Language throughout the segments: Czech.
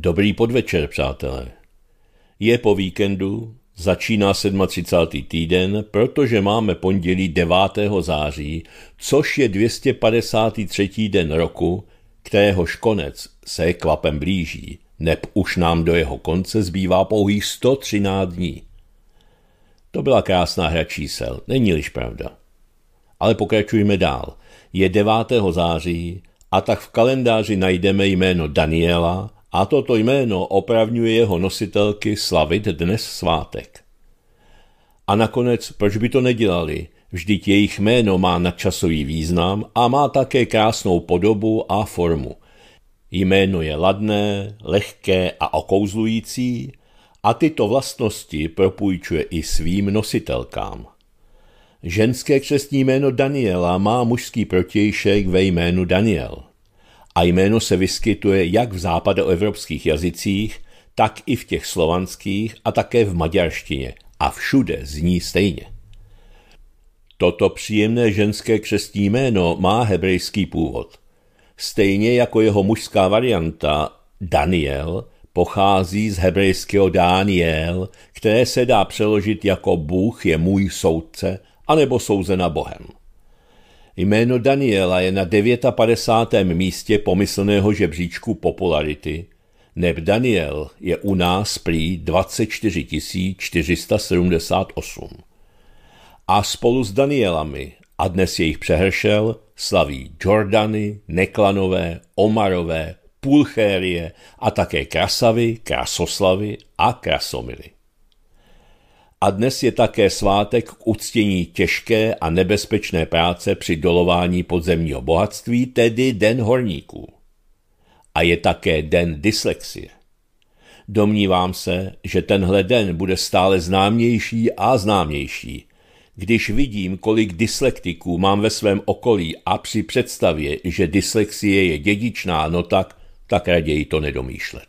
Dobrý podvečer, přátelé. Je po víkendu, začíná 37. týden, protože máme pondělí 9. září, což je 253. den roku, kteréhož konec se kvapem blíží, neb už nám do jeho konce zbývá pouhých 113 dní. To byla krásná hra čísel, není-liž pravda. Ale pokračujme dál. Je 9. září a tak v kalendáři najdeme jméno Daniela, a toto jméno opravňuje jeho nositelky slavit dnes svátek. A nakonec, proč by to nedělali? Vždyť jejich jméno má nadčasový význam a má také krásnou podobu a formu. Jméno je ladné, lehké a okouzlující a tyto vlastnosti propůjčuje i svým nositelkám. Ženské křestní jméno Daniela má mužský protějšek ve jménu Daniel – a jméno se vyskytuje jak v západoevropských jazycích, tak i v těch slovanských a také v maďarštině a všude zní stejně. Toto příjemné ženské křestní jméno má hebrejský původ. Stejně jako jeho mužská varianta Daniel pochází z hebrejského Daniel, které se dá přeložit jako Bůh je můj soudce anebo souzena Bohem. Jméno Daniela je na 59. místě pomyslného žebříčku popularity, neb Daniel je u nás prý 24 478. A spolu s Danielami, a dnes je jich přehršel, slaví Jordany, Neklanové, Omarové, Pulchérie a také Krasavy, Krasoslavy a Krasomily a dnes je také svátek k uctění těžké a nebezpečné práce při dolování podzemního bohatství, tedy Den horníků. A je také Den dyslexie. Domnívám se, že tenhle den bude stále známější a známější, když vidím, kolik dyslektiků mám ve svém okolí a při představě, že dyslexie je dědičná, no tak, tak raději to nedomýšlet.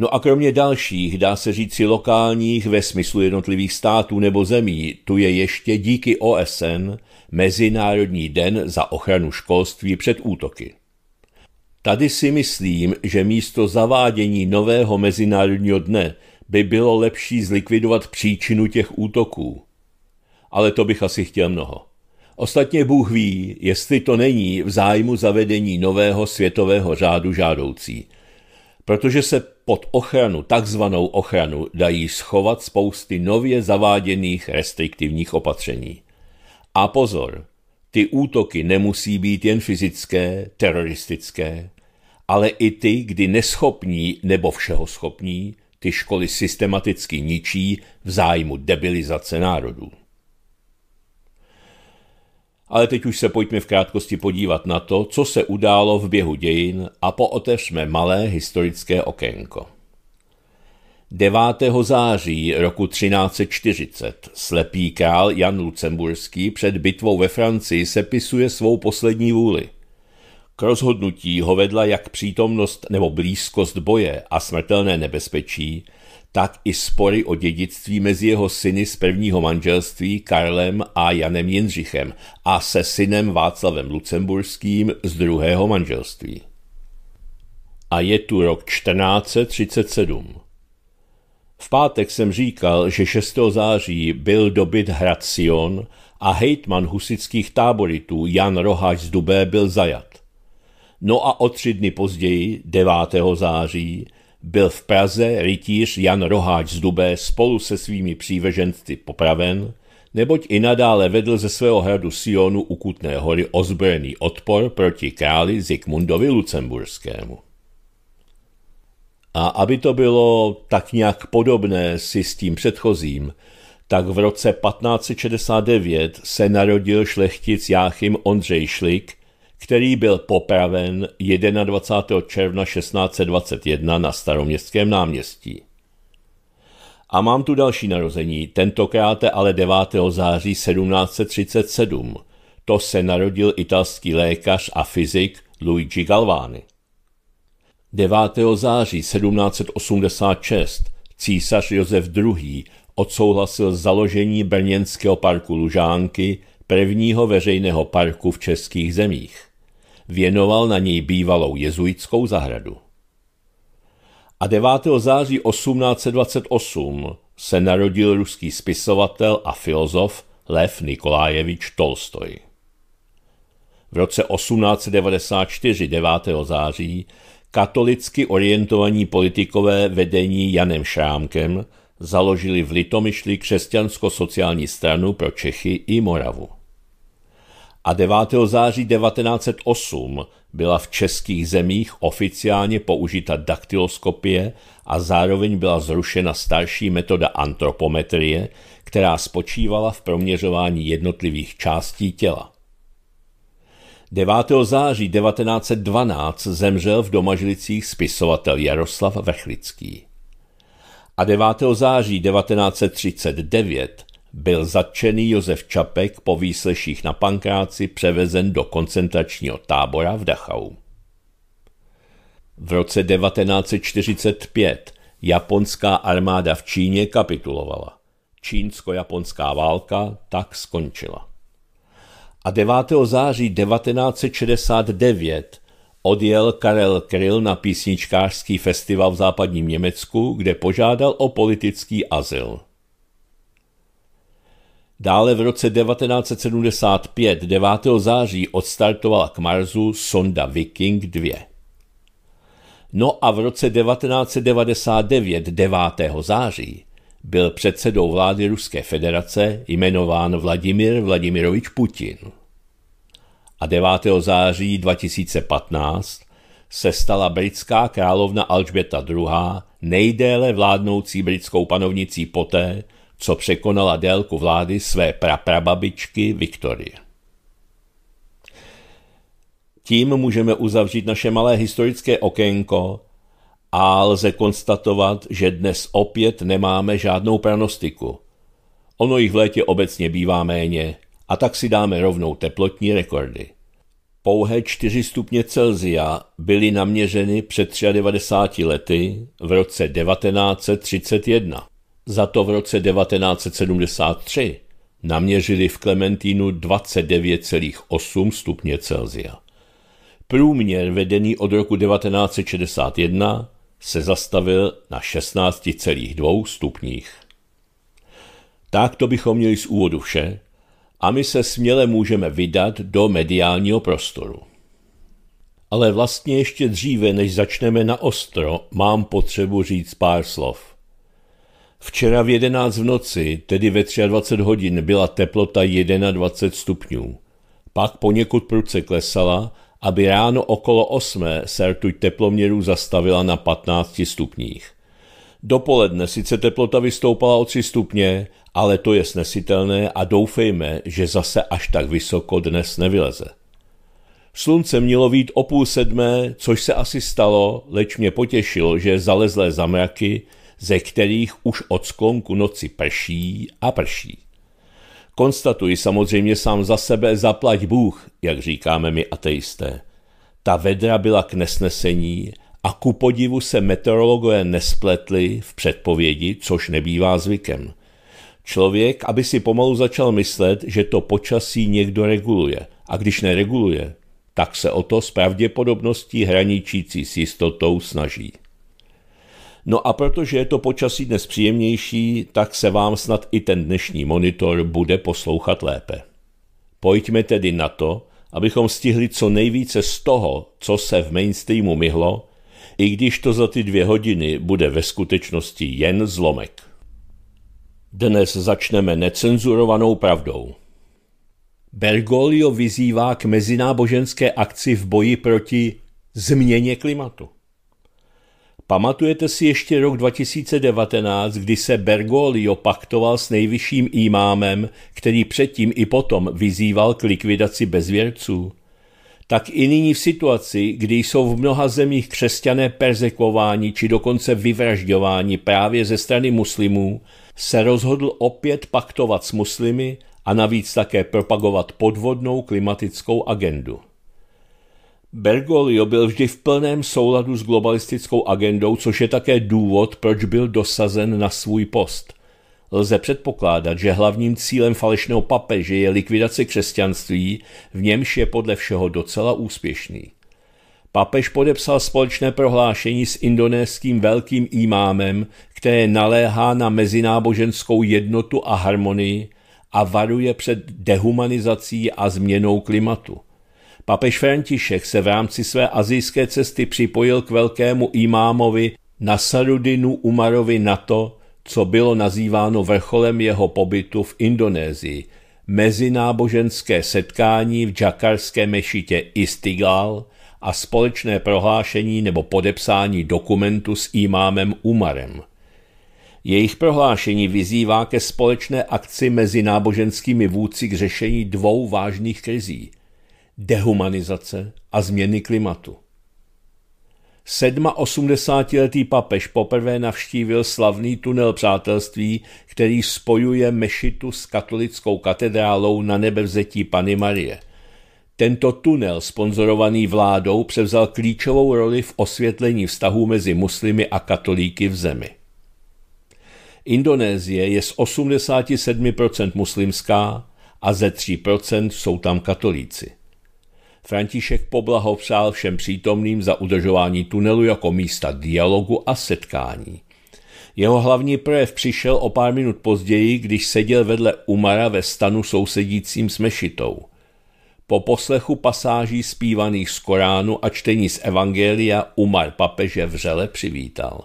No a kromě dalších, dá se říci lokálních ve smyslu jednotlivých států nebo zemí, tu je ještě díky OSN Mezinárodní den za ochranu školství před útoky. Tady si myslím, že místo zavádění nového mezinárodního dne by bylo lepší zlikvidovat příčinu těch útoků. Ale to bych asi chtěl mnoho. Ostatně Bůh ví, jestli to není v zájmu zavedení nového světového řádu žádoucí – protože se pod ochranu, takzvanou ochranu, dají schovat spousty nově zaváděných restriktivních opatření. A pozor, ty útoky nemusí být jen fyzické, teroristické, ale i ty, kdy neschopní nebo všeho schopní, ty školy systematicky ničí v zájmu debilizace národů. Ale teď už se pojďme v krátkosti podívat na to, co se událo v běhu dějin a pootevřme malé historické okénko. 9. září roku 1340 slepý král Jan Lucemburský před bitvou ve Francii sepisuje svou poslední vůli. K rozhodnutí ho vedla jak přítomnost nebo blízkost boje a smrtelné nebezpečí, tak i spory o dědictví mezi jeho syny z prvního manželství Karlem a Janem Jindřichem a se synem Václavem Lucemburským z druhého manželství. A je tu rok 1437. V pátek jsem říkal, že 6. září byl dobyt hrad Sion a hejtman husických táboritů Jan Roháč z Dubé byl zajat. No a o tři dny později, 9. září, byl v Praze rytíř Jan Roháč z Dubé spolu se svými příveženci popraven, neboť i nadále vedl ze svého hradu Sionu u Kutné hory ozbrojený odpor proti králi Zikmundovi Lucemburskému. A aby to bylo tak nějak podobné si s tím předchozím, tak v roce 1569 se narodil šlechtic Jáchym Ondřej Šlik, který byl popraven 21. června 1621 na staroměstském náměstí. A mám tu další narození, tentokrát ale 9. září 1737. To se narodil italský lékař a fyzik Luigi Galvani. 9. září 1786 císař Josef II. odsouhlasil založení brněnského parku Lužánky, prvního veřejného parku v českých zemích věnoval na něj bývalou jezuitskou zahradu. A 9. září 1828 se narodil ruský spisovatel a filozof Lev Nikolájevič Tolstoj. V roce 1894 9. září katolicky orientovaní politikové vedení Janem Šrámkem založili v Litomyšli křesťansko-sociální stranu pro Čechy i Moravu a 9. září 1908 byla v českých zemích oficiálně použita daktyloskopie a zároveň byla zrušena starší metoda antropometrie, která spočívala v proměřování jednotlivých částí těla. 9. září 1912 zemřel v Domažlicích spisovatel Jaroslav Vechlický. A 9. září 1939 byl zatčený Josef Čapek po výsleších na Pankráci převezen do koncentračního tábora v Dachau. V roce 1945 japonská armáda v Číně kapitulovala. Čínsko-japonská válka tak skončila. A 9. září 1969 odjel Karel Kryl na písničkářský festival v západním Německu, kde požádal o politický azyl. Dále v roce 1975 9. září odstartovala k Marsu sonda Viking 2. No a v roce 1999 9. září byl předsedou vlády Ruské federace jmenován Vladimir Vladimirovič Putin. A 9. září 2015 se stala britská královna Alžběta II. nejdéle vládnoucí britskou panovnicí poté, co překonala délku vlády své praprababičky Viktorie. Tím můžeme uzavřít naše malé historické okénko a lze konstatovat, že dnes opět nemáme žádnou pranostiku. Ono jich v létě obecně bývá méně a tak si dáme rovnou teplotní rekordy. Pouhé 4 stupně Celzia byly naměřeny před 93 lety v roce 1931. Za to v roce 1973 naměřili v Klementínu 29,8 stupně Celzia. Průměr vedený od roku 1961 se zastavil na 16,2 stupních. Tak to bychom měli z úvodu vše a my se směle můžeme vydat do mediálního prostoru. Ale vlastně ještě dříve, než začneme na ostro, mám potřebu říct pár slov. Včera v 11 v noci, tedy ve 23 hodin, byla teplota 21 stupňů. Pak poněkud prudce klesala, aby ráno okolo 8 se rtuť teploměru zastavila na 15 stupních. Dopoledne sice teplota vystoupala o 3 stupně, ale to je snesitelné a doufejme, že zase až tak vysoko dnes nevyleze. Slunce mělo být o půl sedmé, což se asi stalo, leč mě potěšilo, že zalezlé zamraky ze kterých už od sklonku noci prší a prší. Konstatuji samozřejmě sám za sebe, zaplať Bůh, jak říkáme my ateisté. Ta vedra byla k nesnesení a ku podivu se meteorologové nespletli v předpovědi, což nebývá zvykem. Člověk, aby si pomalu začal myslet, že to počasí někdo reguluje. A když nereguluje, tak se o to s pravděpodobností hraničící s jistotou snaží. No a protože je to počasí dnes příjemnější, tak se vám snad i ten dnešní monitor bude poslouchat lépe. Pojďme tedy na to, abychom stihli co nejvíce z toho, co se v mainstreamu myhlo, i když to za ty dvě hodiny bude ve skutečnosti jen zlomek. Dnes začneme necenzurovanou pravdou. Bergoglio vyzývá k mezináboženské akci v boji proti změně klimatu. Pamatujete si ještě rok 2019, kdy se Bergoglio paktoval s nejvyšším imámem, který předtím i potom vyzýval k likvidaci bezvěrců? Tak i nyní v situaci, kdy jsou v mnoha zemích křesťané perzekováni či dokonce vyvražďováni právě ze strany muslimů, se rozhodl opět paktovat s muslimy a navíc také propagovat podvodnou klimatickou agendu. Bergoglio byl vždy v plném souladu s globalistickou agendou, což je také důvod, proč byl dosazen na svůj post. Lze předpokládat, že hlavním cílem falešného papeže je likvidace křesťanství, v němž je podle všeho docela úspěšný. Papež podepsal společné prohlášení s indonéským velkým imámem, které naléhá na mezináboženskou jednotu a harmonii a varuje před dehumanizací a změnou klimatu. Papež František se v rámci své azijské cesty připojil k velkému imámovi Nasarudinu Umarovi na to, co bylo nazýváno vrcholem jeho pobytu v Indonésii, mezináboženské setkání v džakarské mešitě Istigal a společné prohlášení nebo podepsání dokumentu s imámem Umarem. Jejich prohlášení vyzývá ke společné akci mezi náboženskými vůdci k řešení dvou vážných krizí – dehumanizace a změny klimatu. 87-letý papež poprvé navštívil slavný tunel přátelství, který spojuje mešitu s katolickou katedrálou na nebevzetí Pany Marie. Tento tunel, sponzorovaný vládou, převzal klíčovou roli v osvětlení vztahů mezi muslimy a katolíky v zemi. Indonésie je z 87% muslimská a ze 3% jsou tam katolíci. František poblahopřál všem přítomným za udržování tunelu jako místa dialogu a setkání. Jeho hlavní projev přišel o pár minut později, když seděl vedle Umara ve stanu sousedícím s Mešitou. Po poslechu pasáží zpívaných z Koránu a čtení z Evangelia Umar papeže vřele přivítal.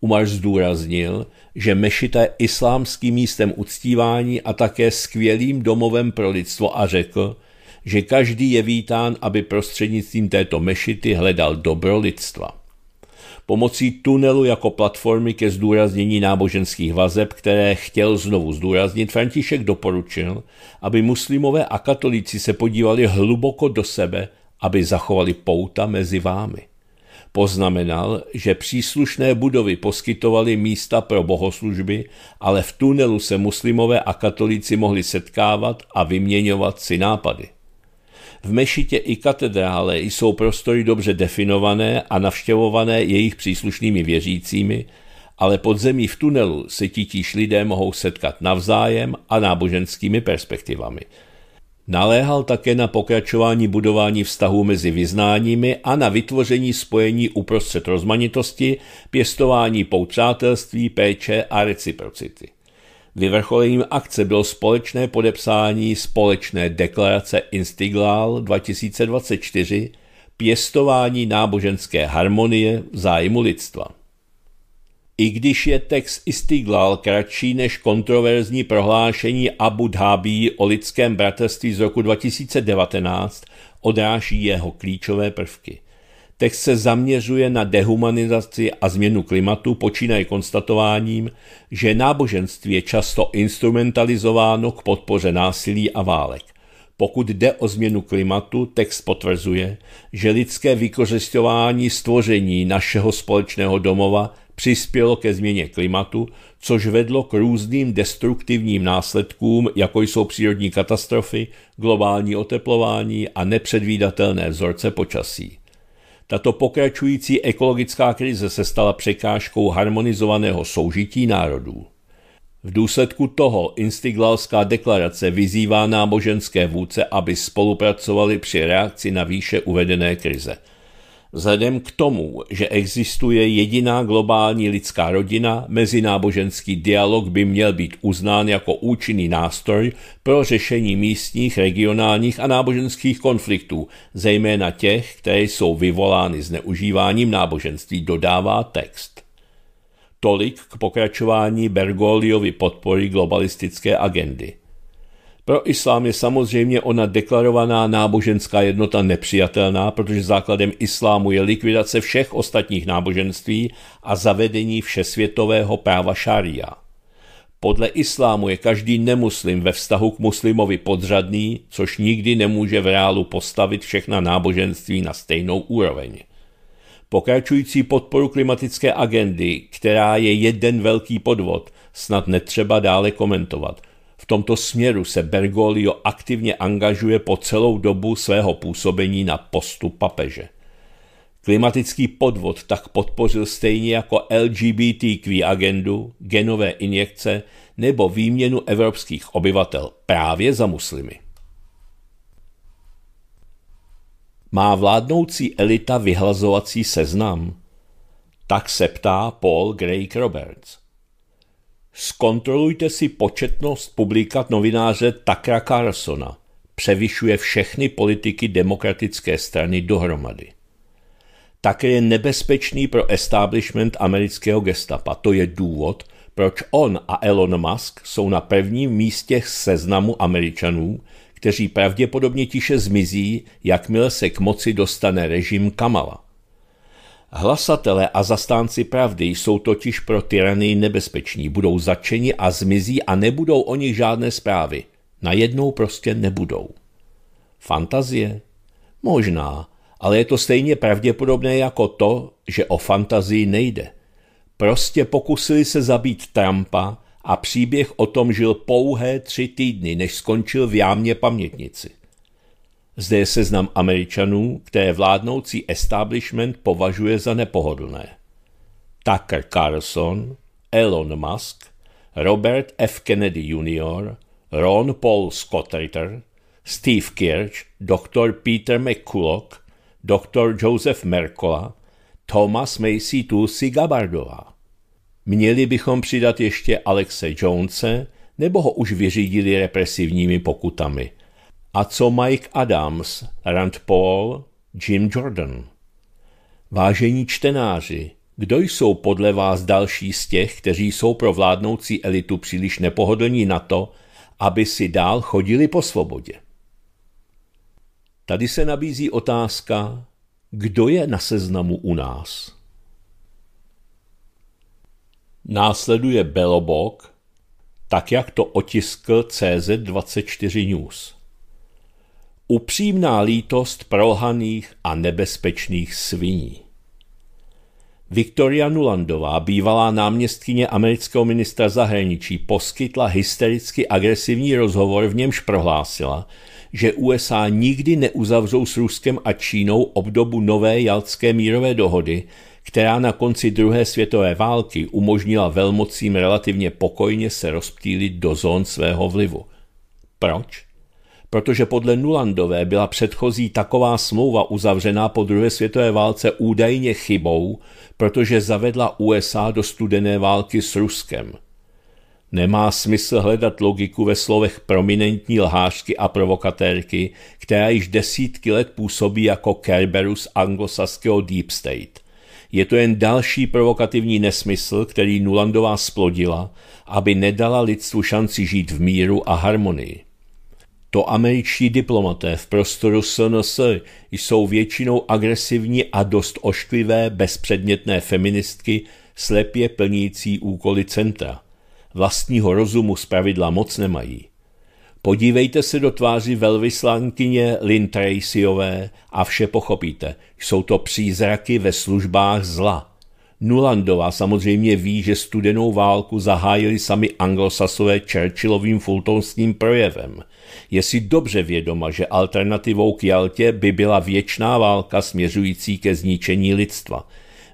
Umar zdůraznil, že Mešita je islámským místem uctívání a také skvělým domovem pro lidstvo a řekl, že každý je vítán, aby prostřednictvím této mešity hledal dobro lidstva. Pomocí tunelu jako platformy ke zdůraznění náboženských vazeb, které chtěl znovu zdůraznit, František doporučil, aby muslimové a katolíci se podívali hluboko do sebe, aby zachovali pouta mezi vámi. Poznamenal, že příslušné budovy poskytovaly místa pro bohoslužby, ale v tunelu se muslimové a katolíci mohli setkávat a vyměňovat si nápady. V mešitě i katedrále jsou prostory dobře definované a navštěvované jejich příslušnými věřícími, ale podzemí v tunelu se titíž lidé mohou setkat navzájem a náboženskými perspektivami. Naléhal také na pokračování budování vztahů mezi vyznáními a na vytvoření spojení uprostřed rozmanitosti, pěstování poutřátelství, péče a reciprocity. Vyvrcholením akce bylo společné podepsání společné deklarace Instiglal 2024 pěstování náboženské harmonie v zájmu lidstva. I když je text Istiglal kratší než kontroverzní prohlášení Abu Dhabi o lidském bratrství z roku 2019, odráží jeho klíčové prvky. Text se zaměřuje na dehumanizaci a změnu klimatu, počínaje konstatováním, že náboženství je často instrumentalizováno k podpoře násilí a válek. Pokud jde o změnu klimatu, text potvrzuje, že lidské vykořišťování stvoření našeho společného domova přispělo ke změně klimatu, což vedlo k různým destruktivním následkům, jako jsou přírodní katastrofy, globální oteplování a nepředvídatelné vzorce počasí. Tato pokračující ekologická krize se stala překážkou harmonizovaného soužití národů. V důsledku toho Instiglalská deklarace vyzývá náboženské vůdce, aby spolupracovali při reakci na výše uvedené krize – Vzhledem k tomu, že existuje jediná globální lidská rodina, mezináboženský dialog by měl být uznán jako účinný nástroj pro řešení místních, regionálních a náboženských konfliktů, zejména těch, které jsou vyvolány zneužíváním náboženství, dodává text. Tolik k pokračování Bergoliovi podpory globalistické agendy. Pro islám je samozřejmě ona deklarovaná náboženská jednota nepřijatelná, protože základem islámu je likvidace všech ostatních náboženství a zavedení všesvětového práva šaria. Podle islámu je každý nemuslim ve vztahu k muslimovi podřadný, což nikdy nemůže v reálu postavit všechna náboženství na stejnou úroveň. Pokračující podporu klimatické agendy, která je jeden velký podvod, snad netřeba dále komentovat – v tomto směru se Bergoglio aktivně angažuje po celou dobu svého působení na postu papeže. Klimatický podvod tak podpořil stejně jako LGBTQ agendu, genové injekce nebo výměnu evropských obyvatel právě za muslimy. Má vládnoucí elita vyhlazovací seznam? Tak se ptá Paul Greg Roberts – Zkontrolujte si početnost publikat novináře Takra Carlsona. Převyšuje všechny politiky demokratické strany dohromady. Také je nebezpečný pro establishment amerického gestapa. To je důvod, proč on a Elon Musk jsou na prvním místě seznamu američanů, kteří pravděpodobně tiše zmizí, jakmile se k moci dostane režim Kamala. Hlasatele a zastánci pravdy jsou totiž pro tyrany nebezpeční, budou začeni a zmizí a nebudou o nich žádné zprávy. Najednou prostě nebudou. Fantazie? Možná, ale je to stejně pravděpodobné jako to, že o fantazii nejde. Prostě pokusili se zabít Trumpa a příběh o tom žil pouhé tři týdny, než skončil v jámě pamětnici. Zde je seznam Američanů, které vládnoucí establishment považuje za nepohodlné. Tucker Carlson, Elon Musk, Robert F. Kennedy Jr., Ron Paul Scott Ritter, Steve Kirch, Dr. Peter McCulloch, Dr. Joseph Merkola, Thomas Macy Tulsi Gabardová. Měli bychom přidat ještě Alexe Jonese, nebo ho už vyřídili represivními pokutami – a co Mike Adams, Rand Paul, Jim Jordan? Vážení čtenáři, kdo jsou podle vás další z těch, kteří jsou pro vládnoucí elitu příliš nepohodlní na to, aby si dál chodili po svobodě? Tady se nabízí otázka, kdo je na seznamu u nás? Následuje Belobok, tak jak to otiskl CZ24 News upřímná lítost prolhaných a nebezpečných sviní. Viktoria Nulandová, bývalá náměstkyně amerického ministra zahraničí, poskytla hystericky agresivní rozhovor, v němž prohlásila, že USA nikdy neuzavřou s Ruskem a Čínou obdobu nové jalské mírové dohody, která na konci druhé světové války umožnila velmocím relativně pokojně se rozptýlit do zón svého vlivu. Proč? protože podle Nulandové byla předchozí taková smlouva uzavřená po druhé světové válce údajně chybou, protože zavedla USA do studené války s Ruskem. Nemá smysl hledat logiku ve slovech prominentní lhářky a provokatérky, která již desítky let působí jako Kerberus anglosaského Deep State. Je to jen další provokativní nesmysl, který Nulandová splodila, aby nedala lidstvu šanci žít v míru a harmonii. To američtí diplomaté v prostoru SNS jsou většinou agresivní a dost ošklivé, bezpředmětné feministky, slepě plnící úkoly centra. Vlastního rozumu zpravidla moc nemají. Podívejte se do tváři velvyslankyně Lynn Tracyové a vše pochopíte. Jsou to přízraky ve službách zla. Nulandová samozřejmě ví, že studenou válku zahájili sami anglosasové Churchillovým fultonským projevem. Je si dobře vědoma, že alternativou k Jaltě by byla věčná válka směřující ke zničení lidstva.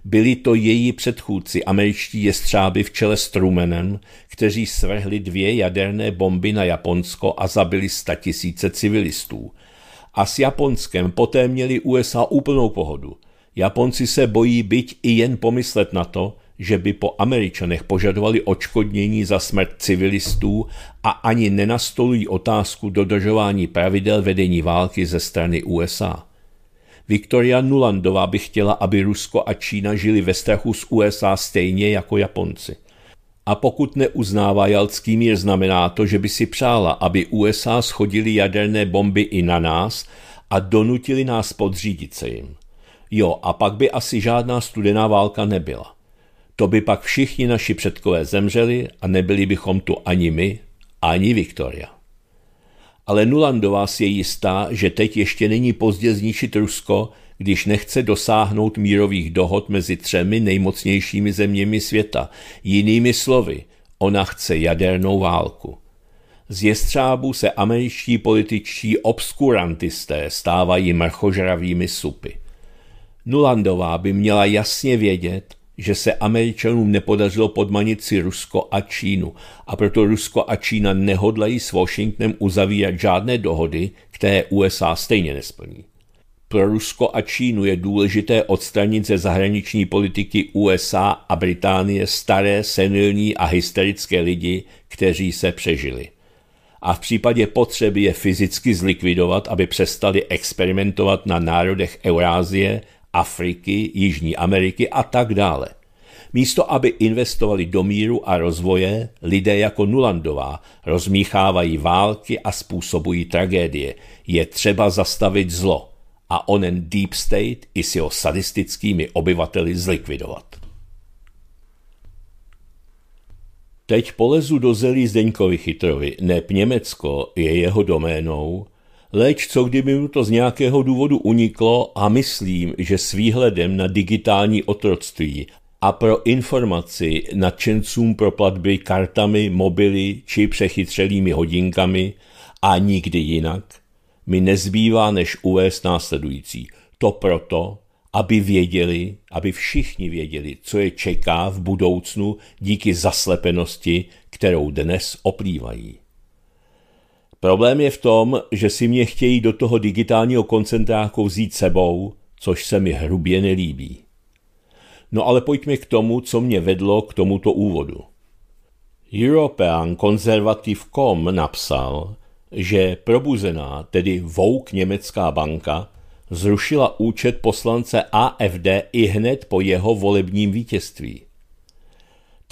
Byli to její předchůdci, američtí jestřáby v čele s Trumanem, kteří svrhli dvě jaderné bomby na Japonsko a zabili tisíce civilistů. A s Japonskem poté měli USA úplnou pohodu. Japonci se bojí byť i jen pomyslet na to, že by po Američanech požadovali očkodnění za smrt civilistů a ani nenastolují otázku dodržování pravidel vedení války ze strany USA. Viktoria Nulandová by chtěla, aby Rusko a Čína žili ve strachu z USA stejně jako Japonci. A pokud neuznává jalský mír, znamená to, že by si přála, aby USA schodili jaderné bomby i na nás a donutili nás podřídit se jim. Jo, a pak by asi žádná studená válka nebyla. To by pak všichni naši předkové zemřeli a nebyli bychom tu ani my, ani Viktoria. Ale Nulandová si je jistá, že teď ještě není pozdě zničit Rusko, když nechce dosáhnout mírových dohod mezi třemi nejmocnějšími zeměmi světa. Jinými slovy, ona chce jadernou válku. Z jestřábu se američtí političtí obskurantisté stávají mrchožravými supy. Nulandová by měla jasně vědět, že se Američanům nepodařilo podmanit si Rusko a Čínu a proto Rusko a Čína nehodlají s Washingtonem uzavírat žádné dohody, které USA stejně nesplní. Pro Rusko a Čínu je důležité odstranit ze zahraniční politiky USA a Británie staré, senilní a hysterické lidi, kteří se přežili. A v případě potřeby je fyzicky zlikvidovat, aby přestali experimentovat na národech Eurázie Afriky, Jižní Ameriky a tak dále. Místo, aby investovali do míru a rozvoje, lidé jako Nulandová rozmíchávají války a způsobují tragédie. Je třeba zastavit zlo a onen deep state i s jeho sadistickými obyvateli zlikvidovat. Teď polezu do zelí Zdeňkovi Chytrovi, neb Německo je jeho doménou, Leč co kdyby mu to z nějakého důvodu uniklo a myslím, že s výhledem na digitální otroctví a pro informaci nadšencům pro platby kartami, mobily či přechytřelými hodinkami a nikdy jinak, mi nezbývá než uvést následující. To proto, aby věděli, aby všichni věděli, co je čeká v budoucnu díky zaslepenosti, kterou dnes oplývají. Problém je v tom, že si mě chtějí do toho digitálního koncentráku vzít sebou, což se mi hrubě nelíbí. No ale pojďme k tomu, co mě vedlo k tomuto úvodu. European Conservative Com napsal, že probuzená, tedy Vouk německá banka, zrušila účet poslance AFD i hned po jeho volebním vítězství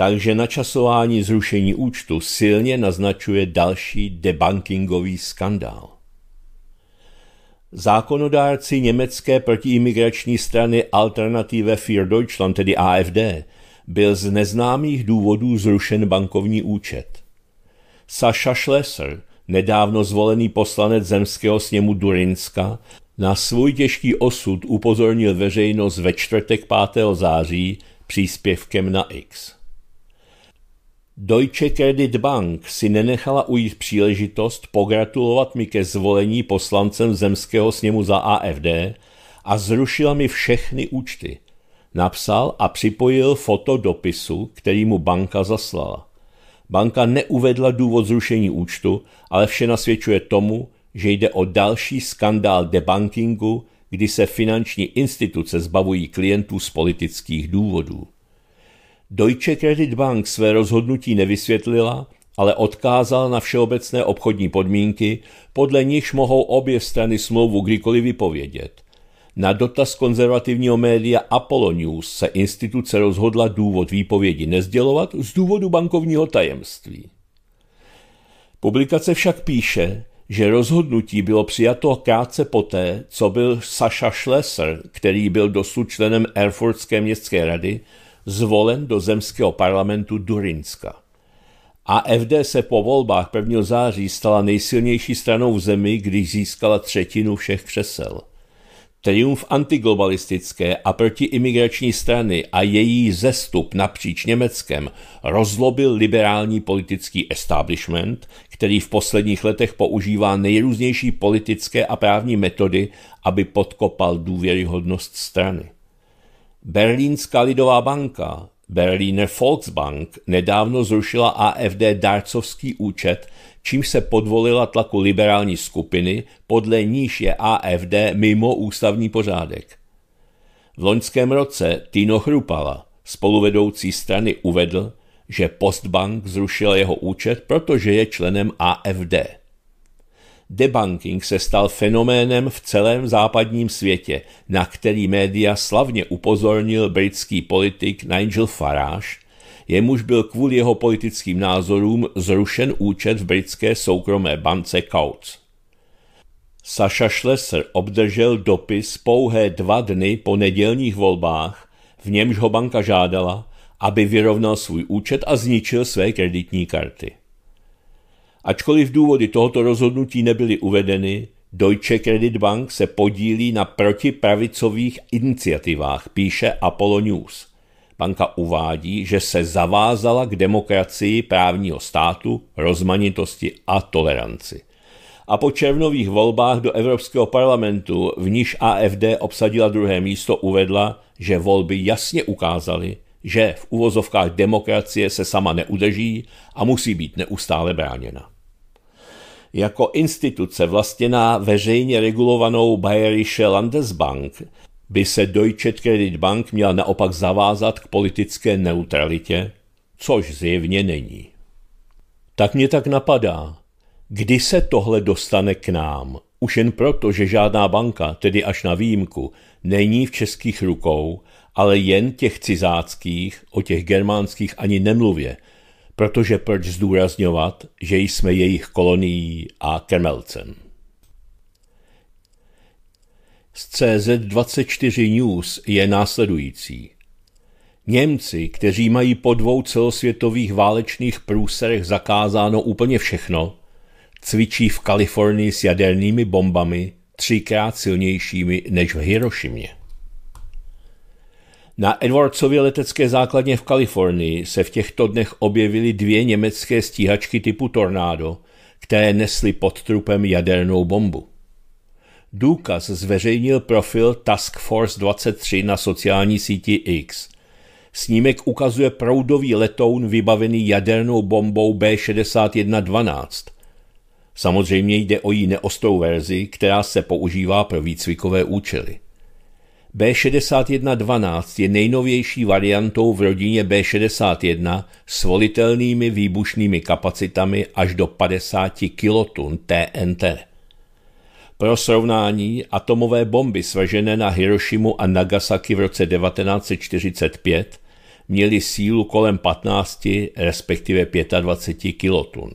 takže načasování zrušení účtu silně naznačuje další debankingový skandál. Zákonodárci německé protiimigrační strany Alternative für Deutschland, tedy AFD, byl z neznámých důvodů zrušen bankovní účet. Sascha Schlesser, nedávno zvolený poslanec zemského sněmu Durinska, na svůj těžký osud upozornil veřejnost ve čtvrtek 5. září příspěvkem na X. Deutsche Credit Bank si nenechala ujít příležitost pogratulovat mi ke zvolení poslancem zemského sněmu za AFD a zrušila mi všechny účty. Napsal a připojil foto dopisu, který mu banka zaslala. Banka neuvedla důvod zrušení účtu, ale vše nasvědčuje tomu, že jde o další skandál debankingu, kdy se finanční instituce zbavují klientů z politických důvodů. Deutsche Credit Bank své rozhodnutí nevysvětlila, ale odkázal na všeobecné obchodní podmínky, podle nichž mohou obě strany smlouvu kdykoliv vypovědět. Na dotaz konzervativního média Apollo News se instituce rozhodla důvod výpovědi nezdělovat z důvodu bankovního tajemství. Publikace však píše, že rozhodnutí bylo přijato krátce poté, co byl Sasha Schlesser, který byl dosud členem Erfurtské městské rady, zvolen do zemského parlamentu Durinska. AFD se po volbách 1. září stala nejsilnější stranou v zemi, když získala třetinu všech křesel. Triumf antiglobalistické a protiimigrační strany a její zestup napříč Německem rozlobil liberální politický establishment, který v posledních letech používá nejrůznější politické a právní metody, aby podkopal důvěryhodnost strany. Berlínská lidová banka, Berliner Volksbank, nedávno zrušila AFD dárcovský účet, čím se podvolila tlaku liberální skupiny, podle níž je AFD mimo ústavní pořádek. V loňském roce Tino Chrupala, spoluvedoucí strany, uvedl, že Postbank zrušil jeho účet, protože je členem AFD. Debunking se stal fenoménem v celém západním světě, na který média slavně upozornil britský politik Nigel Farage, jemuž byl kvůli jeho politickým názorům zrušen účet v britské soukromé bance Coutts. Sasha Schlesser obdržel dopis pouhé dva dny po nedělních volbách, v němž ho banka žádala, aby vyrovnal svůj účet a zničil své kreditní karty. Ačkoliv důvody tohoto rozhodnutí nebyly uvedeny, Deutsche Credit Bank se podílí na protipravicových iniciativách, píše Apollo News. Banka uvádí, že se zavázala k demokracii právního státu, rozmanitosti a toleranci. A po červnových volbách do Evropského parlamentu, v níž AFD obsadila druhé místo, uvedla, že volby jasně ukázaly, že v uvozovkách demokracie se sama neudrží a musí být neustále bráněna jako instituce vlastněná veřejně regulovanou Bayerische Landesbank by se Deutsche Credit Bank měla naopak zavázat k politické neutralitě, což zjevně není. Tak mě tak napadá, kdy se tohle dostane k nám, už jen proto, že žádná banka, tedy až na výjimku, není v českých rukou, ale jen těch cizáckých, o těch germánských ani nemluvě – protože proč zdůrazňovat, že jsme jejich kolonií a Kemelcem. Z CZ24 News je následující. Němci, kteří mají po dvou celosvětových válečných průserech zakázáno úplně všechno, cvičí v Kalifornii s jadernými bombami třikrát silnějšími než v Hirošimě. Na Edwardsově letecké základně v Kalifornii se v těchto dnech objevily dvě německé stíhačky typu Tornado, které nesly pod trupem jadernou bombu. Důkaz zveřejnil profil Task Force 23 na sociální síti X. Snímek ukazuje proudový letoun vybavený jadernou bombou B6112. Samozřejmě jde o jí neostrou verzi, která se používá pro výcvikové účely. B6112 je nejnovější variantou v rodině B61 s volitelnými výbušnými kapacitami až do 50 kilotun TNT. Pro srovnání, atomové bomby svažené na Hirošimu a Nagasaki v roce 1945 měly sílu kolem 15, respektive 25 kilotun.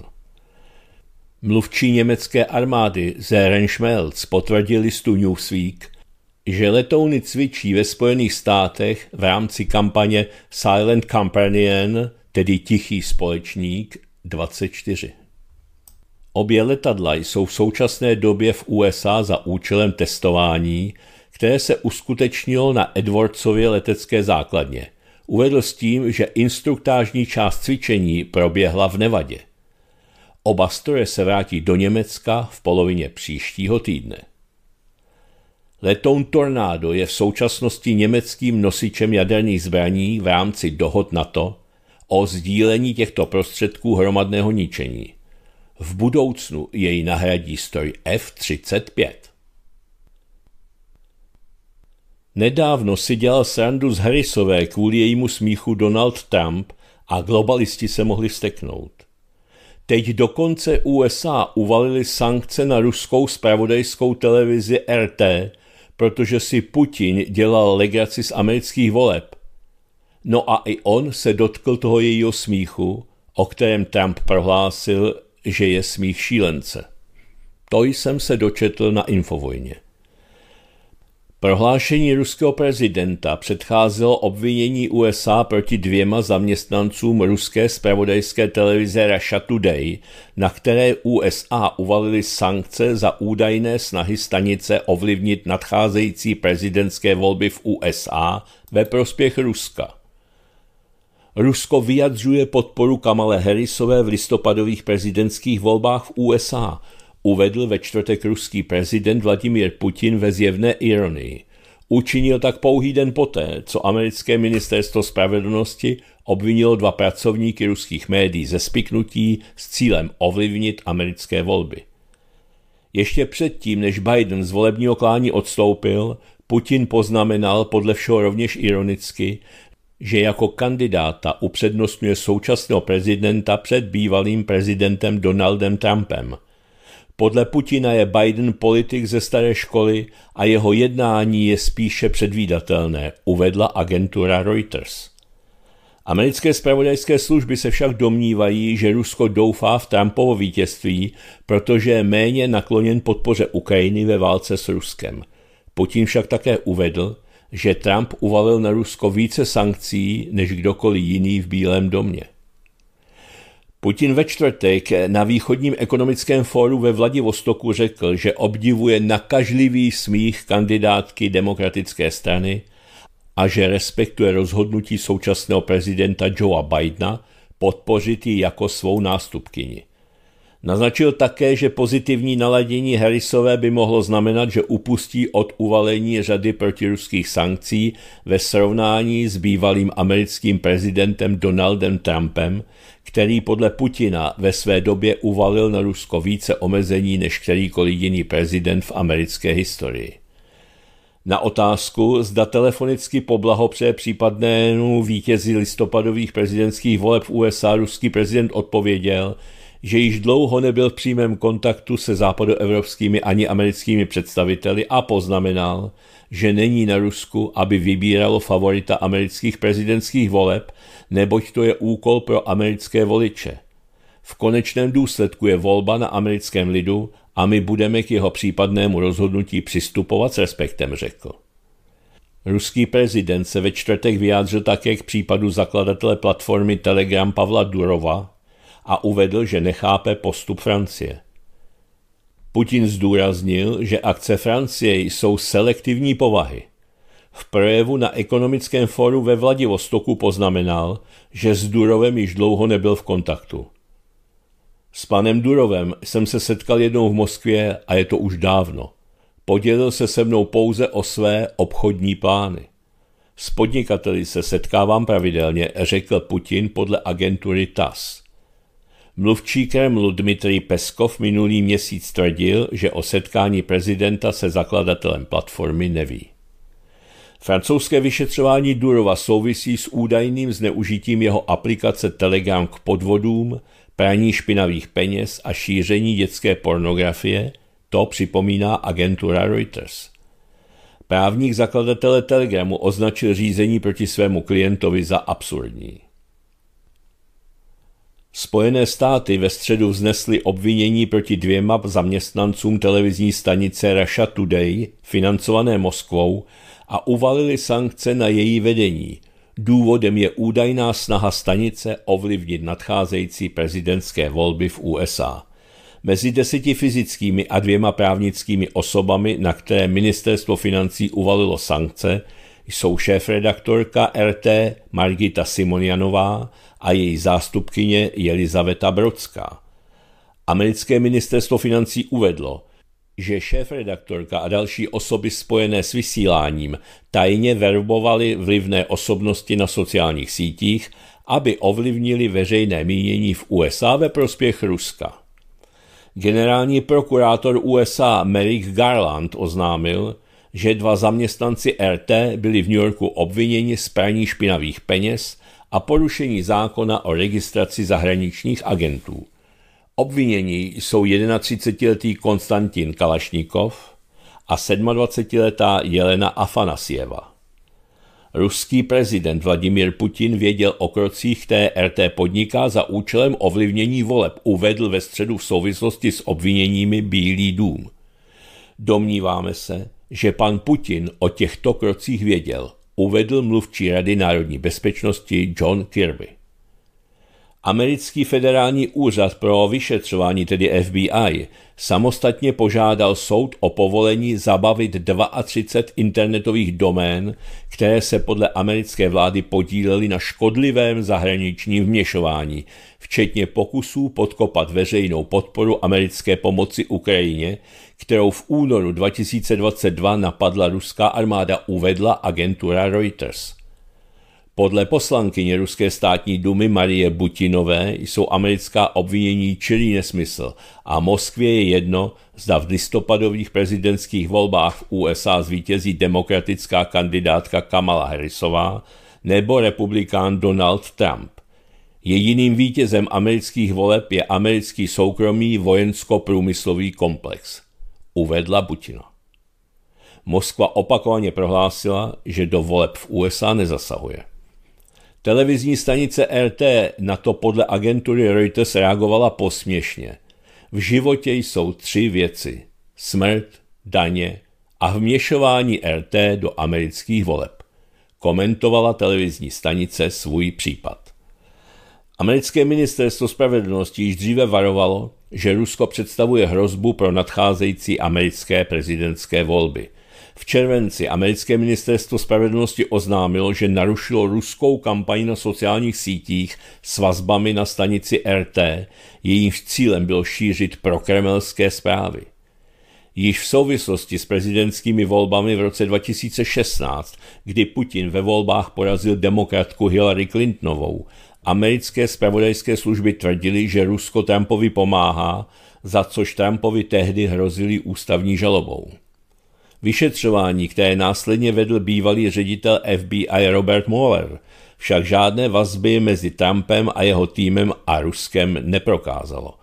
Mluvčí německé armády Zeren Schmelz potvrdil listu Newsweek, že letouny cvičí ve Spojených státech v rámci kampaně Silent Companion, tedy Tichý společník 24. Obě letadla jsou v současné době v USA za účelem testování, které se uskutečnilo na Edwardsově letecké základně. Uvedl s tím, že instruktážní část cvičení proběhla v Nevadě. Oba stroje se vrátí do Německa v polovině příštího týdne. Letoun Tornado je v současnosti německým nosičem jaderných zbraní v rámci dohod NATO o sdílení těchto prostředků hromadného ničení. V budoucnu jej nahradí stroj F-35. Nedávno si dělal srandu z Harrisové kvůli jejímu smíchu Donald Trump a globalisti se mohli steknout. Teď dokonce USA uvalili sankce na ruskou spravodajskou televizi RT protože si Putin dělal legraci z amerických voleb. No a i on se dotkl toho jejího smíchu, o kterém Trump prohlásil, že je smích šílence. To jsem se dočetl na Infovojně. Prohlášení ruského prezidenta předcházelo obvinění USA proti dvěma zaměstnancům ruské spravodajské televize Russia Today, na které USA uvalily sankce za údajné snahy stanice ovlivnit nadcházející prezidentské volby v USA ve prospěch Ruska. Rusko vyjadřuje podporu Kamale Harrisové v listopadových prezidentských volbách v USA – uvedl ve čtvrtek ruský prezident Vladimír Putin ve zjevné ironii. Učinil tak pouhý den poté, co americké ministerstvo spravedlnosti obvinilo dva pracovníky ruských médií ze spiknutí s cílem ovlivnit americké volby. Ještě předtím, než Biden z volebního klání odstoupil, Putin poznamenal podle všeho rovněž ironicky, že jako kandidáta upřednostňuje současného prezidenta před bývalým prezidentem Donaldem Trumpem – podle Putina je Biden politik ze staré školy a jeho jednání je spíše předvídatelné, uvedla agentura Reuters. Americké spravodajské služby se však domnívají, že Rusko doufá v Trumpovo vítězství, protože je méně nakloněn podpoře Ukrajiny ve válce s Ruskem. Putin však také uvedl, že Trump uvalil na Rusko více sankcí než kdokoliv jiný v Bílém domě. Putin ve čtvrtek na východním ekonomickém fóru ve Vladivostoku řekl, že obdivuje nakažlivý smích kandidátky demokratické strany a že respektuje rozhodnutí současného prezidenta Joea Bidena podpořit ji jako svou nástupkyni. Naznačil také, že pozitivní naladění Harrisové by mohlo znamenat, že upustí od uvalení řady protiruských sankcí ve srovnání s bývalým americkým prezidentem Donaldem Trumpem, který podle Putina ve své době uvalil na Rusko více omezení než kterýkoliv jiný prezident v americké historii. Na otázku, zda telefonicky poblahopřeje případnému vítězi listopadových prezidentských voleb v USA, ruský prezident odpověděl – že již dlouho nebyl v přímém kontaktu se západoevropskými ani americkými představiteli a poznamenal, že není na Rusku, aby vybíralo favorita amerických prezidentských voleb, neboť to je úkol pro americké voliče. V konečném důsledku je volba na americkém lidu a my budeme k jeho případnému rozhodnutí přistupovat s respektem, řekl. Ruský prezident se ve čtvrtek vyjádřil také k případu zakladatele platformy Telegram Pavla Durova, a uvedl, že nechápe postup Francie. Putin zdůraznil, že akce Francie jsou selektivní povahy. V projevu na ekonomickém fóru ve Vladivostoku poznamenal, že s Durovem již dlouho nebyl v kontaktu. S panem Durovem jsem se setkal jednou v Moskvě a je to už dávno. Podělil se se mnou pouze o své obchodní plány. S podnikateli se setkávám pravidelně, řekl Putin podle agentury TASS. Mluvčí Kremlu Dmitrij Peskov minulý měsíc tvrdil, že o setkání prezidenta se zakladatelem platformy neví. Francouzské vyšetřování Durova souvisí s údajným zneužitím jeho aplikace Telegram k podvodům, praní špinavých peněz a šíření dětské pornografie, to připomíná agentura Reuters. Právník zakladatele Telegramu označil řízení proti svému klientovi za absurdní. Spojené státy ve středu vznesly obvinění proti dvěma zaměstnancům televizní stanice Russia Today, financované Moskvou, a uvalili sankce na její vedení. Důvodem je údajná snaha stanice ovlivnit nadcházející prezidentské volby v USA. Mezi deseti fyzickými a dvěma právnickými osobami, na které ministerstvo financí uvalilo sankce, jsou šéf-redaktorka RT Margita Simonianová a její zástupkyně Jelizaveta Brodská. Americké ministerstvo financí uvedlo, že šéf-redaktorka a další osoby spojené s vysíláním tajně verbovali vlivné osobnosti na sociálních sítích, aby ovlivnili veřejné mínění v USA ve prospěch Ruska. Generální prokurátor USA Merrick Garland oznámil, že dva zaměstnanci RT byli v New Yorku obviněni z praní špinavých peněz a porušení zákona o registraci zahraničních agentů. Obvinění jsou 31-letý Konstantin Kalašnikov a 27-letá Jelena Afanasieva. Ruský prezident Vladimír Putin věděl o krocích, T.R.T. podniká za účelem ovlivnění voleb, uvedl ve středu v souvislosti s obviněními Bílý dům. Domníváme se, že pan Putin o těchto krocích věděl, uvedl mluvčí Rady národní bezpečnosti John Kirby. Americký federální úřad pro vyšetřování, tedy FBI, samostatně požádal soud o povolení zabavit 32 internetových domén, které se podle americké vlády podílely na škodlivém zahraničním vměšování, včetně pokusů podkopat veřejnou podporu americké pomoci Ukrajině kterou v únoru 2022 napadla ruská armáda, uvedla agentura Reuters. Podle poslankyně ruské státní dumy Marie Butinové jsou americká obvinění čilý nesmysl a Moskvě je jedno, zda v listopadových prezidentských volbách v USA zvítězí demokratická kandidátka Kamala Harrisová nebo republikán Donald Trump. Jediným vítězem amerických voleb je americký soukromý vojensko-průmyslový komplex uvedla Butina. Moskva opakovaně prohlásila, že do voleb v USA nezasahuje. Televizní stanice RT na to podle agentury Reuters reagovala posměšně. V životě jsou tři věci. Smrt, daně a vměšování RT do amerických voleb. Komentovala televizní stanice svůj případ. Americké ministerstvo spravedlnosti již dříve varovalo, že Rusko představuje hrozbu pro nadcházející americké prezidentské volby. V červenci americké ministerstvo spravedlnosti oznámilo, že narušilo ruskou kampaň na sociálních sítích s vazbami na stanici RT, jejímž cílem bylo šířit prokremelské zprávy. Již v souvislosti s prezidentskými volbami v roce 2016, kdy Putin ve volbách porazil demokratku Hillary Clintonovou, Americké spravodajské služby tvrdily, že Rusko Trumpovi pomáhá, za což Trumpovi tehdy hrozili ústavní žalobou. Vyšetřování, které následně vedl bývalý ředitel FBI Robert Mueller, však žádné vazby mezi Trumpem a jeho týmem a Ruskem neprokázalo.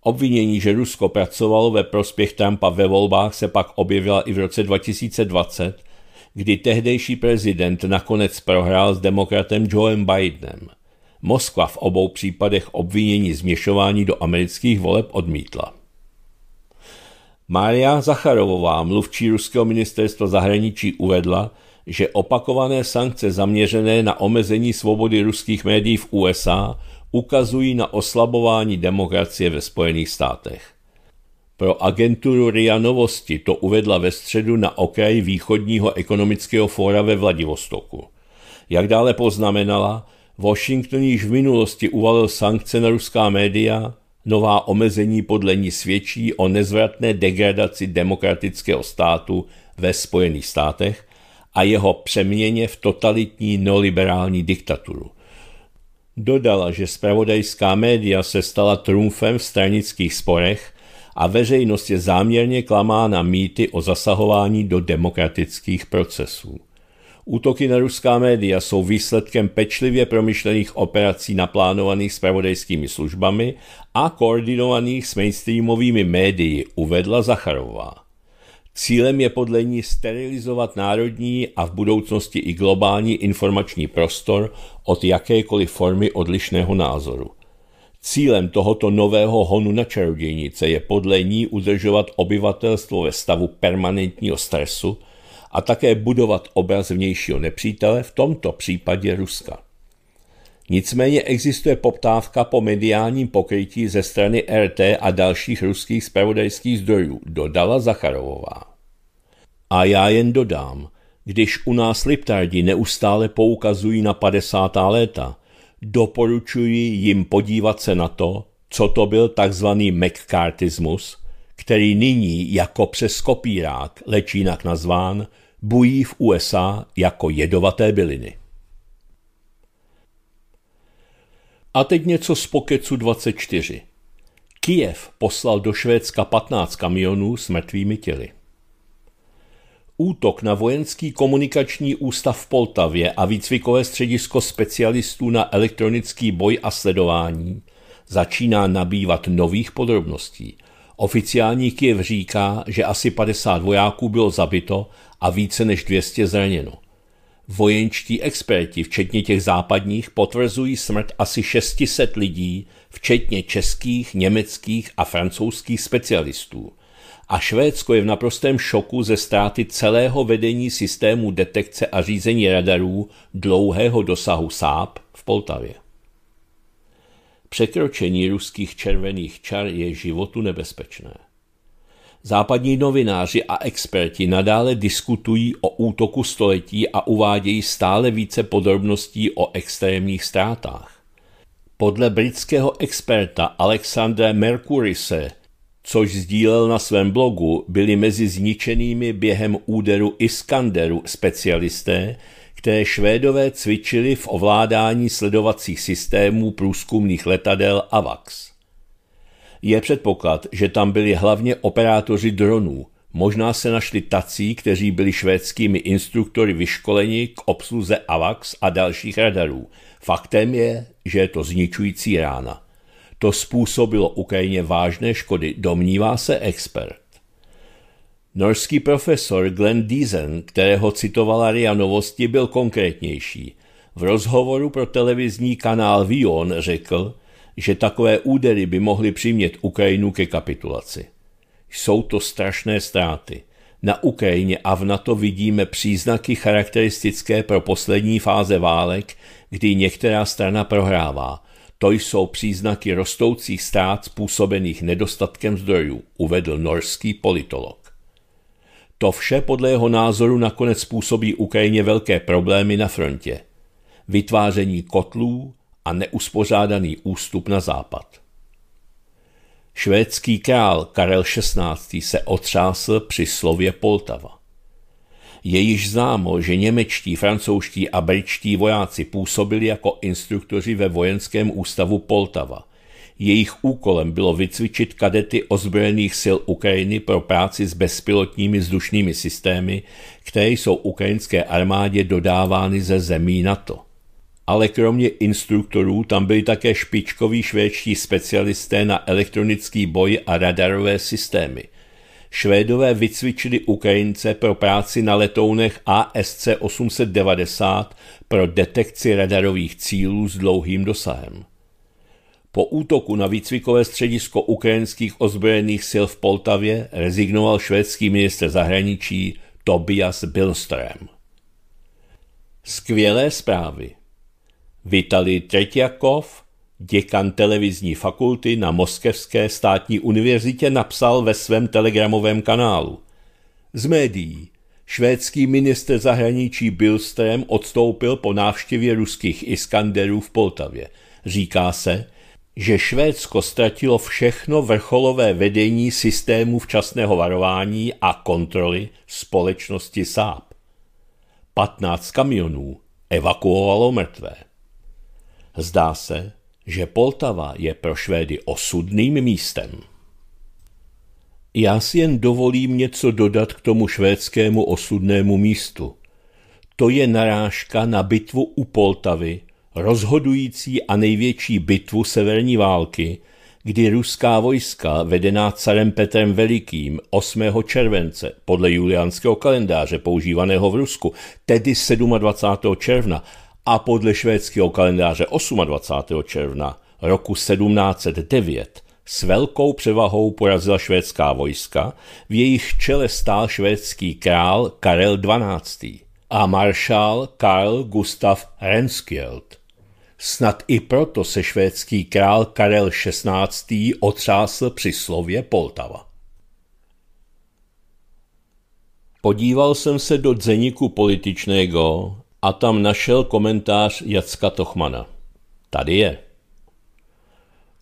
Obvinění, že Rusko pracovalo ve prospěch Trumpa ve volbách, se pak objevila i v roce 2020, kdy tehdejší prezident nakonec prohrál s demokratem Joeem Bidenem. Moskva v obou případech obvinění změšování do amerických voleb odmítla. Mária Zacharovová, mluvčí ruského ministerstva zahraničí, uvedla, že opakované sankce zaměřené na omezení svobody ruských médií v USA ukazují na oslabování demokracie ve Spojených státech. Pro agenturu RIA Novosti to uvedla ve středu na okraji východního ekonomického fóra ve Vladivostoku. Jak dále poznamenala, Washington již v minulosti uvalil sankce na ruská média, nová omezení podle ní svědčí o nezvratné degradaci demokratického státu ve Spojených státech a jeho přeměně v totalitní neoliberální diktaturu. Dodala, že spravodajská média se stala trumfem v stranických sporech a veřejnost je záměrně klamá na mýty o zasahování do demokratických procesů. Útoky na ruská média jsou výsledkem pečlivě promyšlených operací naplánovaných spravodajskými službami a koordinovaných s mainstreamovými médii, uvedla Zacharová. Cílem je podle ní sterilizovat národní a v budoucnosti i globální informační prostor od jakékoliv formy odlišného názoru. Cílem tohoto nového honu na čarodějnice je podle ní udržovat obyvatelstvo ve stavu permanentního stresu, a také budovat obraz vnějšího nepřítele, v tomto případě Ruska. Nicméně existuje poptávka po mediálním pokrytí ze strany RT a dalších ruských spravodajských zdrojů, dodala Zacharovová. A já jen dodám, když u nás liptardi neustále poukazují na 50. léta, doporučuji jim podívat se na to, co to byl takzvaný McCartismus, který nyní jako přes kopírák, lečínak nazván, bují v USA jako jedovaté byliny. A teď něco z Pokecu 24. Kijev poslal do Švédska 15 kamionů s mrtvými těly. Útok na vojenský komunikační ústav v Poltavě a výcvikové středisko specialistů na elektronický boj a sledování začíná nabývat nových podrobností. Oficiální Kiev říká, že asi 50 vojáků bylo zabito a více než 200 zraněno. Vojenčtí experti, včetně těch západních, potvrzují smrt asi 600 lidí, včetně českých, německých a francouzských specialistů. A Švédsko je v naprostém šoku ze ztráty celého vedení systému detekce a řízení radarů dlouhého dosahu SAP v Poltavě. Překročení ruských červených čar je životu nebezpečné. Západní novináři a experti nadále diskutují o útoku století a uvádějí stále více podrobností o extrémních ztrátách. Podle britského experta Alexandra Mercurise, což sdílel na svém blogu, byli mezi zničenými během úderu Iskanderu specialisté, které Švédové cvičili v ovládání sledovacích systémů průzkumných letadel AVAX. Je předpoklad, že tam byli hlavně operátoři dronů. Možná se našli tací, kteří byli švédskými instruktory vyškoleni k obsluze AVAX a dalších radarů. Faktem je, že je to zničující rána. To způsobilo Ukrajině vážné škody, domnívá se expert. Norský profesor Glenn Deason, kterého citovala RIA Novosti, byl konkrétnější. V rozhovoru pro televizní kanál Vion řekl, že takové údery by mohly přimět Ukrajinu ke kapitulaci. Jsou to strašné ztráty. Na Ukrajině a v NATO vidíme příznaky charakteristické pro poslední fáze válek, kdy některá strana prohrává. To jsou příznaky rostoucích ztrát způsobených nedostatkem zdrojů, uvedl norský politolog. To vše podle jeho názoru nakonec způsobí Ukrajině velké problémy na frontě. Vytváření kotlů, a neuspořádaný ústup na západ. Švédský král Karel XVI. se otřásl při slově Poltava. Je již známo, že němečtí, francouzští a britští vojáci působili jako instruktoři ve vojenském ústavu Poltava. Jejich úkolem bylo vycvičit kadety ozbrojených sil Ukrajiny pro práci s bezpilotními vzdušnými systémy, které jsou ukrajinské armádě dodávány ze zemí NATO ale kromě instruktorů tam byli také špičkoví švédští specialisté na elektronický boj a radarové systémy. Švédové vycvičili Ukrajince pro práci na letounech ASC 890 pro detekci radarových cílů s dlouhým dosahem. Po útoku na výcvikové středisko ukrajinských ozbrojených sil v Poltavě rezignoval švédský minister zahraničí Tobias Billström. Skvělé zprávy. Vitali Tretjakov, děkan televizní fakulty na Moskevské státní univerzitě, napsal ve svém telegramovém kanálu. Z médií. Švédský minister zahraničí Bilstrem odstoupil po návštěvě ruských Iskanderů v Poltavě. Říká se, že Švédsko ztratilo všechno vrcholové vedení systému včasného varování a kontroly společnosti SAP. 15 kamionů evakuovalo mrtvé. Zdá se, že Poltava je pro Švédy osudným místem. Já si jen dovolím něco dodat k tomu švédskému osudnému místu. To je narážka na bitvu u Poltavy, rozhodující a největší bitvu severní války, kdy ruská vojska, vedená carem Petrem Velikým 8. července podle juliánského kalendáře používaného v Rusku, tedy 27. června, a podle švédského kalendáře 28. června roku 1709 s velkou převahou porazila švédská vojska, v jejich čele stál švédský král Karel XII. a maršál Karl Gustav Renskjeld. Snad i proto se švédský král Karel XVI. otřásl při slově Poltava. Podíval jsem se do dzeniku političného a tam našel komentář Jacka Tochmana. Tady je.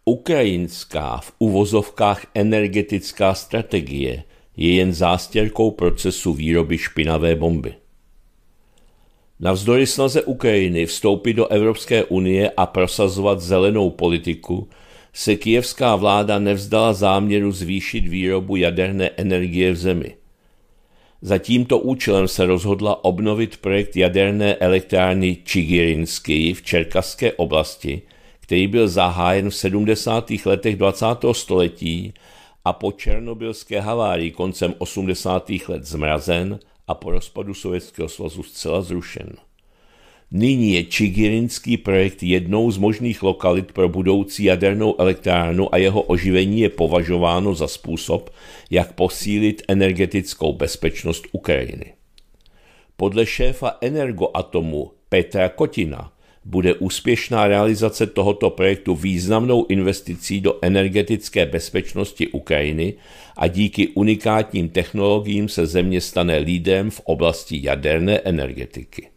Ukrajinská v uvozovkách energetická strategie je jen zástěrkou procesu výroby špinavé bomby. Navzdory snaze Ukrajiny vstoupit do Evropské unie a prosazovat zelenou politiku, se kijevská vláda nevzdala záměru zvýšit výrobu jaderné energie v zemi – za tímto účelem se rozhodla obnovit projekt jaderné elektrárny Čigirinsky v Čerkaské oblasti, který byl zahájen v 70. letech 20. století a po černobylské havárii koncem 80. let zmrazen a po rozpadu Sovětského svazu zcela zrušen. Nyní je Čigirinský projekt jednou z možných lokalit pro budoucí jadernou elektrárnu a jeho oživení je považováno za způsob, jak posílit energetickou bezpečnost Ukrajiny. Podle šéfa Energoatomu Petra Kotina bude úspěšná realizace tohoto projektu významnou investicí do energetické bezpečnosti Ukrajiny a díky unikátním technologiím se země stane lídrem v oblasti jaderné energetiky.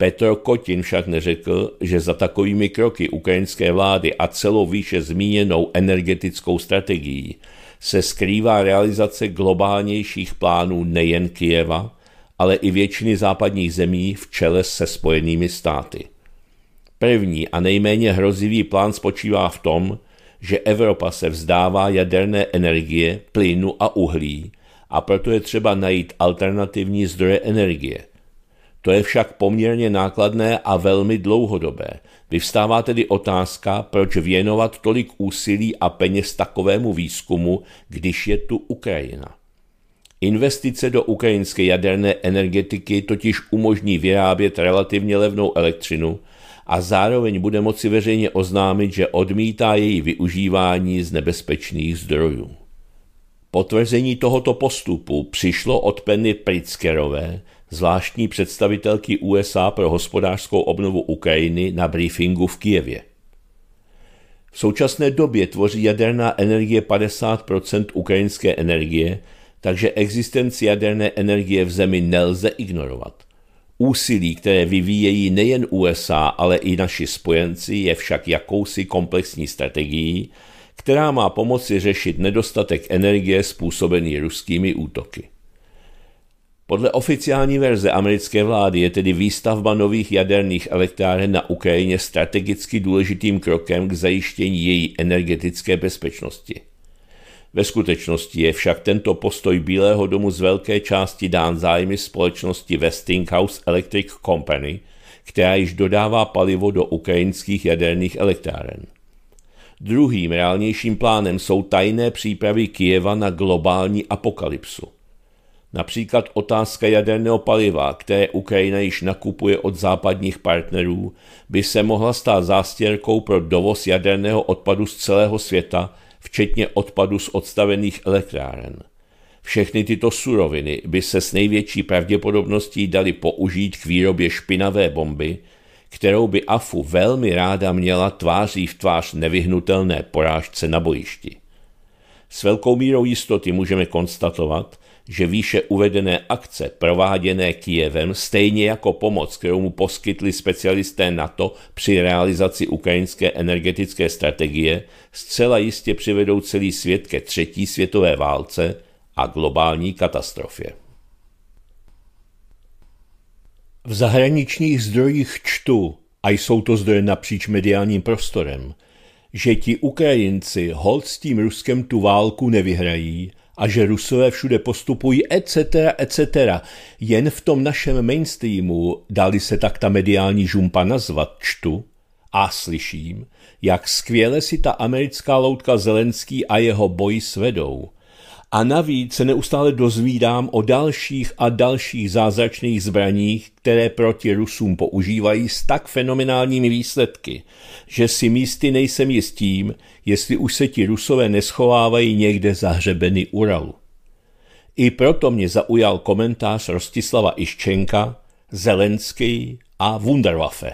Petr Kotin však neřekl, že za takovými kroky ukrajinské vlády a celou výše zmíněnou energetickou strategií se skrývá realizace globálnějších plánů nejen Kijeva, ale i většiny západních zemí v čele se Spojenými státy. První a nejméně hrozivý plán spočívá v tom, že Evropa se vzdává jaderné energie, plynu a uhlí a proto je třeba najít alternativní zdroje energie – to je však poměrně nákladné a velmi dlouhodobé. Vyvstává tedy otázka, proč věnovat tolik úsilí a peněz takovému výzkumu, když je tu Ukrajina. Investice do ukrajinské jaderné energetiky totiž umožní vyrábět relativně levnou elektřinu a zároveň bude moci veřejně oznámit, že odmítá její využívání z nebezpečných zdrojů. Potvrzení tohoto postupu přišlo od Penny Pritzkerové, zvláštní představitelky USA pro hospodářskou obnovu Ukrajiny na briefingu v Kijevě. V současné době tvoří jaderná energie 50 ukrajinské energie, takže existenci jaderné energie v zemi nelze ignorovat. Úsilí, které vyvíjejí nejen USA, ale i naši spojenci, je však jakousi komplexní strategií, která má pomoci řešit nedostatek energie způsobený ruskými útoky. Podle oficiální verze americké vlády je tedy výstavba nových jaderných elektráren na Ukrajině strategicky důležitým krokem k zajištění její energetické bezpečnosti. Ve skutečnosti je však tento postoj Bílého domu z velké části dán zájmy společnosti Westinghouse Electric Company, která již dodává palivo do ukrajinských jaderných elektráren. Druhým reálnějším plánem jsou tajné přípravy Kijeva na globální apokalypsu – Například otázka jaderného paliva, které Ukrajina již nakupuje od západních partnerů, by se mohla stát zástěrkou pro dovoz jaderného odpadu z celého světa, včetně odpadu z odstavených elektráren. Všechny tyto suroviny by se s největší pravděpodobností daly použít k výrobě špinavé bomby, kterou by AFU velmi ráda měla tváří v tvář nevyhnutelné porážce na bojišti. S velkou mírou jistoty můžeme konstatovat, že výše uvedené akce prováděné Kijevem, stejně jako pomoc, kterou mu poskytli specialisté NATO při realizaci ukrajinské energetické strategie, zcela jistě přivedou celý svět ke třetí světové válce a globální katastrofě. V zahraničních zdrojích čtu, a jsou to zdroje napříč mediálním prostorem, že ti Ukrajinci hol s tím Ruskem tu válku nevyhrají, a že rusové všude postupují, etc., etc. Jen v tom našem mainstreamu, dali se tak ta mediální žumpa nazvat, čtu a slyším, jak skvěle si ta americká loutka Zelenský a jeho boj svedou – a navíc se neustále dozvídám o dalších a dalších zázračných zbraních, které proti Rusům používají s tak fenomenálními výsledky, že si místy nejsem jistým, jestli už se ti Rusové neschovávají někde za hřebeny Uralu. I proto mě zaujal komentář Rostislava Iščenka, Zelenský a Wunderwaffe.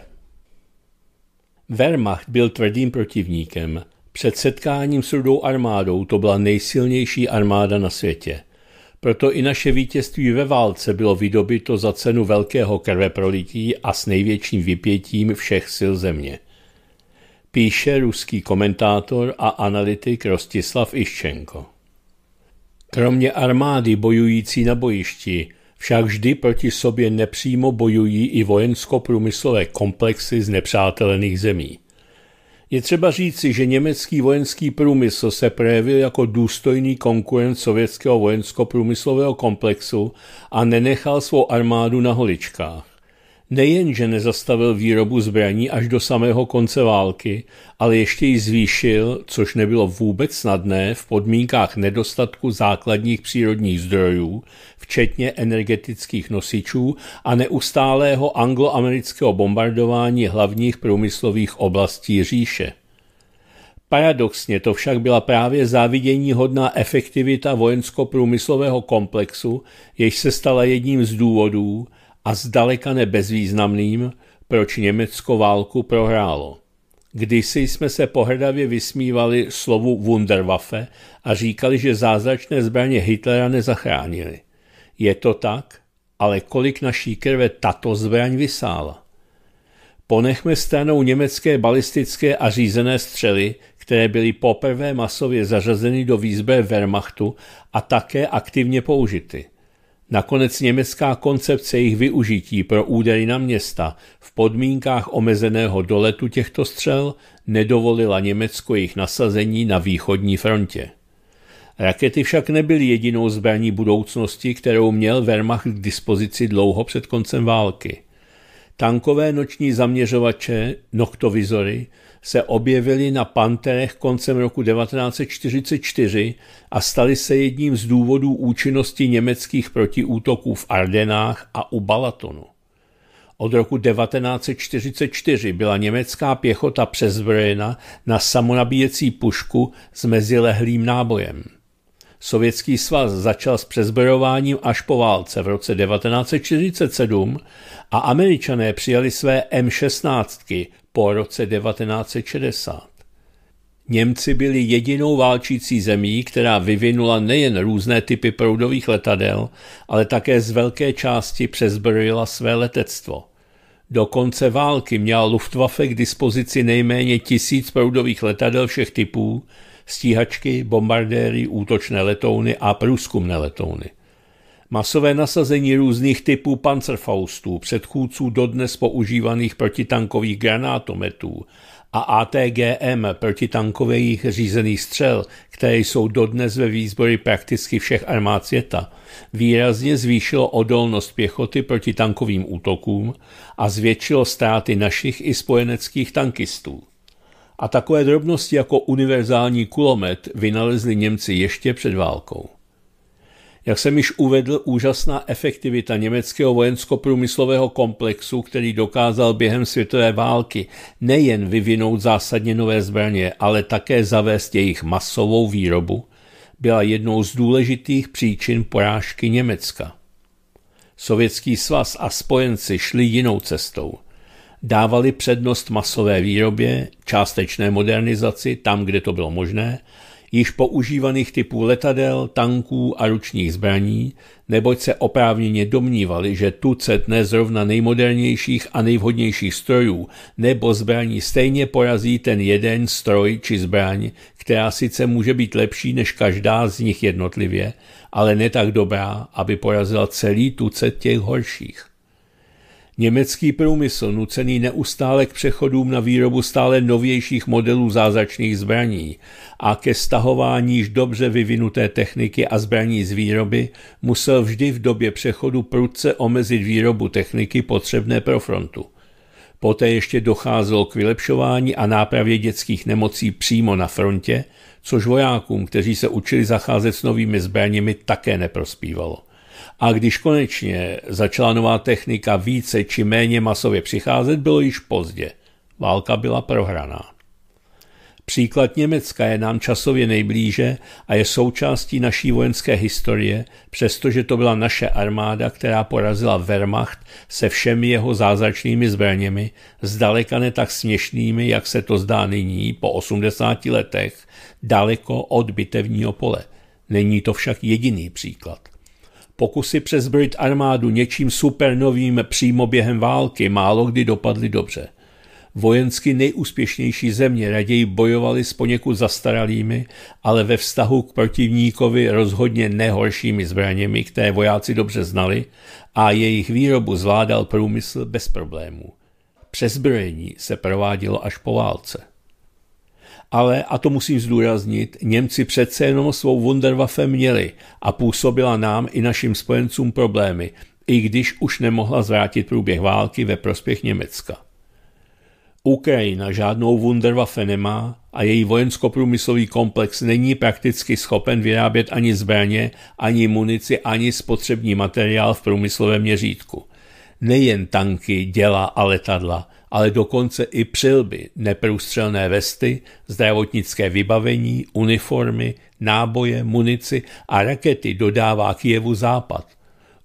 Wehrmacht byl tvrdým protivníkem – před setkáním s rudou armádou to byla nejsilnější armáda na světě. Proto i naše vítězství ve válce bylo vydobyto za cenu velkého krveprolití a s největším vypětím všech sil země. Píše ruský komentátor a analytik Rostislav Iščenko. Kromě armády bojující na bojišti, však vždy proti sobě nepřímo bojují i vojensko-průmyslové komplexy z nepřátelených zemí. Je třeba říci, že německý vojenský průmysl se projevil jako důstojný konkurent sovětského vojensko-průmyslového komplexu a nenechal svou armádu na holičkách. Nejenže nezastavil výrobu zbraní až do samého konce války, ale ještě ji zvýšil, což nebylo vůbec snadné v podmínkách nedostatku základních přírodních zdrojů, včetně energetických nosičů a neustálého angloamerického bombardování hlavních průmyslových oblastí říše. Paradoxně to však byla právě závidění hodná efektivita vojensko-průmyslového komplexu, jež se stala jedním z důvodů, a zdaleka nebezvýznamným, proč Německo válku prohrálo. Kdysi jsme se pohrdavě vysmívali slovu Wunderwaffe a říkali, že zázračné zbraně Hitlera nezachránili. Je to tak, ale kolik naší krve tato zbraň vysála? Ponechme stranou německé balistické a řízené střely, které byly poprvé masově zařazeny do výzbe Wehrmachtu a také aktivně použity – Nakonec německá koncepce jejich využití pro údery na města v podmínkách omezeného doletu těchto střel nedovolila Německo jejich nasazení na východní frontě. Rakety však nebyly jedinou zbraní budoucnosti, kterou měl Wehrmacht k dispozici dlouho před koncem války. Tankové noční zaměřovače, noktovizory, se objevily na panterech koncem roku 1944 a staly se jedním z důvodů účinnosti německých protiútoků v Ardenách a u Balatonu. Od roku 1944 byla německá pěchota přezbrojena na samonabíjecí pušku s mezilehlým nábojem. Sovětský svaz začal s přezbrojováním až po válce v roce 1947 a američané přijali své M-16 po roce 1960. Němci byli jedinou válčící zemí, která vyvinula nejen různé typy proudových letadel, ale také z velké části přezbrojila své letectvo. Do konce války měla Luftwaffe k dispozici nejméně tisíc proudových letadel všech typů, stíhačky, bombardéry, útočné letouny a průzkumné letouny. Masové nasazení různých typů panzerfaustů, předchůdců dodnes používaných protitankových granátometů a ATGM protitankových řízených střel, které jsou dodnes ve výzbroji prakticky všech armád světa, výrazně zvýšilo odolnost pěchoty proti tankovým útokům a zvětšilo ztráty našich i spojeneckých tankistů. A takové drobnosti jako univerzální kulomet vynalezli Němci ještě před válkou. Jak jsem již uvedl, úžasná efektivita německého vojensko-průmyslového komplexu, který dokázal během světové války nejen vyvinout zásadně nové zbraně, ale také zavést jejich masovou výrobu, byla jednou z důležitých příčin porážky Německa. Sovětský svaz a spojenci šli jinou cestou – dávali přednost masové výrobě, částečné modernizaci tam, kde to bylo možné, již používaných typů letadel, tanků a ručních zbraní, neboť se oprávněně domnívali, že tucet nezrovna zrovna nejmodernějších a nejvhodnějších strojů nebo zbraní stejně porazí ten jeden stroj či zbraň, která sice může být lepší než každá z nich jednotlivě, ale ne tak dobrá, aby porazila celý tucet těch horších. Německý průmysl, nucený neustále k přechodům na výrobu stále novějších modelů zázračných zbraní a ke stahování již dobře vyvinuté techniky a zbraní z výroby, musel vždy v době přechodu prudce omezit výrobu techniky potřebné pro frontu. Poté ještě docházelo k vylepšování a nápravě dětských nemocí přímo na frontě, což vojákům, kteří se učili zacházet s novými zbraněmi, také neprospívalo. A když konečně začala nová technika více či méně masově přicházet, bylo již pozdě. Válka byla prohraná. Příklad Německa je nám časově nejblíže a je součástí naší vojenské historie, přestože to byla naše armáda, která porazila Wehrmacht se všemi jeho zázračnými zbraněmi, zdaleka ne tak směšnými, jak se to zdá nyní po 80 letech, daleko od bitevního pole. Není to však jediný příklad. Pokusy přes Brit armádu něčím supernovým přímo během války málo kdy dopadly dobře. Vojensky nejúspěšnější země raději bojovali s poněkud zastaralými, ale ve vztahu k protivníkovi rozhodně nehoršími zbraněmi, které vojáci dobře znali, a jejich výrobu zvládal průmysl bez problémů. Přezbrojení se provádělo až po válce ale, a to musím zdůraznit, Němci přece jenom svou Wunderwaffe měli a působila nám i našim spojencům problémy, i když už nemohla zvrátit průběh války ve prospěch Německa. Ukrajina žádnou Wunderwaffe nemá a její vojensko-průmyslový komplex není prakticky schopen vyrábět ani zbraně, ani munici, ani spotřební materiál v průmyslovém měřítku. Nejen tanky, děla a letadla – ale dokonce i přilby, neprůstřelné vesty, zdravotnické vybavení, uniformy, náboje, munici a rakety dodává Kijevu západ.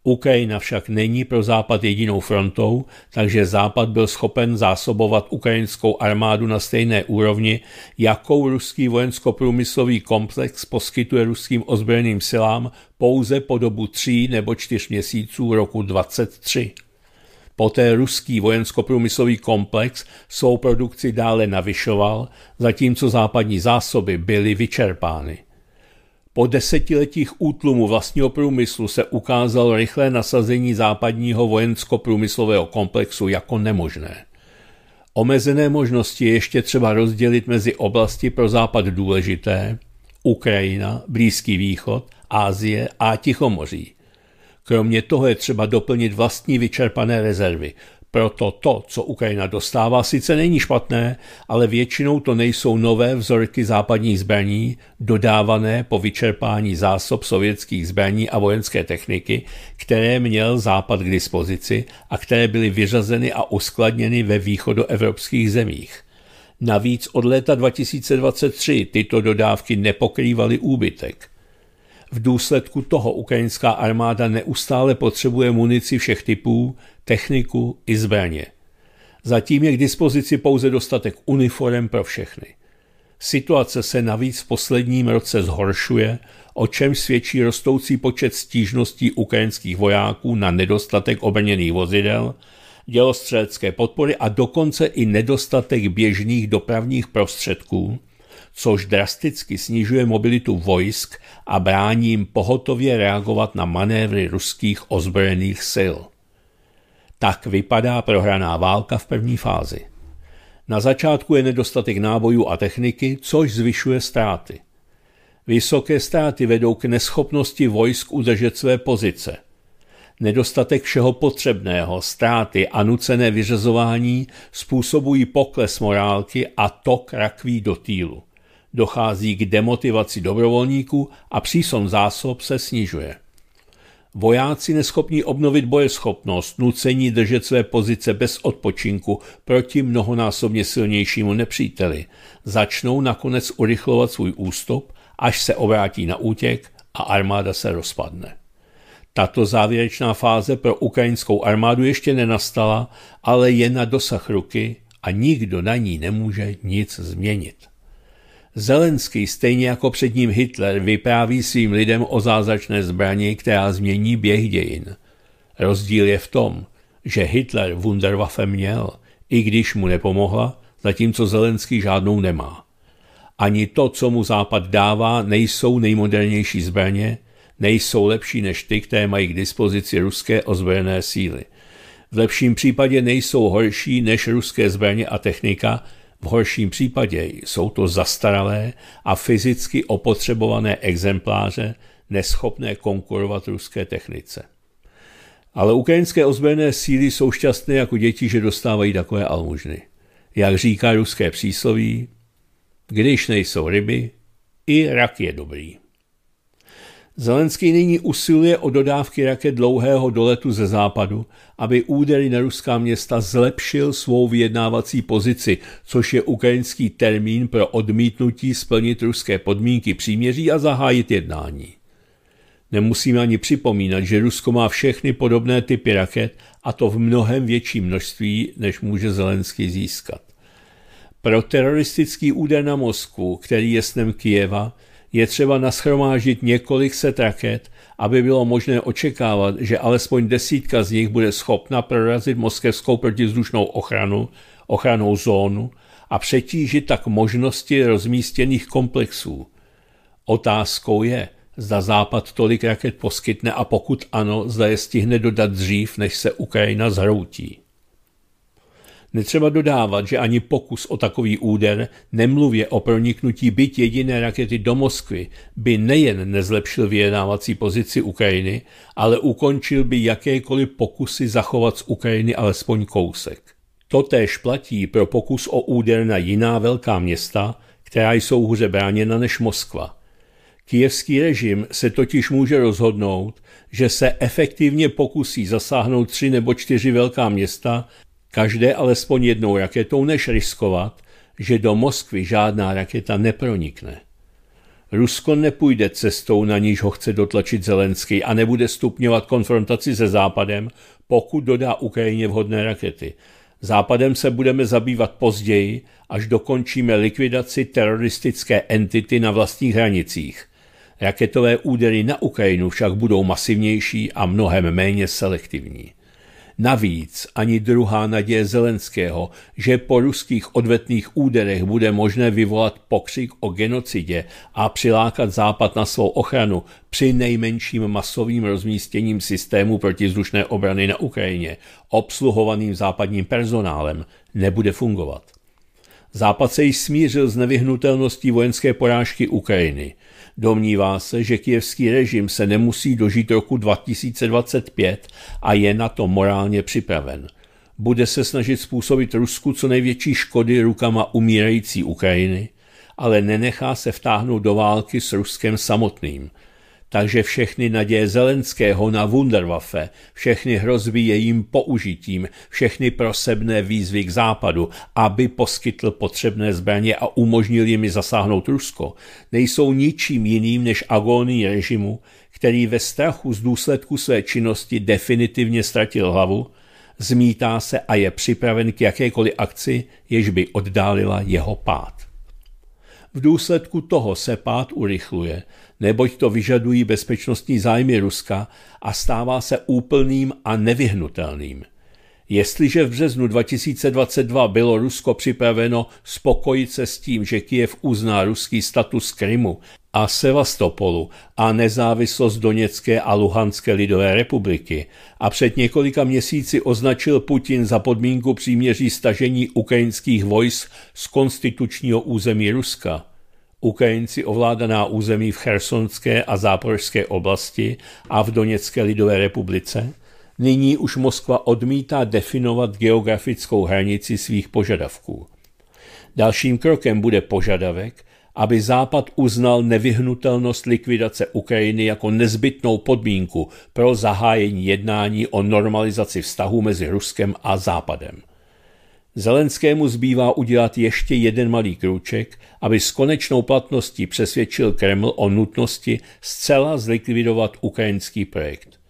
Ukrajina však není pro západ jedinou frontou, takže západ byl schopen zásobovat ukrajinskou armádu na stejné úrovni, jakou ruský vojensko-průmyslový komplex poskytuje ruským ozbrojeným silám pouze po dobu tří nebo čtyř měsíců roku 23. Poté ruský vojensko-průmyslový komplex svou produkci dále navyšoval, zatímco západní zásoby byly vyčerpány. Po desetiletích útlumu vlastního průmyslu se ukázalo rychlé nasazení západního vojensko-průmyslového komplexu jako nemožné. Omezené možnosti ještě třeba rozdělit mezi oblasti pro západ důležité Ukrajina, Blízký východ, Ázie a Tichomoří – Kromě toho je třeba doplnit vlastní vyčerpané rezervy. Proto to, co Ukrajina dostává, sice není špatné, ale většinou to nejsou nové vzorky západních zbraní, dodávané po vyčerpání zásob sovětských zbraní a vojenské techniky, které měl Západ k dispozici a které byly vyřazeny a uskladněny ve východoevropských zemích. Navíc od léta 2023 tyto dodávky nepokrývaly úbytek. V důsledku toho ukrajinská armáda neustále potřebuje munici všech typů, techniku i zbraně. Zatím je k dispozici pouze dostatek uniform pro všechny. Situace se navíc v posledním roce zhoršuje, o čem svědčí rostoucí počet stížností ukrajinských vojáků na nedostatek obrněných vozidel, dělostřelecké podpory a dokonce i nedostatek běžných dopravních prostředků, což drasticky snižuje mobilitu vojsk a brání jim pohotově reagovat na manévry ruských ozbrojených sil. Tak vypadá prohraná válka v první fázi. Na začátku je nedostatek nábojů a techniky, což zvyšuje ztráty. Vysoké ztráty vedou k neschopnosti vojsk udržet své pozice. Nedostatek všeho potřebného, ztráty a nucené vyřazování způsobují pokles morálky a tok rakví do týlu dochází k demotivaci dobrovolníků a přísun zásob se snižuje. Vojáci neschopní obnovit bojeschopnost, nucení držet své pozice bez odpočinku proti mnohonásobně silnějšímu nepříteli, začnou nakonec urychlovat svůj ústup, až se obrátí na útěk a armáda se rozpadne. Tato závěrečná fáze pro ukrajinskou armádu ještě nenastala, ale je na dosah ruky a nikdo na ní nemůže nic změnit. Zelenský, stejně jako před ním Hitler, vypráví svým lidem o zázračné zbrani, která změní běh dějin. Rozdíl je v tom, že Hitler Wunderwaffe měl, i když mu nepomohla, zatímco Zelenský žádnou nemá. Ani to, co mu Západ dává, nejsou nejmodernější zbraně, nejsou lepší než ty, které mají k dispozici ruské ozbrojené síly. V lepším případě nejsou horší než ruské zbraně a technika, v horším případě jsou to zastaralé a fyzicky opotřebované exempláře neschopné konkurovat ruské technice. Ale ukrajinské ozbrojené síly jsou šťastné jako děti, že dostávají takové almužny. Jak říká ruské přísloví, když nejsou ryby, i rak je dobrý. Zelenský nyní usiluje o dodávky raket dlouhého doletu ze západu, aby údery na ruská města zlepšil svou vyjednávací pozici, což je ukrajinský termín pro odmítnutí splnit ruské podmínky příměří a zahájit jednání. Nemusím ani připomínat, že Rusko má všechny podobné typy raket a to v mnohem větší množství, než může Zelenský získat. Pro teroristický úder na Moskvu, který je snem Kijeva, je třeba naschromážit několik set raket, aby bylo možné očekávat, že alespoň desítka z nich bude schopna prorazit moskevskou protizdušnou ochranu, ochranou zónu a přetížit tak možnosti rozmístěných komplexů. Otázkou je, zda Západ tolik raket poskytne a pokud ano, zda je stihne dodat dřív, než se Ukrajina zhroutí. Netřeba dodávat, že ani pokus o takový úder, nemluvě o proniknutí byt jediné rakety do Moskvy, by nejen nezlepšil vyjednávací pozici Ukrajiny, ale ukončil by jakékoliv pokusy zachovat z Ukrajiny alespoň kousek. Totéž platí pro pokus o úder na jiná velká města, která jsou hůře bráněna než Moskva. Kijevský režim se totiž může rozhodnout, že se efektivně pokusí zasáhnout tři nebo čtyři velká města Každé alespoň jednou raketou, než riskovat, že do Moskvy žádná raketa nepronikne. Rusko nepůjde cestou, na níž ho chce dotlačit Zelenský a nebude stupňovat konfrontaci se Západem, pokud dodá Ukrajině vhodné rakety. Západem se budeme zabývat později, až dokončíme likvidaci teroristické entity na vlastních hranicích. Raketové údery na Ukrajinu však budou masivnější a mnohem méně selektivní. Navíc ani druhá naděje Zelenského, že po ruských odvetných úderech bude možné vyvolat pokřik o genocidě a přilákat Západ na svou ochranu při nejmenším masovým rozmístěním systému protizdušné obrany na Ukrajině, obsluhovaným západním personálem, nebude fungovat. Západ se již smířil s nevyhnutelností vojenské porážky Ukrajiny – Domnívá se, že kijevský režim se nemusí dožít roku 2025 a je na to morálně připraven. Bude se snažit způsobit Rusku co největší škody rukama umírající Ukrajiny, ale nenechá se vtáhnout do války s Ruskem samotným – takže všechny naděje Zelenského na Wunderwaffe, všechny hrozby jejím použitím, všechny prosebné výzvy k západu, aby poskytl potřebné zbraně a umožnil jimi zasáhnout Rusko, nejsou ničím jiným než agónii režimu, který ve strachu z důsledku své činnosti definitivně ztratil hlavu, zmítá se a je připraven k jakékoliv akci, jež by oddálila jeho pád. V důsledku toho se pád urychluje, neboť to vyžadují bezpečnostní zájmy Ruska a stává se úplným a nevyhnutelným. Jestliže v březnu 2022 bylo Rusko připraveno spokojit se s tím, že Kiev uzná ruský status Krymu a Sevastopolu a nezávislost Doněcké a Luhanské lidové republiky a před několika měsíci označil Putin za podmínku příměří stažení ukrajinských vojsk z konstitučního území Ruska, Ukrajinci ovládaná území v Chersonské a Záporožské oblasti a v Doněcké lidové republice – Nyní už Moskva odmítá definovat geografickou hranici svých požadavků. Dalším krokem bude požadavek, aby Západ uznal nevyhnutelnost likvidace Ukrajiny jako nezbytnou podmínku pro zahájení jednání o normalizaci vztahu mezi Ruskem a Západem. Zelenskému zbývá udělat ještě jeden malý krůček, aby s konečnou platností přesvědčil Kreml o nutnosti zcela zlikvidovat ukrajinský projekt.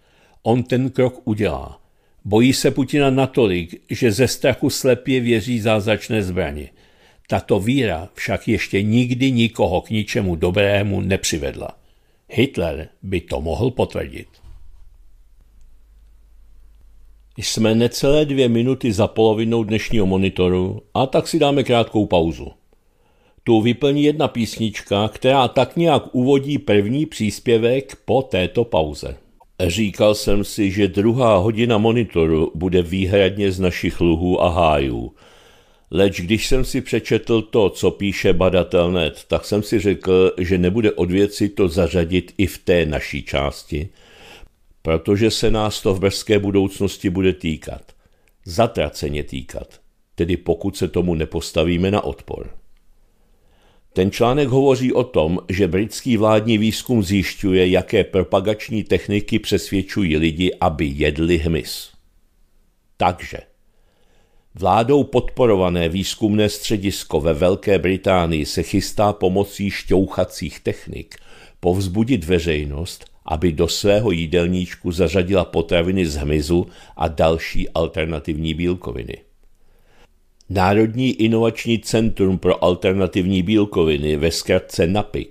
On ten krok udělá. Bojí se Putina natolik, že ze strachu slepě věří zázračné zbraně. Tato víra však ještě nikdy nikoho k ničemu dobrému nepřivedla. Hitler by to mohl potvrdit. Jsme necelé dvě minuty za polovinou dnešního monitoru a tak si dáme krátkou pauzu. Tu vyplní jedna písnička, která tak nějak uvodí první příspěvek po této pauze. Říkal jsem si, že druhá hodina monitoru bude výhradně z našich luhů a hájů. Leč když jsem si přečetl to, co píše Badatelnet, tak jsem si řekl, že nebude od věci to zařadit i v té naší části, protože se nás to v brzké budoucnosti bude týkat. Zatraceně týkat, tedy pokud se tomu nepostavíme na odpor. Ten článek hovoří o tom, že britský vládní výzkum zjišťuje, jaké propagační techniky přesvědčují lidi, aby jedli hmyz. Takže vládou podporované výzkumné středisko ve Velké Británii se chystá pomocí šťouchacích technik povzbudit veřejnost, aby do svého jídelníčku zařadila potraviny z hmyzu a další alternativní bílkoviny. Národní inovační centrum pro alternativní bílkoviny ve zkratce NAPIC,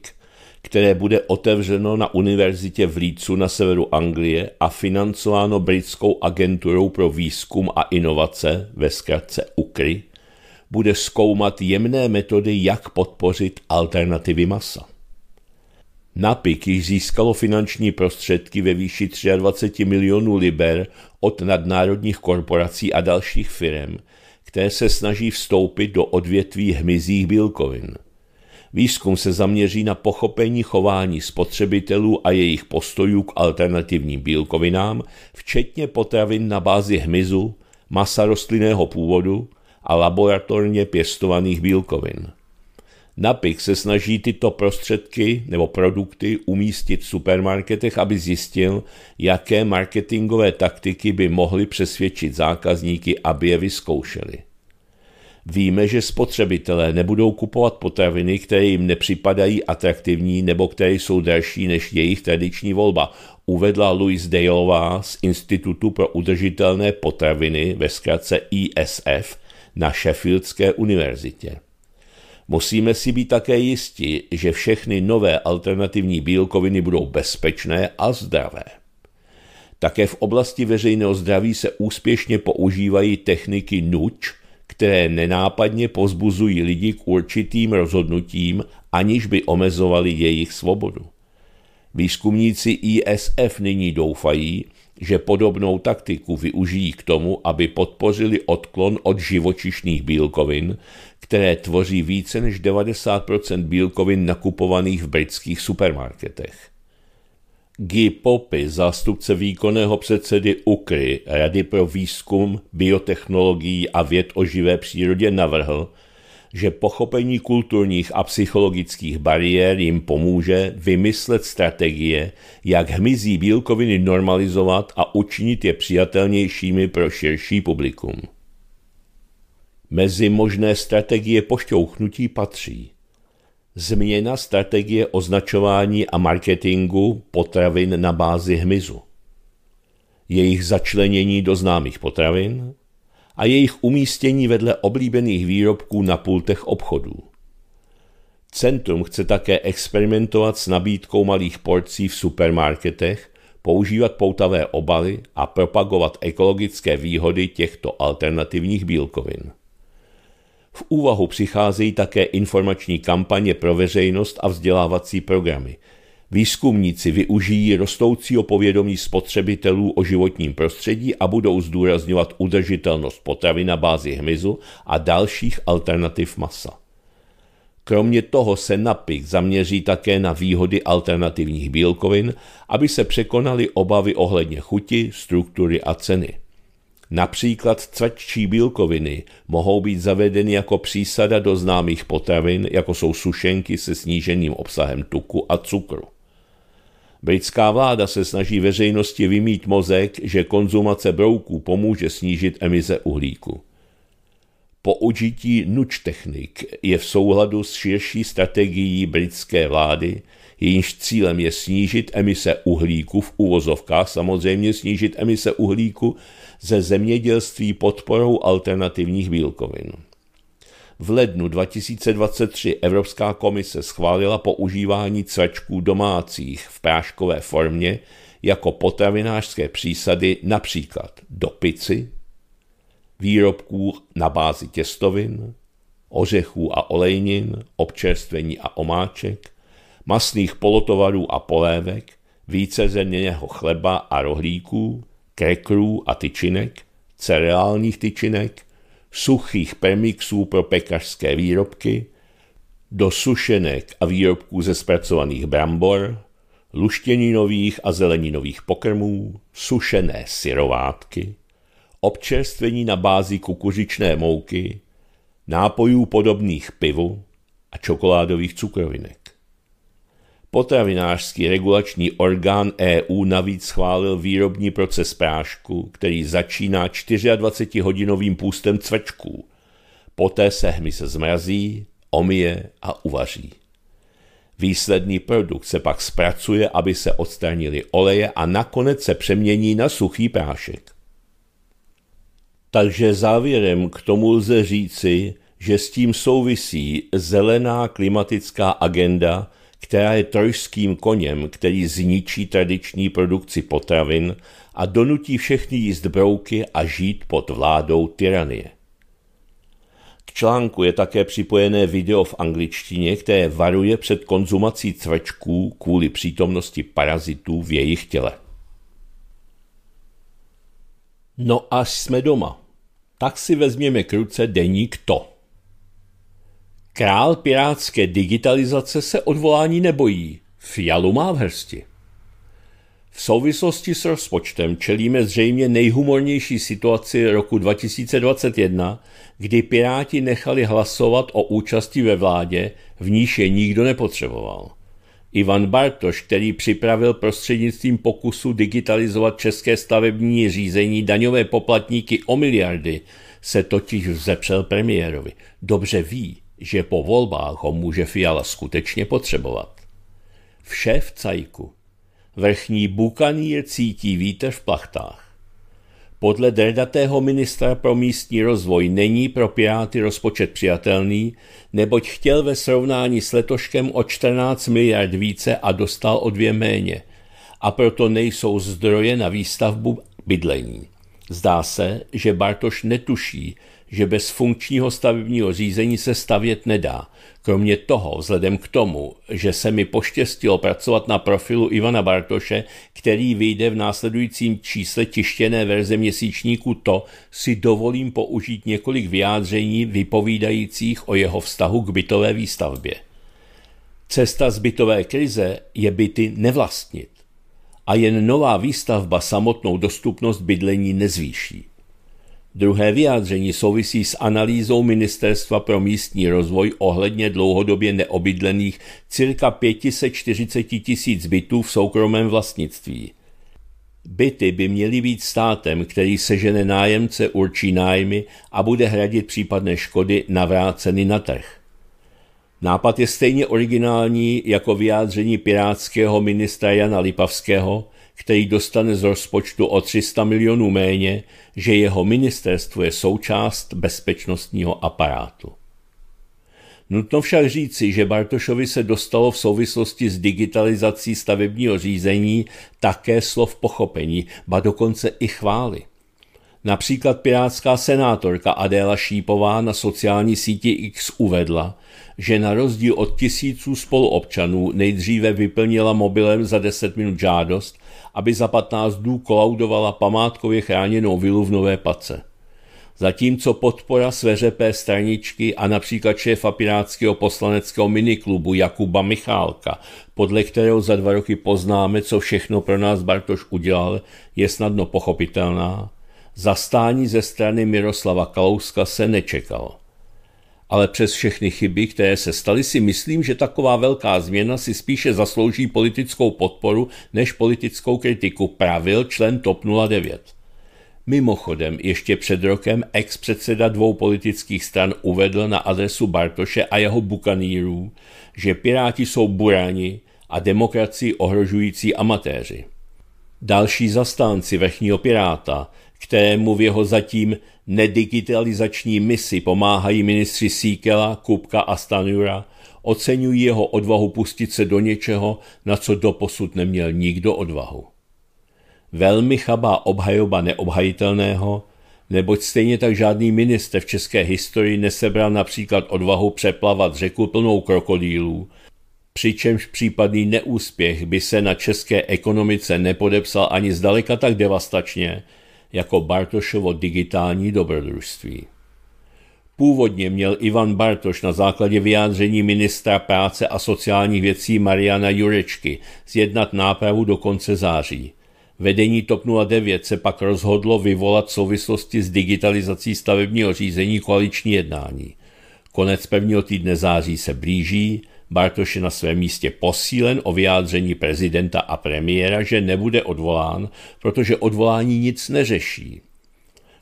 které bude otevřeno na univerzitě v Lícu na severu Anglie a financováno britskou agenturou pro výzkum a inovace ve zkratce UKRI, bude zkoumat jemné metody, jak podpořit alternativy masa. NAPIK již získalo finanční prostředky ve výši 23 milionů liber od nadnárodních korporací a dalších firm, které se snaží vstoupit do odvětví hmyzích bílkovin. Výzkum se zaměří na pochopení chování spotřebitelů a jejich postojů k alternativním bílkovinám, včetně potravin na bázi hmyzu, masa rostlinného původu a laboratorně pěstovaných bílkovin. NAPIK se snaží tyto prostředky nebo produkty umístit v supermarketech, aby zjistil, jaké marketingové taktiky by mohly přesvědčit zákazníky, aby je vyzkoušeli. Víme, že spotřebitelé nebudou kupovat potraviny, které jim nepřipadají atraktivní nebo které jsou dražší než jejich tradiční volba, uvedla Louise Dejová z Institutu pro udržitelné potraviny ve zkratce ISF na Sheffieldské univerzitě. Musíme si být také jisti, že všechny nové alternativní bílkoviny budou bezpečné a zdravé. Také v oblasti veřejného zdraví se úspěšně používají techniky nuč, které nenápadně pozbuzují lidi k určitým rozhodnutím, aniž by omezovali jejich svobodu. Výzkumníci ISF nyní doufají, že podobnou taktiku využijí k tomu, aby podpořili odklon od živočišných bílkovin, které tvoří více než 90 bílkovin nakupovaných v britských supermarketech. Guy Popy, zástupce výkonného předsedy UKRY, Rady pro výzkum, biotechnologií a věd o živé přírodě, navrhl, že pochopení kulturních a psychologických bariér jim pomůže vymyslet strategie, jak hmyzí bílkoviny normalizovat a učinit je přijatelnějšími pro širší publikum. Mezi možné strategie pošťouchnutí patří změna strategie označování a marketingu potravin na bázi hmyzu, jejich začlenění do známých potravin a jejich umístění vedle oblíbených výrobků na pultech obchodů. Centrum chce také experimentovat s nabídkou malých porcí v supermarketech, používat poutavé obaly a propagovat ekologické výhody těchto alternativních bílkovin. V úvahu přicházejí také informační kampaně pro veřejnost a vzdělávací programy. Výzkumníci využijí rostoucího povědomí spotřebitelů o životním prostředí a budou zdůrazňovat udržitelnost potravy na bázi hmyzu a dalších alternativ masa. Kromě toho se NAPIK zaměří také na výhody alternativních bílkovin, aby se překonaly obavy ohledně chuti, struktury a ceny. Například cvaččí bílkoviny mohou být zavedeny jako přísada do známých potravin, jako jsou sušenky se sníženým obsahem tuku a cukru. Britská vláda se snaží veřejnosti vymít mozek, že konzumace brouků pomůže snížit emize uhlíku. Použití nuč technik je v souhladu s širší strategií britské vlády, jejímž cílem je snížit emise uhlíku v uvozovkách, samozřejmě snížit emise uhlíku ze zemědělství podporou alternativních bílkovin. V lednu 2023 Evropská komise schválila používání cvačků domácích v práškové formě jako potravinářské přísady například do pici, výrobků na bázi těstovin, ořechů a olejnin, občerstvení a omáček, masných polotovarů a polévek, více zeměného chleba a rohlíků, kreklů a tyčinek, cereálních tyčinek, suchých premixů pro pekařské výrobky, do sušenek a výrobků ze zpracovaných brambor, luštěninových a zeleninových pokrmů, sušené syrovátky, občerstvení na bázi kukuřičné mouky, nápojů podobných pivu a čokoládových cukrovinek. Potravinářský regulační orgán EU navíc schválil výrobní proces prášku, který začíná 24-hodinovým půstem cvečků. Poté se hmyz zmrazí, omije a uvaří. Výsledný produkt se pak zpracuje, aby se odstranili oleje a nakonec se přemění na suchý prášek. Takže závěrem k tomu lze říci, že s tím souvisí zelená klimatická agenda – která je trojským koněm, který zničí tradiční produkci potravin a donutí všechny jíst brouky a žít pod vládou tyranie. K článku je také připojené video v angličtině, které varuje před konzumací cvrčků kvůli přítomnosti parazitů v jejich těle. No až jsme doma, tak si vezměme kruce deník to – Král pirátské digitalizace se odvolání nebojí. Fialu má v hrsti. V souvislosti s rozpočtem čelíme zřejmě nejhumornější situaci roku 2021, kdy Piráti nechali hlasovat o účasti ve vládě, v níž je nikdo nepotřeboval. Ivan Bartoš, který připravil prostřednictvím pokusu digitalizovat české stavební řízení daňové poplatníky o miliardy, se totiž vzepřel premiérovi. Dobře ví, že po volbách ho může Fiala skutečně potřebovat. Vše v cajku. Vrchní bukanír cítí vítr v plachtách. Podle drdatého ministra pro místní rozvoj není pro Piráty rozpočet přijatelný, neboť chtěl ve srovnání s letoškem o 14 miliard více a dostal o dvě méně. A proto nejsou zdroje na výstavbu bydlení. Zdá se, že Bartoš netuší, že bez funkčního stavebního řízení se stavět nedá. Kromě toho, vzhledem k tomu, že se mi poštěstilo pracovat na profilu Ivana Bartoše, který vyjde v následujícím čísle tištěné verze měsíčníku to, si dovolím použít několik vyjádření vypovídajících o jeho vztahu k bytové výstavbě. Cesta z bytové krize je byty nevlastnit a jen nová výstavba samotnou dostupnost bydlení nezvýší. Druhé vyjádření souvisí s analýzou Ministerstva pro místní rozvoj ohledně dlouhodobě neobydlených cirka 540 tisíc bytů v soukromém vlastnictví. Byty by měly být státem, který sežene nájemce, určí nájmy a bude hradit případné škody navráceny na trh. Nápad je stejně originální jako vyjádření pirátského ministra Jana Lipavského, který dostane z rozpočtu o 300 milionů méně, že jeho ministerstvo je součást bezpečnostního aparátu. Nutno však říci, že Bartošovi se dostalo v souvislosti s digitalizací stavebního řízení také slov pochopení, ba dokonce i chvály. Například pirátská senátorka Adéla Šípová na sociální síti X uvedla, že na rozdíl od tisíců spoluobčanů nejdříve vyplnila mobilem za 10 minut žádost aby za 15 dů kolaudovala památkově chráněnou vilu v Nové Pace. Zatímco podpora sveřepé straničky a například šéfa pirátského poslaneckého miniklubu Jakuba Michálka, podle kterého za dva roky poznáme, co všechno pro nás Bartoš udělal, je snadno pochopitelná, zastání ze strany Miroslava Kalouska se nečekalo. Ale přes všechny chyby, které se staly, si myslím, že taková velká změna si spíše zaslouží politickou podporu než politickou kritiku, pravil člen TOP 09. Mimochodem, ještě před rokem ex-předseda dvou politických stran uvedl na adresu Bartoše a jeho bukanýrů, že Piráti jsou burani a demokracii ohrožující amatéři. Další zastánci vrchního piráta, kterému v jeho zatím nedigitalizační misi pomáhají ministři Síkela, Kupka a Stanura, oceňují jeho odvahu pustit se do něčeho, na co doposud neměl nikdo odvahu. Velmi chabá obhajoba neobhajitelného, neboť stejně tak žádný minister v české historii nesebral například odvahu přeplavat řeku plnou krokodýlů, přičemž případný neúspěch by se na české ekonomice nepodepsal ani zdaleka tak devastačně, jako Bartošovo digitální dobrodružství. Původně měl Ivan Bartoš na základě vyjádření ministra práce a sociálních věcí Mariana Jurečky zjednat nápravu do konce září. Vedení TOP 09 se pak rozhodlo vyvolat v souvislosti s digitalizací stavebního řízení koaliční jednání. Konec prvního týdne září se blíží, Bartoš je na svém místě posílen o vyjádření prezidenta a premiéra, že nebude odvolán, protože odvolání nic neřeší.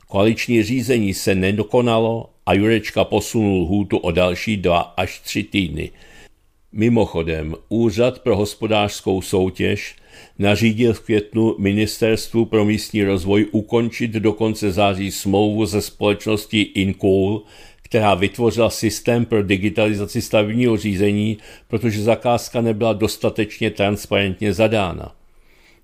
Koaliční řízení se nedokonalo a Jurečka posunul hůtu o další dva až tři týdny. Mimochodem, Úřad pro hospodářskou soutěž nařídil v květnu Ministerstvu pro místní rozvoj ukončit do konce září smlouvu ze společností Incool, která vytvořila systém pro digitalizaci stavebního řízení, protože zakázka nebyla dostatečně transparentně zadána.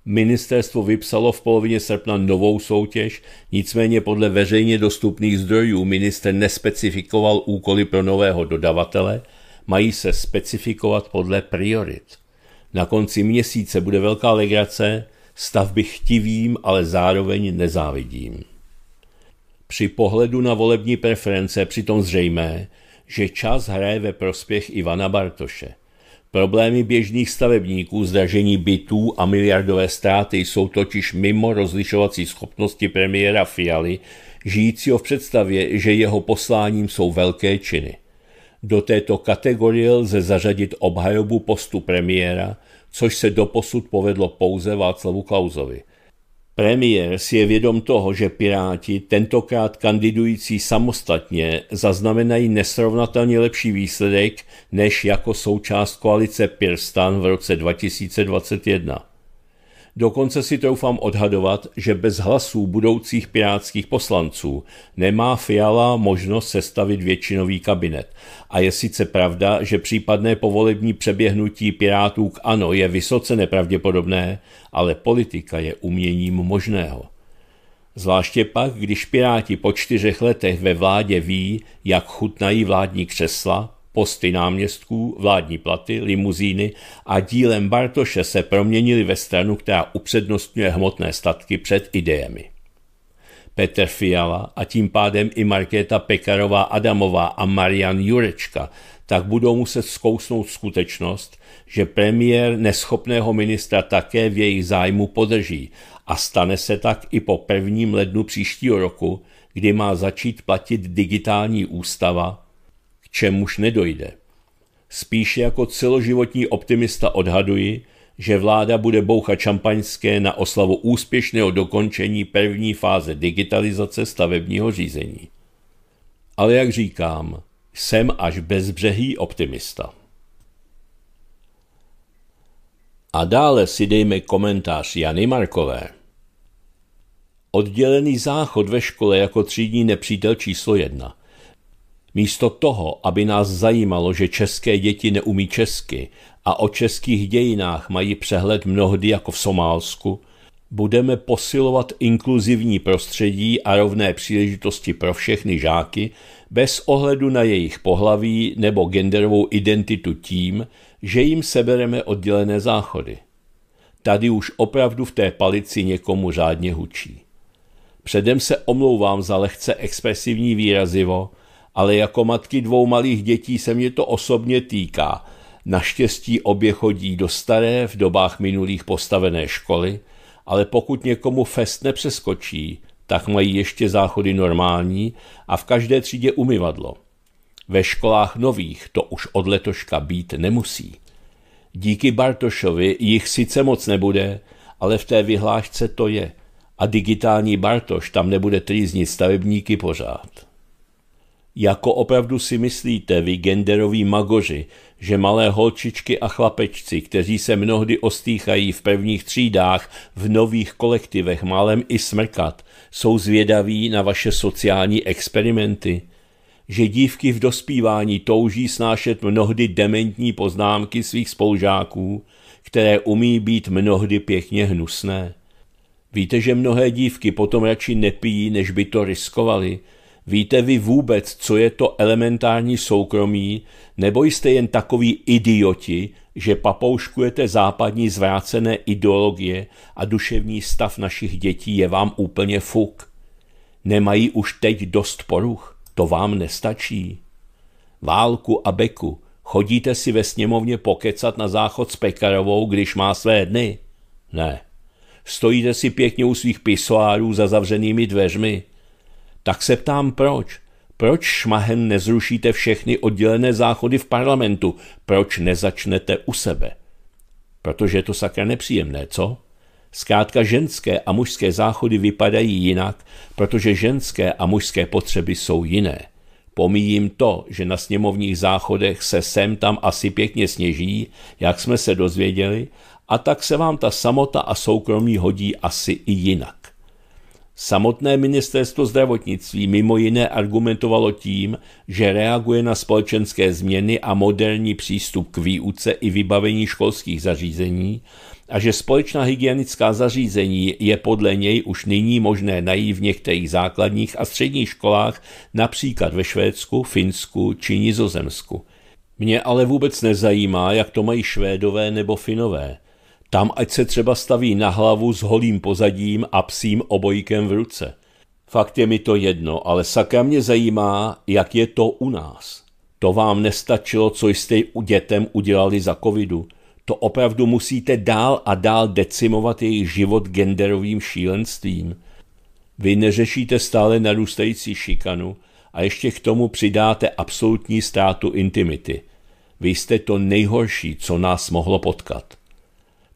Ministerstvo vypsalo v polovině srpna novou soutěž, nicméně podle veřejně dostupných zdrojů minister nespecifikoval úkoly pro nového dodavatele, mají se specifikovat podle priorit. Na konci měsíce bude velká legrace, stavby chtivým, ale zároveň nezávidím. Při pohledu na volební preference přitom zřejmé, že čas hraje ve prospěch Ivana Bartoše. Problémy běžných stavebníků, zdražení bytů a miliardové ztráty jsou totiž mimo rozlišovací schopnosti premiéra Fialy, žijícího v představě, že jeho posláním jsou velké činy. Do této kategorie lze zařadit obhajobu postu premiéra, což se doposud povedlo pouze Václavu Klauzovi – Premiér si je vědom toho, že Piráti, tentokrát kandidující samostatně, zaznamenají nesrovnatelně lepší výsledek než jako součást koalice Pirstan v roce 2021. Dokonce si troufám odhadovat, že bez hlasů budoucích pirátských poslanců nemá Fiala možnost sestavit většinový kabinet. A je sice pravda, že případné povolební přeběhnutí pirátů k ANO je vysoce nepravděpodobné, ale politika je uměním možného. Zvláště pak, když Piráti po čtyřech letech ve vládě ví, jak chutnají vládní křesla, Posty náměstků, vládní platy, limuzíny a dílem Bartoše se proměnili ve stranu, která upřednostňuje hmotné statky před idejemi. Petr Fiala a tím pádem i Markéta Pekarová Adamová a Marian Jurečka tak budou muset zkousnout skutečnost, že premiér neschopného ministra také v jejich zájmu podrží a stane se tak i po prvním lednu příštího roku, kdy má začít platit digitální ústava, čemuž nedojde. Spíše jako celoživotní optimista odhaduji, že vláda bude bouchat čampaňské na oslavu úspěšného dokončení první fáze digitalizace stavebního řízení. Ale jak říkám, jsem až bezbřehý optimista. A dále si dejme komentář Jany Markové. Oddělený záchod ve škole jako třídní nepřítel číslo jedna. Místo toho, aby nás zajímalo, že české děti neumí česky a o českých dějinách mají přehled mnohdy jako v Somálsku, budeme posilovat inkluzivní prostředí a rovné příležitosti pro všechny žáky bez ohledu na jejich pohlaví nebo genderovou identitu tím, že jim sebereme oddělené záchody. Tady už opravdu v té palici někomu řádně hučí. Předem se omlouvám za lehce expresivní výrazivo, ale jako matky dvou malých dětí se mě to osobně týká. Naštěstí obě chodí do staré, v dobách minulých postavené školy, ale pokud někomu fest nepřeskočí, tak mají ještě záchody normální a v každé třídě umyvadlo. Ve školách nových to už od letoška být nemusí. Díky Bartošovi jich sice moc nebude, ale v té vyhlášce to je. A digitální Bartoš tam nebude trýznit stavebníky pořád. Jako opravdu si myslíte, vy genderoví magoři, že malé holčičky a chlapečci, kteří se mnohdy ostýchají v prvních třídách, v nových kolektivech, málem i smrkat, jsou zvědaví na vaše sociální experimenty? Že dívky v dospívání touží snášet mnohdy dementní poznámky svých spolužáků, které umí být mnohdy pěkně hnusné? Víte, že mnohé dívky potom radši nepijí, než by to riskovali, Víte vy vůbec, co je to elementární soukromí, nebo jste jen takoví idioti, že papouškujete západní zvrácené ideologie a duševní stav našich dětí je vám úplně fuk? Nemají už teď dost poruch? To vám nestačí. Válku a beku. Chodíte si ve sněmovně pokecat na záchod s Pekarovou, když má své dny? Ne. Stojíte si pěkně u svých pisoárů za zavřenými dveřmi – tak se ptám proč. Proč šmahem nezrušíte všechny oddělené záchody v parlamentu? Proč nezačnete u sebe? Protože je to sakra nepříjemné, co? Zkrátka ženské a mužské záchody vypadají jinak, protože ženské a mužské potřeby jsou jiné. Pomíjím to, že na sněmovních záchodech se sem tam asi pěkně sněží, jak jsme se dozvěděli, a tak se vám ta samota a soukromí hodí asi i jinak. Samotné ministerstvo zdravotnictví mimo jiné argumentovalo tím, že reaguje na společenské změny a moderní přístup k výuce i vybavení školských zařízení a že společná hygienická zařízení je podle něj už nyní možné najít v některých základních a středních školách, například ve Švédsku, Finsku či Nizozemsku. Mě ale vůbec nezajímá, jak to mají Švédové nebo Finové. Tam ať se třeba staví na hlavu s holým pozadím a psím obojkem v ruce. Fakt je mi to jedno, ale sakra mě zajímá, jak je to u nás. To vám nestačilo, co jste u dětem udělali za covidu. To opravdu musíte dál a dál decimovat jejich život genderovým šílenstvím. Vy neřešíte stále narůstající šikanu a ještě k tomu přidáte absolutní ztrátu intimity. Vy jste to nejhorší, co nás mohlo potkat.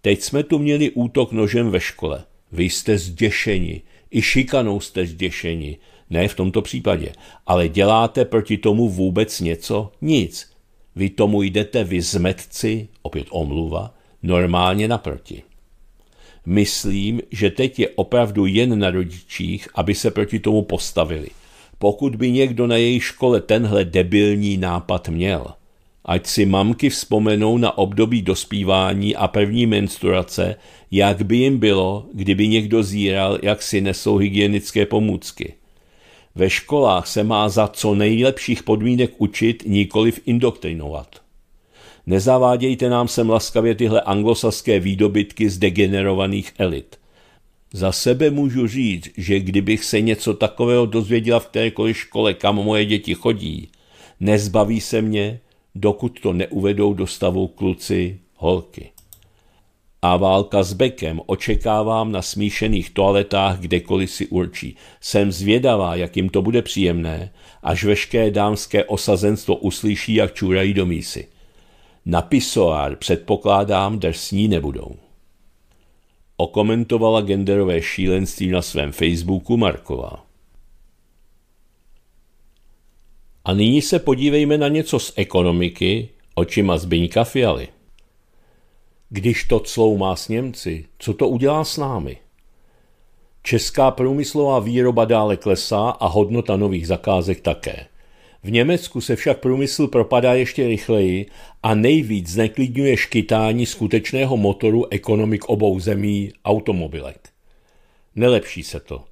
Teď jsme tu měli útok nožem ve škole. Vy jste zděšeni, i šikanou jste zděšeni. Ne v tomto případě, ale děláte proti tomu vůbec něco? Nic. Vy tomu jdete, vy zmetci, opět omluva, normálně naproti. Myslím, že teď je opravdu jen na rodičích, aby se proti tomu postavili. Pokud by někdo na její škole tenhle debilní nápad měl – Ať si mamky vzpomenou na období dospívání a první menstruace, jak by jim bylo, kdyby někdo zíral, jak si nesou hygienické pomůcky. Ve školách se má za co nejlepších podmínek učit, nikoliv indoktrinovat. Nezavádějte nám sem laskavě tyhle anglosaské výdobytky z degenerovaných elit. Za sebe můžu říct, že kdybych se něco takového dozvěděla v kterékoliv škole, kam moje děti chodí, nezbaví se mě, dokud to neuvedou do stavu kluci holky. A válka s Bekem očekávám na smíšených toaletách, kdekoliv si určí. Jsem zvědavá, jak jim to bude příjemné, až veškeré dámské osazenstvo uslyší, jak čurají do mísy. Na pisoár předpokládám, že s ní nebudou. Okomentovala genderové šílenství na svém Facebooku Marková. A nyní se podívejme na něco z ekonomiky očima Zbyňka Fialy. Když to má s Němci, co to udělá s námi? Česká průmyslová výroba dále klesá a hodnota nových zakázek také. V Německu se však průmysl propadá ještě rychleji a nejvíc zneklidňuje škytání skutečného motoru ekonomik obou zemí automobilek. Nelepší se to.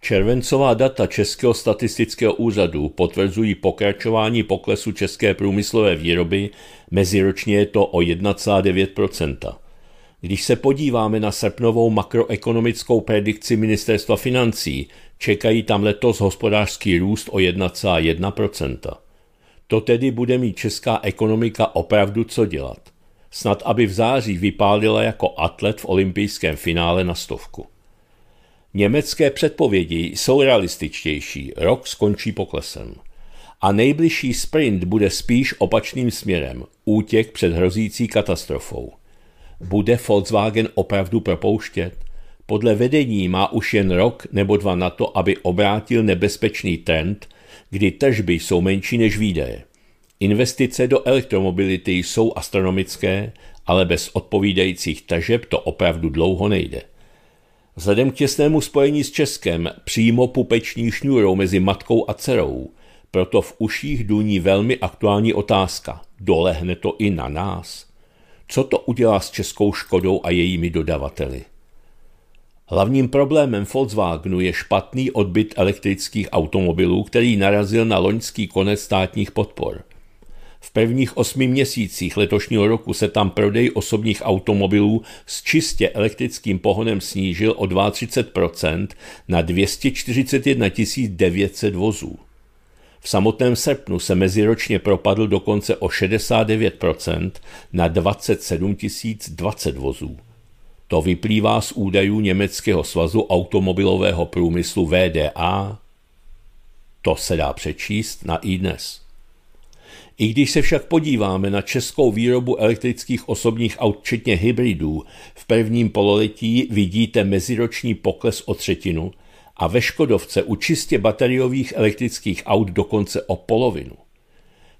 Červencová data Českého statistického úřadu potvrzují pokračování poklesu české průmyslové výroby, meziročně je to o 1,9 Když se podíváme na srpnovou makroekonomickou predikci ministerstva financí, čekají tam letos hospodářský růst o 1,1 To tedy bude mít česká ekonomika opravdu co dělat. Snad aby v září vypálila jako atlet v olympijském finále na stovku. Německé předpovědi jsou realističtější, rok skončí poklesem. A nejbližší sprint bude spíš opačným směrem, útěk před hrozící katastrofou. Bude Volkswagen opravdu propouštět? Podle vedení má už jen rok nebo dva na to, aby obrátil nebezpečný trend, kdy tržby jsou menší než výdaje. Investice do elektromobility jsou astronomické, ale bez odpovídajících tržeb to opravdu dlouho nejde. Vzhledem k těsnému spojení s Českem přímo pupeční šňůrou mezi matkou a dcerou, proto v uších duní velmi aktuální otázka. Dolehne to i na nás? Co to udělá s českou škodou a jejími dodavateli? Hlavním problémem Volkswagenu je špatný odbyt elektrických automobilů, který narazil na loňský konec státních podpor. V prvních osmi měsících letošního roku se tam prodej osobních automobilů s čistě elektrickým pohonem snížil o 32% na 241 900 vozů. V samotném srpnu se meziročně propadl dokonce o 69% na 27 020 vozů. To vyplývá z údajů Německého svazu automobilového průmyslu VDA. To se dá přečíst na iDnes. I když se však podíváme na českou výrobu elektrických osobních aut, včetně hybridů, v prvním pololetí vidíte meziroční pokles o třetinu a ve Škodovce u čistě bateriových elektrických aut dokonce o polovinu.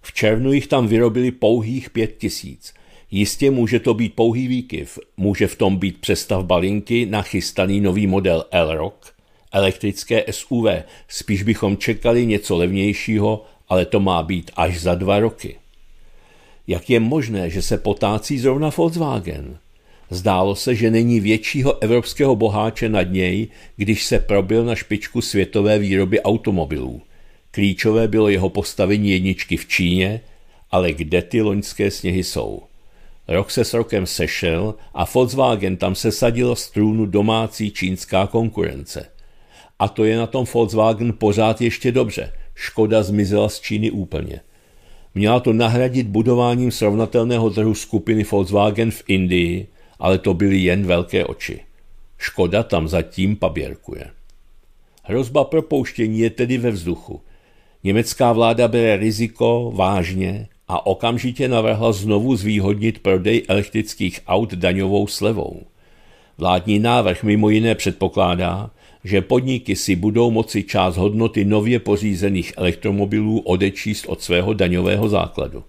V červnu jich tam vyrobili pouhých pět tisíc. Jistě může to být pouhý výkyv, může v tom být přestavba linky na chystaný nový model L-Rock, elektrické SUV, spíš bychom čekali něco levnějšího ale to má být až za dva roky. Jak je možné, že se potácí zrovna Volkswagen? Zdálo se, že není většího evropského boháče nad něj, když se probil na špičku světové výroby automobilů. Klíčové bylo jeho postavení jedničky v Číně, ale kde ty loňské sněhy jsou? Rok se s rokem sešel a Volkswagen tam se sadil strůnu domácí čínská konkurence. A to je na tom Volkswagen pořád ještě dobře – Škoda zmizela z Číny úplně. Měla to nahradit budováním srovnatelného trhu skupiny Volkswagen v Indii, ale to byly jen velké oči. Škoda tam zatím paběrkuje. Hrozba propouštění je tedy ve vzduchu. Německá vláda bere riziko vážně a okamžitě navrhla znovu zvýhodnit prodej elektrických aut daňovou slevou. Vládní návrh mimo jiné předpokládá, že podniky si budou moci část hodnoty nově pořízených elektromobilů odečíst od svého daňového základu.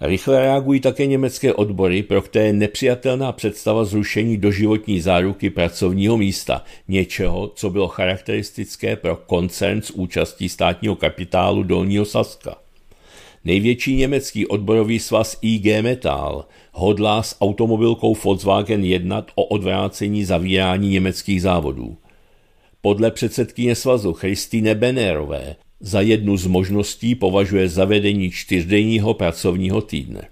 Rychle reagují také německé odbory, pro které je nepřijatelná představa zrušení doživotní záruky pracovního místa, něčeho, co bylo charakteristické pro koncern s účastí státního kapitálu Dolního Saska. Největší německý odborový svaz IG Metall hodlá s automobilkou Volkswagen jednat o odvrácení zavírání německých závodů. Podle předsedkyně svazu Christine Benérové za jednu z možností považuje zavedení čtyřdenního pracovního týdne.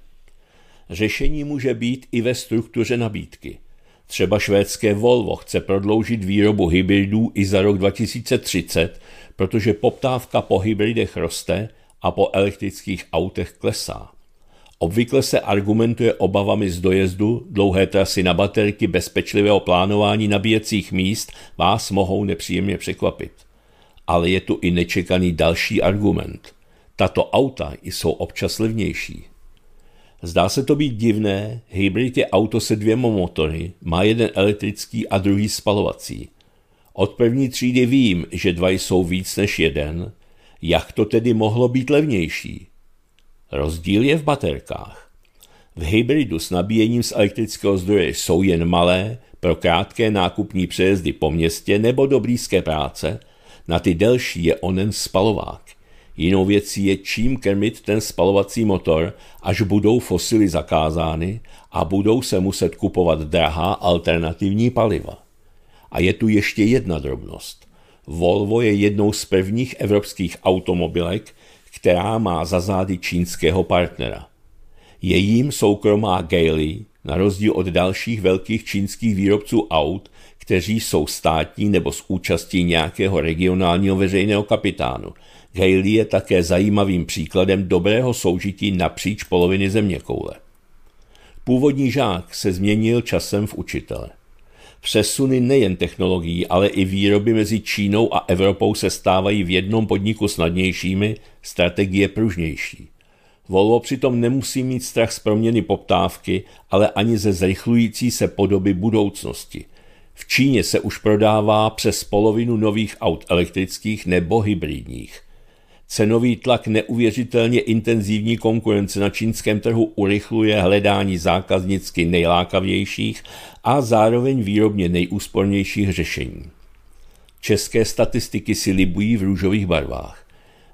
Řešení může být i ve struktuře nabídky. Třeba švédské Volvo chce prodloužit výrobu hybridů i za rok 2030, protože poptávka po hybridech roste a po elektrických autech klesá. Obvykle se argumentuje obavami z dojezdu, dlouhé trasy na baterky, bezpečlivého plánování nabíjecích míst vás mohou nepříjemně překvapit. Ale je tu i nečekaný další argument. Tato auta jsou občas levnější. Zdá se to být divné, hybrid je auto se dvěma motory, má jeden elektrický a druhý spalovací. Od první třídy vím, že dva jsou víc než jeden, jak to tedy mohlo být levnější? Rozdíl je v baterkách. V hybridu s nabíjením z elektrického zdroje jsou jen malé, pro krátké nákupní přejezdy po městě nebo do blízké práce, na ty delší je onen spalovák. Jinou věcí je, čím krmit ten spalovací motor, až budou fosily zakázány a budou se muset kupovat drahá alternativní paliva. A je tu ještě jedna drobnost. Volvo je jednou z prvních evropských automobilek, která má za zády čínského partnera. Jejím soukromá Gailey, na rozdíl od dalších velkých čínských výrobců aut, kteří jsou státní nebo s účastí nějakého regionálního veřejného kapitánu. Gailey je také zajímavým příkladem dobrého soužití napříč poloviny zeměkoule. Původní žák se změnil časem v učitele. Přesuny nejen technologií, ale i výroby mezi Čínou a Evropou se stávají v jednom podniku snadnějšími, strategie pružnější. Volvo přitom nemusí mít strach z proměny poptávky, ale ani ze zrychlující se podoby budoucnosti. V Číně se už prodává přes polovinu nových aut elektrických nebo hybridních – Cenový tlak neuvěřitelně intenzivní konkurence na čínském trhu urychluje hledání zákaznicky nejlákavějších a zároveň výrobně nejúspornějších řešení. České statistiky si libují v růžových barvách.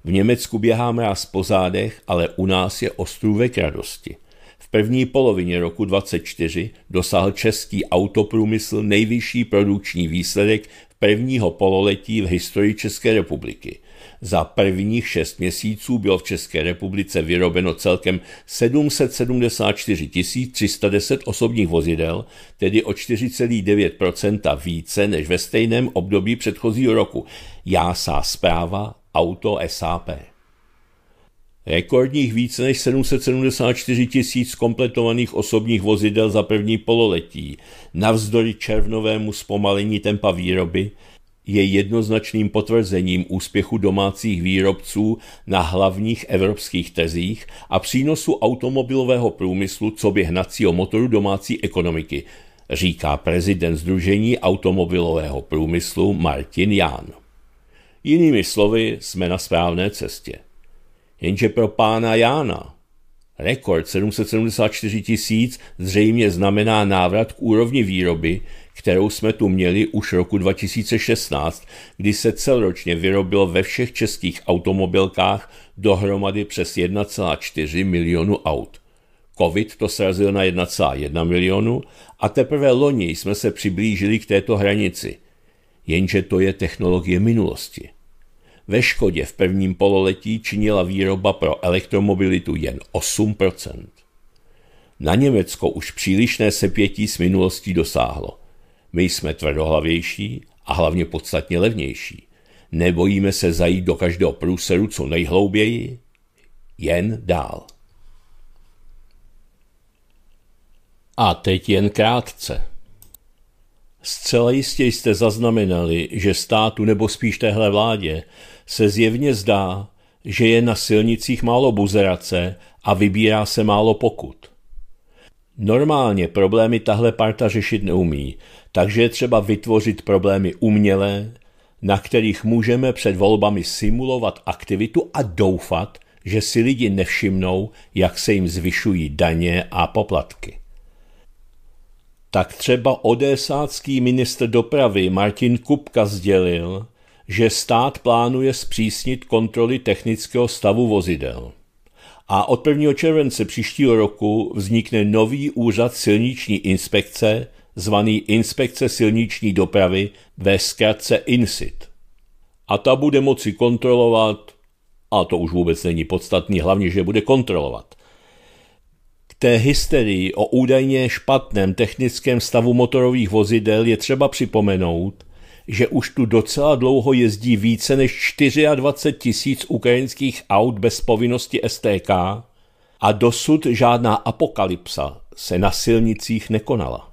V Německu běhá mráz po zádech, ale u nás je ostrůvek radosti. V první polovině roku 2024 dosáhl český autoprůmysl nejvyšší produkční výsledek prvního pololetí v historii České republiky – za prvních šest měsíců bylo v České republice vyrobeno celkem 774 310 osobních vozidel, tedy o 4,9 více než ve stejném období předchozího roku. Jásá zpráva Auto SAP. Rekordních více než 774 tisíc kompletovaných osobních vozidel za první pololetí, navzdory červnovému zpomalení tempa výroby, je jednoznačným potvrzením úspěchu domácích výrobců na hlavních evropských trzích a přínosu automobilového průmyslu co by hnacího motoru domácí ekonomiky, říká prezident Združení automobilového průmyslu Martin Ján. Jinými slovy, jsme na správné cestě. Jenže pro pána Jána rekord 774 tisíc zřejmě znamená návrat k úrovni výroby, kterou jsme tu měli už roku 2016, kdy se celoročně vyrobilo ve všech českých automobilkách dohromady přes 1,4 milionu aut. Covid to srazil na 1,1 milionu a teprve loni jsme se přiblížili k této hranici. Jenže to je technologie minulosti. Ve Škodě v prvním pololetí činila výroba pro elektromobilitu jen 8%. Na Německo už přílišné sepětí s minulostí dosáhlo. My jsme tvrdohlavější a hlavně podstatně levnější. Nebojíme se zajít do každého průseru co nejhlouběji, jen dál. A teď jen krátce. Zcela jistě jste zaznamenali, že státu nebo spíš téhle vládě se zjevně zdá, že je na silnicích málo buzerace a vybírá se málo pokut. Normálně problémy tahle parta řešit neumí, takže je třeba vytvořit problémy umělé, na kterých můžeme před volbami simulovat aktivitu a doufat, že si lidi nevšimnou, jak se jim zvyšují daně a poplatky. Tak třeba odésácký ministr dopravy Martin Kupka sdělil, že stát plánuje zpřísnit kontroly technického stavu vozidel. A od 1. července příštího roku vznikne nový úřad silniční inspekce, zvaný Inspekce silniční dopravy ve zkratce INSIT. A ta bude moci kontrolovat, a to už vůbec není podstatný, hlavně, že bude kontrolovat. K té hysterii o údajně špatném technickém stavu motorových vozidel je třeba připomenout, že už tu docela dlouho jezdí více než 24 tisíc ukrajinských aut bez povinnosti STK a dosud žádná apokalypsa se na silnicích nekonala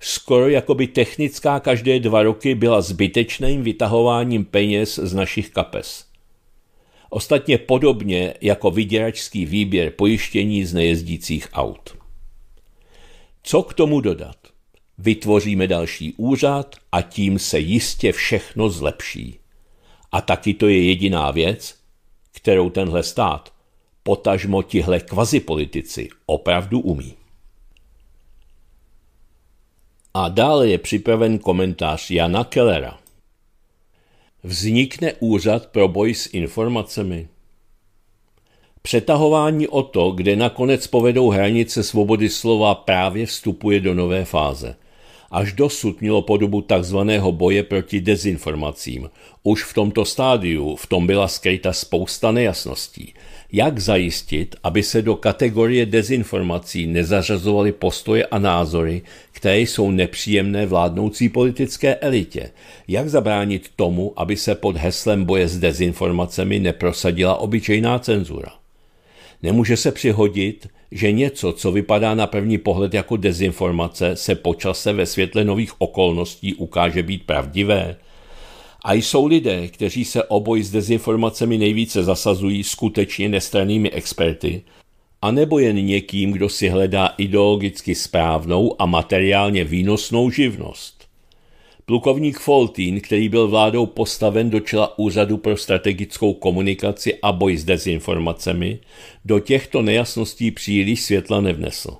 skoro jako by technická každé dva roky byla zbytečným vytahováním peněz z našich kapes. Ostatně podobně jako vyděračský výběr pojištění z nejezdících aut. Co k tomu dodat? Vytvoříme další úřad a tím se jistě všechno zlepší. A taky to je jediná věc, kterou tenhle stát, potažmo tihle kvazipolitici, opravdu umí. A dále je připraven komentář Jana Kellera. Vznikne úřad pro boj s informacemi? Přetahování o to, kde nakonec povedou hranice svobody slova, právě vstupuje do nové fáze. Až dosud mělo podobu takzvaného boje proti dezinformacím. Už v tomto stádiu v tom byla skryta spousta nejasností jak zajistit, aby se do kategorie dezinformací nezařazovaly postoje a názory, které jsou nepříjemné vládnoucí politické elitě, jak zabránit tomu, aby se pod heslem boje s dezinformacemi neprosadila obyčejná cenzura. Nemůže se přihodit, že něco, co vypadá na první pohled jako dezinformace, se počase ve světle nových okolností ukáže být pravdivé – a jsou lidé, kteří se oboj s dezinformacemi nejvíce zasazují skutečně nestrannými experty, anebo jen někým, kdo si hledá ideologicky správnou a materiálně výnosnou živnost. Plukovník Foltín, který byl vládou postaven do čela Úřadu pro strategickou komunikaci a boj s dezinformacemi, do těchto nejasností příliš světla nevnesl.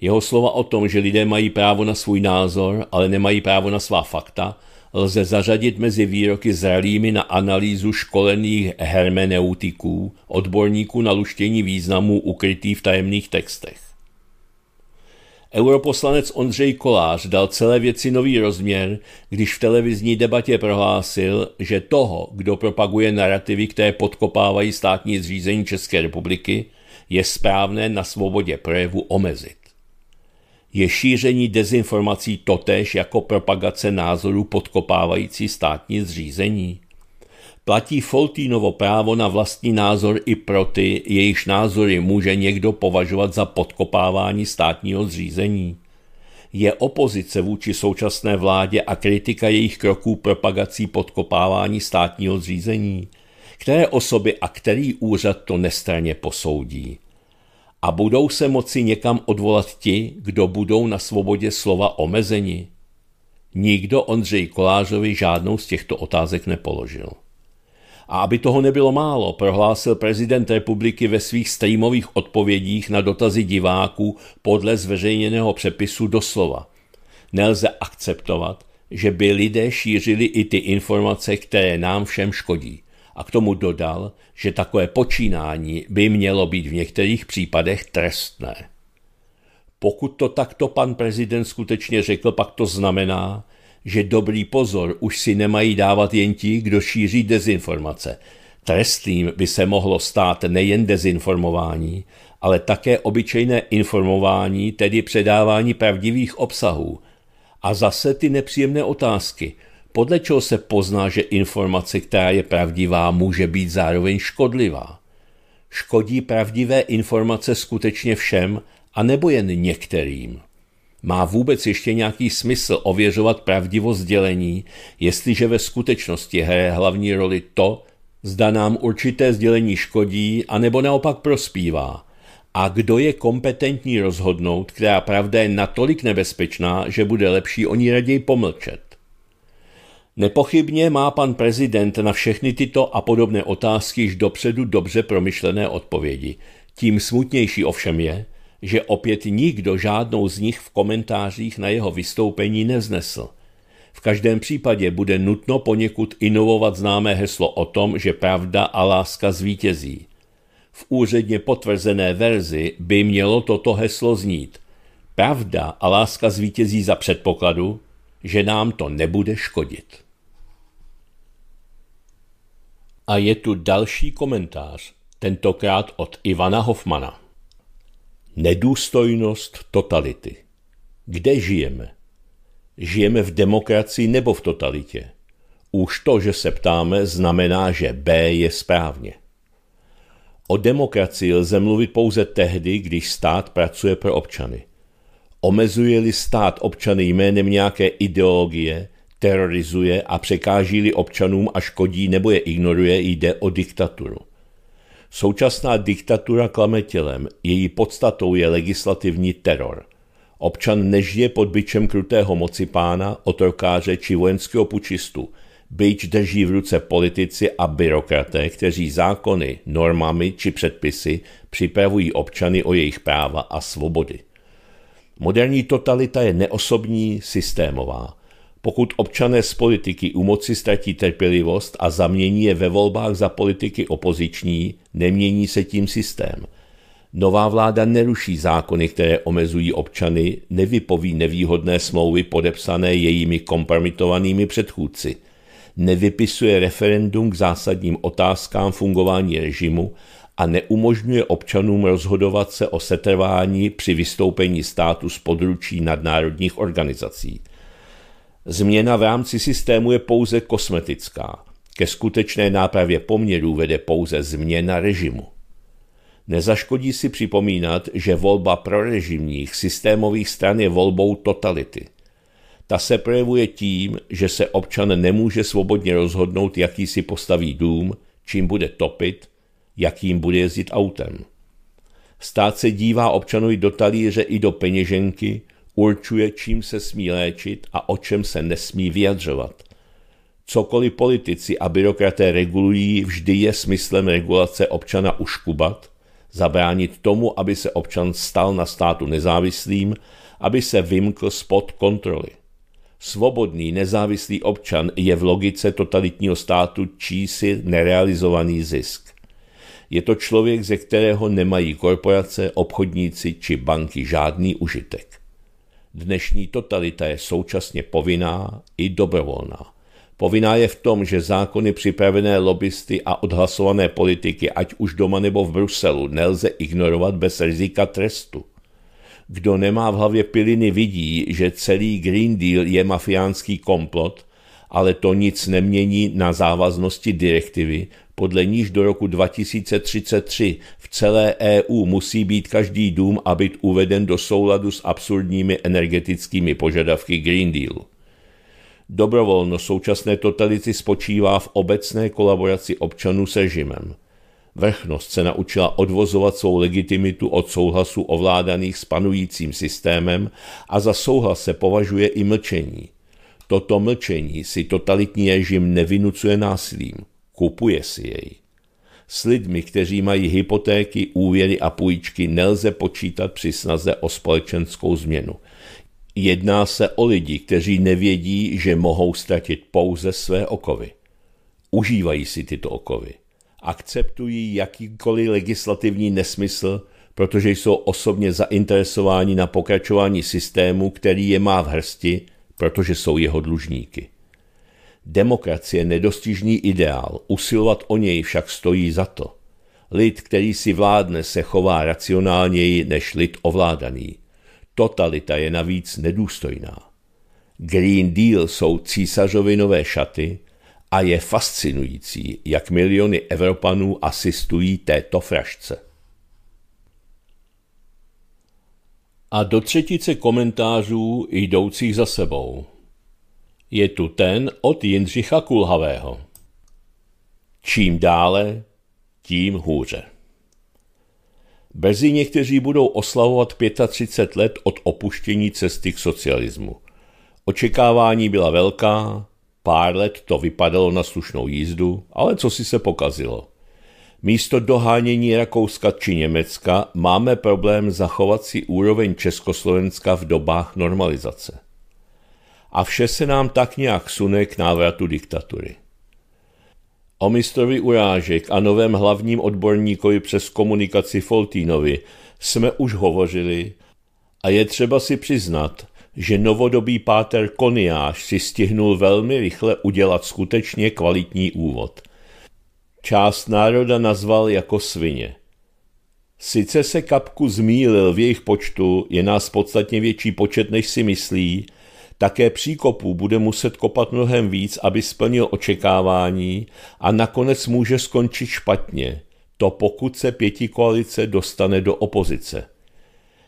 Jeho slova o tom, že lidé mají právo na svůj názor, ale nemají právo na svá fakta, lze zařadit mezi výroky zralými na analýzu školených hermeneutiků, odborníků na luštění významů ukrytý v tajemných textech. Europoslanec Ondřej Kolář dal celé věci nový rozměr, když v televizní debatě prohlásil, že toho, kdo propaguje narrativy, které podkopávají státní zřízení České republiky, je správné na svobodě projevu omezit je šíření dezinformací totéž jako propagace názorů podkopávající státní zřízení? Platí Foltínovo právo na vlastní názor i pro ty, jejichž názory může někdo považovat za podkopávání státního zřízení? Je opozice vůči současné vládě a kritika jejich kroků propagací podkopávání státního zřízení? Které osoby a který úřad to nestraně posoudí? a budou se moci někam odvolat ti, kdo budou na svobodě slova omezeni? Nikdo Ondřej Kolářovi žádnou z těchto otázek nepoložil. A aby toho nebylo málo, prohlásil prezident republiky ve svých streamových odpovědích na dotazy diváků podle zveřejněného přepisu doslova. Nelze akceptovat, že by lidé šířili i ty informace, které nám všem škodí a k tomu dodal, že takové počínání by mělo být v některých případech trestné. Pokud to takto pan prezident skutečně řekl, pak to znamená, že dobrý pozor už si nemají dávat jen ti, kdo šíří dezinformace. Trestným by se mohlo stát nejen dezinformování, ale také obyčejné informování, tedy předávání pravdivých obsahů. A zase ty nepříjemné otázky – podle čeho se pozná, že informace, která je pravdivá, může být zároveň škodlivá. Škodí pravdivé informace skutečně všem a nebo jen některým? Má vůbec ještě nějaký smysl ověřovat pravdivost dělení, jestliže ve skutečnosti hraje hlavní roli to, zda nám určité sdělení škodí a nebo naopak prospívá? A kdo je kompetentní rozhodnout, která pravda je natolik nebezpečná, že bude lepší o ní raději pomlčet? Nepochybně má pan prezident na všechny tyto a podobné otázky již dopředu dobře promyšlené odpovědi. Tím smutnější ovšem je, že opět nikdo žádnou z nich v komentářích na jeho vystoupení neznesl. V každém případě bude nutno poněkud inovovat známé heslo o tom, že pravda a láska zvítězí. V úředně potvrzené verzi by mělo toto heslo znít. Pravda a láska zvítězí za předpokladu, že nám to nebude škodit. A je tu další komentář, tentokrát od Ivana Hofmana. Nedůstojnost totality. Kde žijeme? Žijeme v demokracii nebo v totalitě? Už to, že se ptáme, znamená, že B je správně. O demokracii lze mluvit pouze tehdy, když stát pracuje pro občany. Omezuje-li stát občany jménem nějaké ideologie, terorizuje a překáží-li občanům a škodí nebo je ignoruje, jde o diktaturu. Současná diktatura klame tělem, její podstatou je legislativní teror. Občan nežije pod byčem krutého pána, otrokáře či vojenského pučistu. Byč drží v ruce politici a byrokraté, kteří zákony, normami či předpisy připravují občany o jejich práva a svobody. Moderní totalita je neosobní, systémová. Pokud občané z politiky u moci ztratí trpělivost a zamění je ve volbách za politiky opoziční, nemění se tím systém. Nová vláda neruší zákony, které omezují občany, nevypoví nevýhodné smlouvy podepsané jejími kompromitovanými předchůdci, nevypisuje referendum k zásadním otázkám fungování režimu a neumožňuje občanům rozhodovat se o setrvání při vystoupení státu z područí nadnárodních organizací. Změna v rámci systému je pouze kosmetická. Ke skutečné nápravě poměrů vede pouze změna režimu. Nezaškodí si připomínat, že volba prorežimních systémových stran je volbou totality. Ta se projevuje tím, že se občan nemůže svobodně rozhodnout, jaký si postaví dům, čím bude topit, jakým bude jezdit autem. Stát se dívá občanovi do talíře i do peněženky, určuje, čím se smí léčit a o čem se nesmí vyjadřovat. Cokoliv politici a byrokraté regulují, vždy je smyslem regulace občana uškubat, zabránit tomu, aby se občan stal na státu nezávislým, aby se vymkl spod kontroly. Svobodný nezávislý občan je v logice totalitního státu čísi nerealizovaný zisk. Je to člověk, ze kterého nemají korporace, obchodníci či banky žádný užitek. Dnešní totalita je současně povinná i dobrovolná. Povinná je v tom, že zákony připravené lobbysty a odhlasované politiky, ať už doma nebo v Bruselu, nelze ignorovat bez rizika trestu. Kdo nemá v hlavě piliny, vidí, že celý Green Deal je mafiánský komplot, ale to nic nemění na závaznosti direktivy, podle níž do roku 2033 v celé EU musí být každý dům a byt uveden do souladu s absurdními energetickými požadavky Green Deal. Dobrovolno současné totality spočívá v obecné kolaboraci občanů se režimem. Vrchnost se naučila odvozovat svou legitimitu od souhlasu ovládaných s panujícím systémem a za souhlas se považuje i mlčení. Toto mlčení si totalitní režim nevinucuje násilím kupuje si jej. S lidmi, kteří mají hypotéky, úvěry a půjčky, nelze počítat při snaze o společenskou změnu. Jedná se o lidi, kteří nevědí, že mohou ztratit pouze své okovy. Užívají si tyto okovy. Akceptují jakýkoliv legislativní nesmysl, protože jsou osobně zainteresováni na pokračování systému, který je má v hrsti, protože jsou jeho dlužníky. Demokracie nedostižný ideál, usilovat o něj však stojí za to. Lid, který si vládne, se chová racionálněji než lid ovládaný. Totalita je navíc nedůstojná. Green Deal jsou císařovi nové šaty a je fascinující, jak miliony Evropanů asistují této fražce. A do třetice komentářů jdoucích za sebou je tu ten od Jindřicha Kulhavého. Čím dále, tím hůře. Brzy někteří budou oslavovat 35 let od opuštění cesty k socialismu. Očekávání byla velká, pár let to vypadalo na slušnou jízdu, ale co si se pokazilo? Místo dohánění Rakouska či Německa máme problém zachovat si úroveň Československa v dobách normalizace a vše se nám tak nějak sune k návratu diktatury. O mistrovi urážek a novém hlavním odborníkovi přes komunikaci Foltínovi jsme už hovořili a je třeba si přiznat, že novodobý páter Koniáš si stihnul velmi rychle udělat skutečně kvalitní úvod. Část národa nazval jako svině. Sice se kapku zmílil v jejich počtu, je nás podstatně větší počet, než si myslí, také příkopů bude muset kopat mnohem víc, aby splnil očekávání a nakonec může skončit špatně. To pokud se pěti koalice dostane do opozice.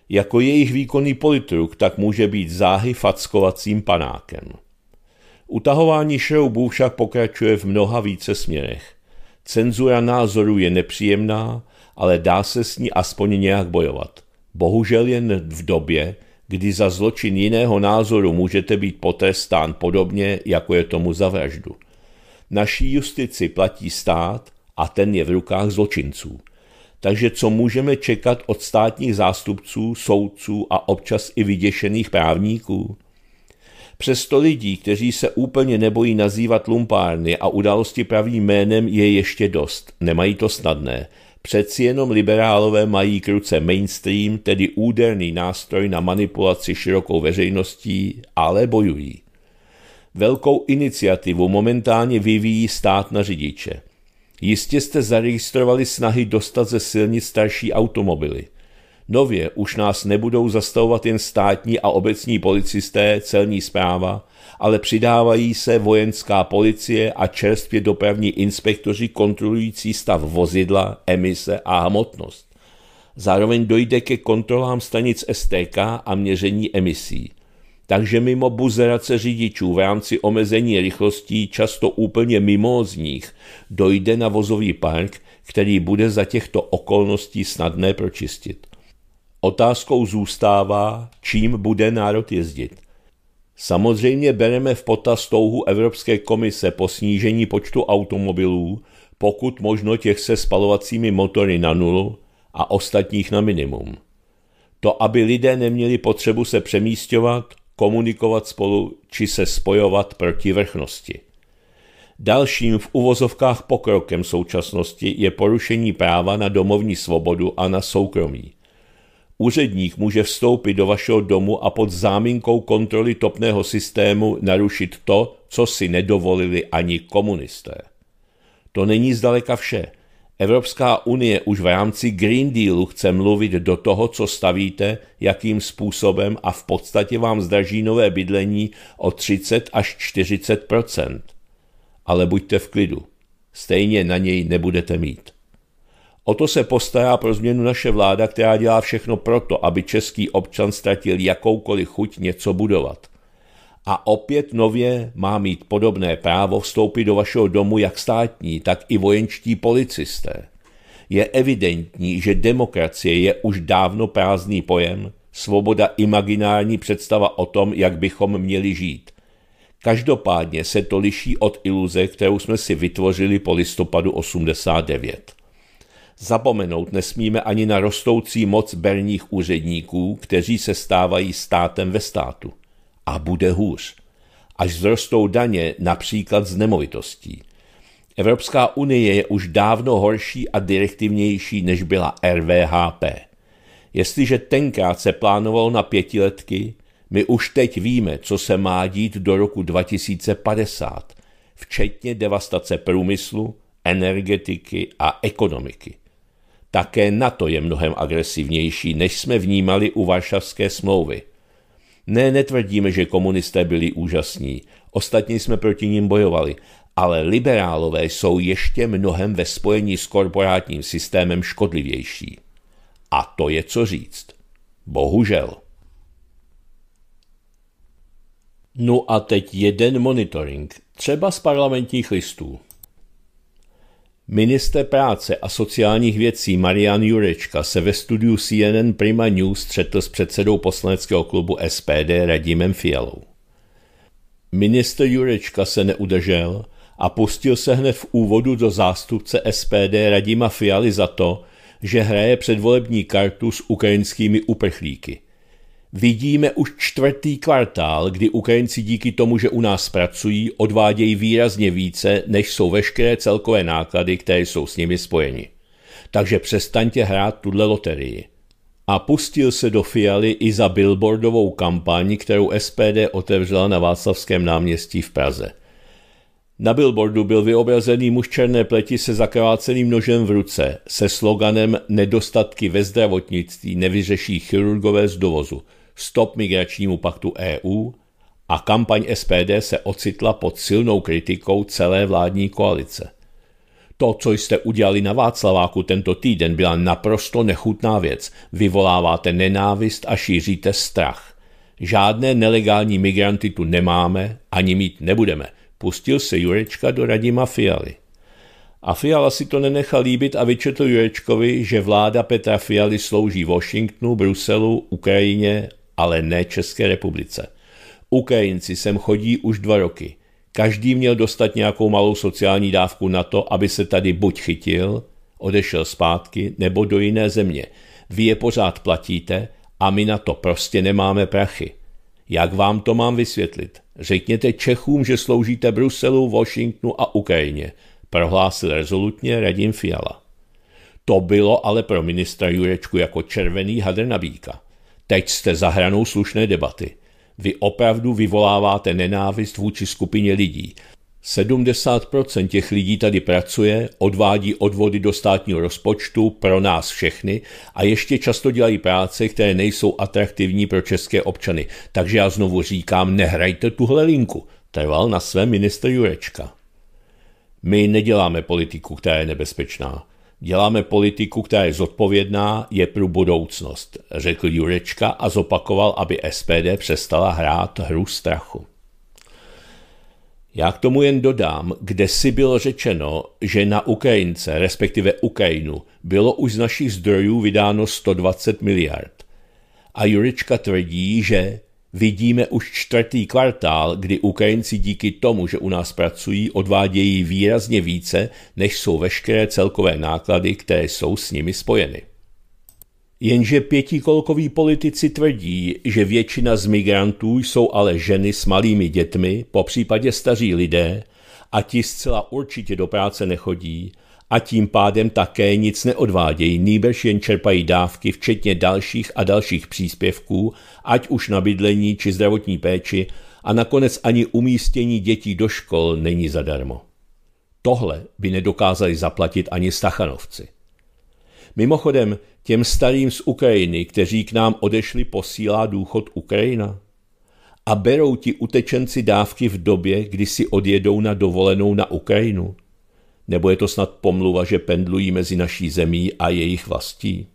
Jako jejich výkonný politruk tak může být záhy fackovacím panákem. Utahování šroubů však pokračuje v mnoha více směrech. Cenzura názoru je nepříjemná, ale dá se s ní aspoň nějak bojovat. Bohužel jen v době, kdy za zločin jiného názoru můžete být potrestán podobně, jako je tomu za vraždu. Naší justici platí stát a ten je v rukách zločinců. Takže co můžeme čekat od státních zástupců, soudců a občas i vyděšených právníků? Přesto lidí, kteří se úplně nebojí nazývat lumpárny a události pravým jménem, je ještě dost. Nemají to snadné. Přeci jenom liberálové mají k ruce mainstream, tedy úderný nástroj na manipulaci širokou veřejností, ale bojují. Velkou iniciativu momentálně vyvíjí stát na řidiče. Jistě jste zaregistrovali snahy dostat ze silnic starší automobily. Nově už nás nebudou zastavovat jen státní a obecní policisté, celní zpráva, ale přidávají se vojenská policie a čerstvě dopravní inspektoři kontrolující stav vozidla, emise a hmotnost. Zároveň dojde ke kontrolám stanic STK a měření emisí. Takže mimo buzerace řidičů v rámci omezení rychlostí, často úplně nich dojde na vozový park, který bude za těchto okolností snadné pročistit. Otázkou zůstává, čím bude národ jezdit. Samozřejmě bereme v potaz touhu Evropské komise po snížení počtu automobilů, pokud možno těch se spalovacími motory na nulu a ostatních na minimum. To, aby lidé neměli potřebu se přemístěvat, komunikovat spolu či se spojovat proti vrchnosti. Dalším v uvozovkách pokrokem současnosti je porušení práva na domovní svobodu a na soukromí. Úředník může vstoupit do vašeho domu a pod záminkou kontroly topného systému narušit to, co si nedovolili ani komunisté. To není zdaleka vše. Evropská unie už v rámci Green Dealu chce mluvit do toho, co stavíte, jakým způsobem a v podstatě vám zdraží nové bydlení o 30 až 40 Ale buďte v klidu. Stejně na něj nebudete mít. O to se postará pro změnu naše vláda, která dělá všechno proto, aby český občan ztratil jakoukoliv chuť něco budovat. A opět nově má mít podobné právo vstoupit do vašeho domu jak státní, tak i vojenčtí policisté. Je evidentní, že demokracie je už dávno prázdný pojem, svoboda imaginární představa o tom, jak bychom měli žít. Každopádně se to liší od iluze, kterou jsme si vytvořili po listopadu 89. Zapomenout nesmíme ani na rostoucí moc berních úředníků, kteří se stávají státem ve státu. A bude hůř. Až zrostou daně například z nemovitostí. Evropská unie je už dávno horší a direktivnější, než byla RVHP. Jestliže tenkrát se plánoval na pětiletky, my už teď víme, co se má dít do roku 2050, včetně devastace průmyslu, energetiky a ekonomiky. Také na to je mnohem agresivnější, než jsme vnímali u Varšavské smlouvy. Ne, netvrdíme, že komunisté byli úžasní. Ostatně jsme proti ním bojovali. Ale liberálové jsou ještě mnohem ve spojení s korporátním systémem škodlivější. A to je co říct. Bohužel. No a teď jeden monitoring, třeba z parlamentních listů. Minister práce a sociálních věcí Marian Jurečka se ve studiu CNN Prima News střetl s předsedou poslaneckého klubu SPD Radimem Fialou. Minister Jurečka se neudržel a pustil se hned v úvodu do zástupce SPD Radima Fialy za to, že hraje předvolební kartu s ukrajinskými uprchlíky. Vidíme už čtvrtý kvartál, kdy Ukrajinci díky tomu, že u nás pracují, odvádějí výrazně více, než jsou veškeré celkové náklady, které jsou s nimi spojeny. Takže přestaňte hrát tuhle loterii. A pustil se do Fialy i za billboardovou kampaň, kterou SPD otevřela na Václavském náměstí v Praze. Na billboardu byl vyobrazený muž černé pleti se zakráceným nožem v ruce se sloganem Nedostatky ve zdravotnictví nevyřeší chirurgové z dovozu – stop migračnímu paktu EU a kampaň SPD se ocitla pod silnou kritikou celé vládní koalice. To, co jste udělali na Václaváku tento týden, byla naprosto nechutná věc. Vyvoláváte nenávist a šíříte strach. Žádné nelegální migranty tu nemáme, ani mít nebudeme. Pustil se Jurečka do Radima Fialy. A Fiala si to nenechal líbit a vyčetl Jurečkovi, že vláda Petra Fialy slouží Washingtonu, Bruselu, Ukrajině ale ne České republice. Ukrajinci sem chodí už dva roky. Každý měl dostat nějakou malou sociální dávku na to, aby se tady buď chytil, odešel zpátky, nebo do jiné země. Vy je pořád platíte a my na to prostě nemáme prachy. Jak vám to mám vysvětlit? Řekněte Čechům, že sloužíte Bruselu, Washingtonu a Ukrajině, prohlásil rezolutně Radim Fiala. To bylo ale pro ministra Jurečku jako červený hadr nabíka. Teď jste za hranou slušné debaty. Vy opravdu vyvoláváte nenávist vůči skupině lidí. 70% těch lidí tady pracuje, odvádí odvody do státního rozpočtu pro nás všechny a ještě často dělají práce, které nejsou atraktivní pro české občany. Takže já znovu říkám, nehrajte tuhle linku, trval na své ministr Jurečka. My neděláme politiku, která je nebezpečná. Děláme politiku, která je zodpovědná, je pro budoucnost, řekl Jurečka a zopakoval, aby SPD přestala hrát hru strachu. Já k tomu jen dodám, kde si bylo řečeno, že na Ukrajince, respektive Ukrajinu, bylo už z našich zdrojů vydáno 120 miliard. A Jurečka tvrdí, že Vidíme už čtvrtý kvartál, kdy Ukrajinci díky tomu, že u nás pracují, odvádějí výrazně více, než jsou veškeré celkové náklady, které jsou s nimi spojeny. Jenže pětikolkoví politici tvrdí, že většina z migrantů jsou ale ženy s malými dětmi, po případě staří lidé, a ti zcela určitě do práce nechodí a tím pádem také nic neodvádějí, nýbrž jen čerpají dávky, včetně dalších a dalších příspěvků, ať už na bydlení či zdravotní péči, a nakonec ani umístění dětí do škol není zadarmo. Tohle by nedokázali zaplatit ani Stachanovci. Mimochodem, těm starým z Ukrajiny, kteří k nám odešli, posílá důchod Ukrajina. A berou ti utečenci dávky v době, kdy si odjedou na dovolenou na Ukrajinu. Nebo je to snad pomluva, že pendlují mezi naší zemí a jejich vlastí?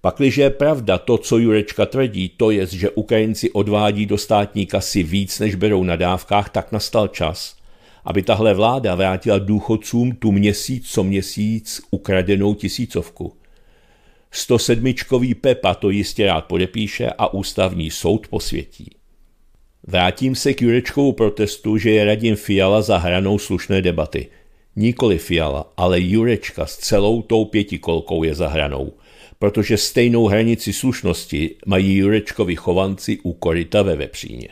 Pakliže je pravda to, co Jurečka tvrdí, to je, že Ukrajinci odvádí do státní kasy víc, než berou na dávkách, tak nastal čas, aby tahle vláda vrátila důchodcům tu měsíc co měsíc ukradenou tisícovku. 107. Pepa to jistě rád podepíše a ústavní soud posvětí. Vrátím se k Jurečkovu protestu, že je radím Fiala za hranou slušné debaty – Nikoli Fiala, ale Jurečka s celou tou pětikolkou je za hranou, protože stejnou hranici slušnosti mají Jurečkovi chovanci u korita ve vepříně.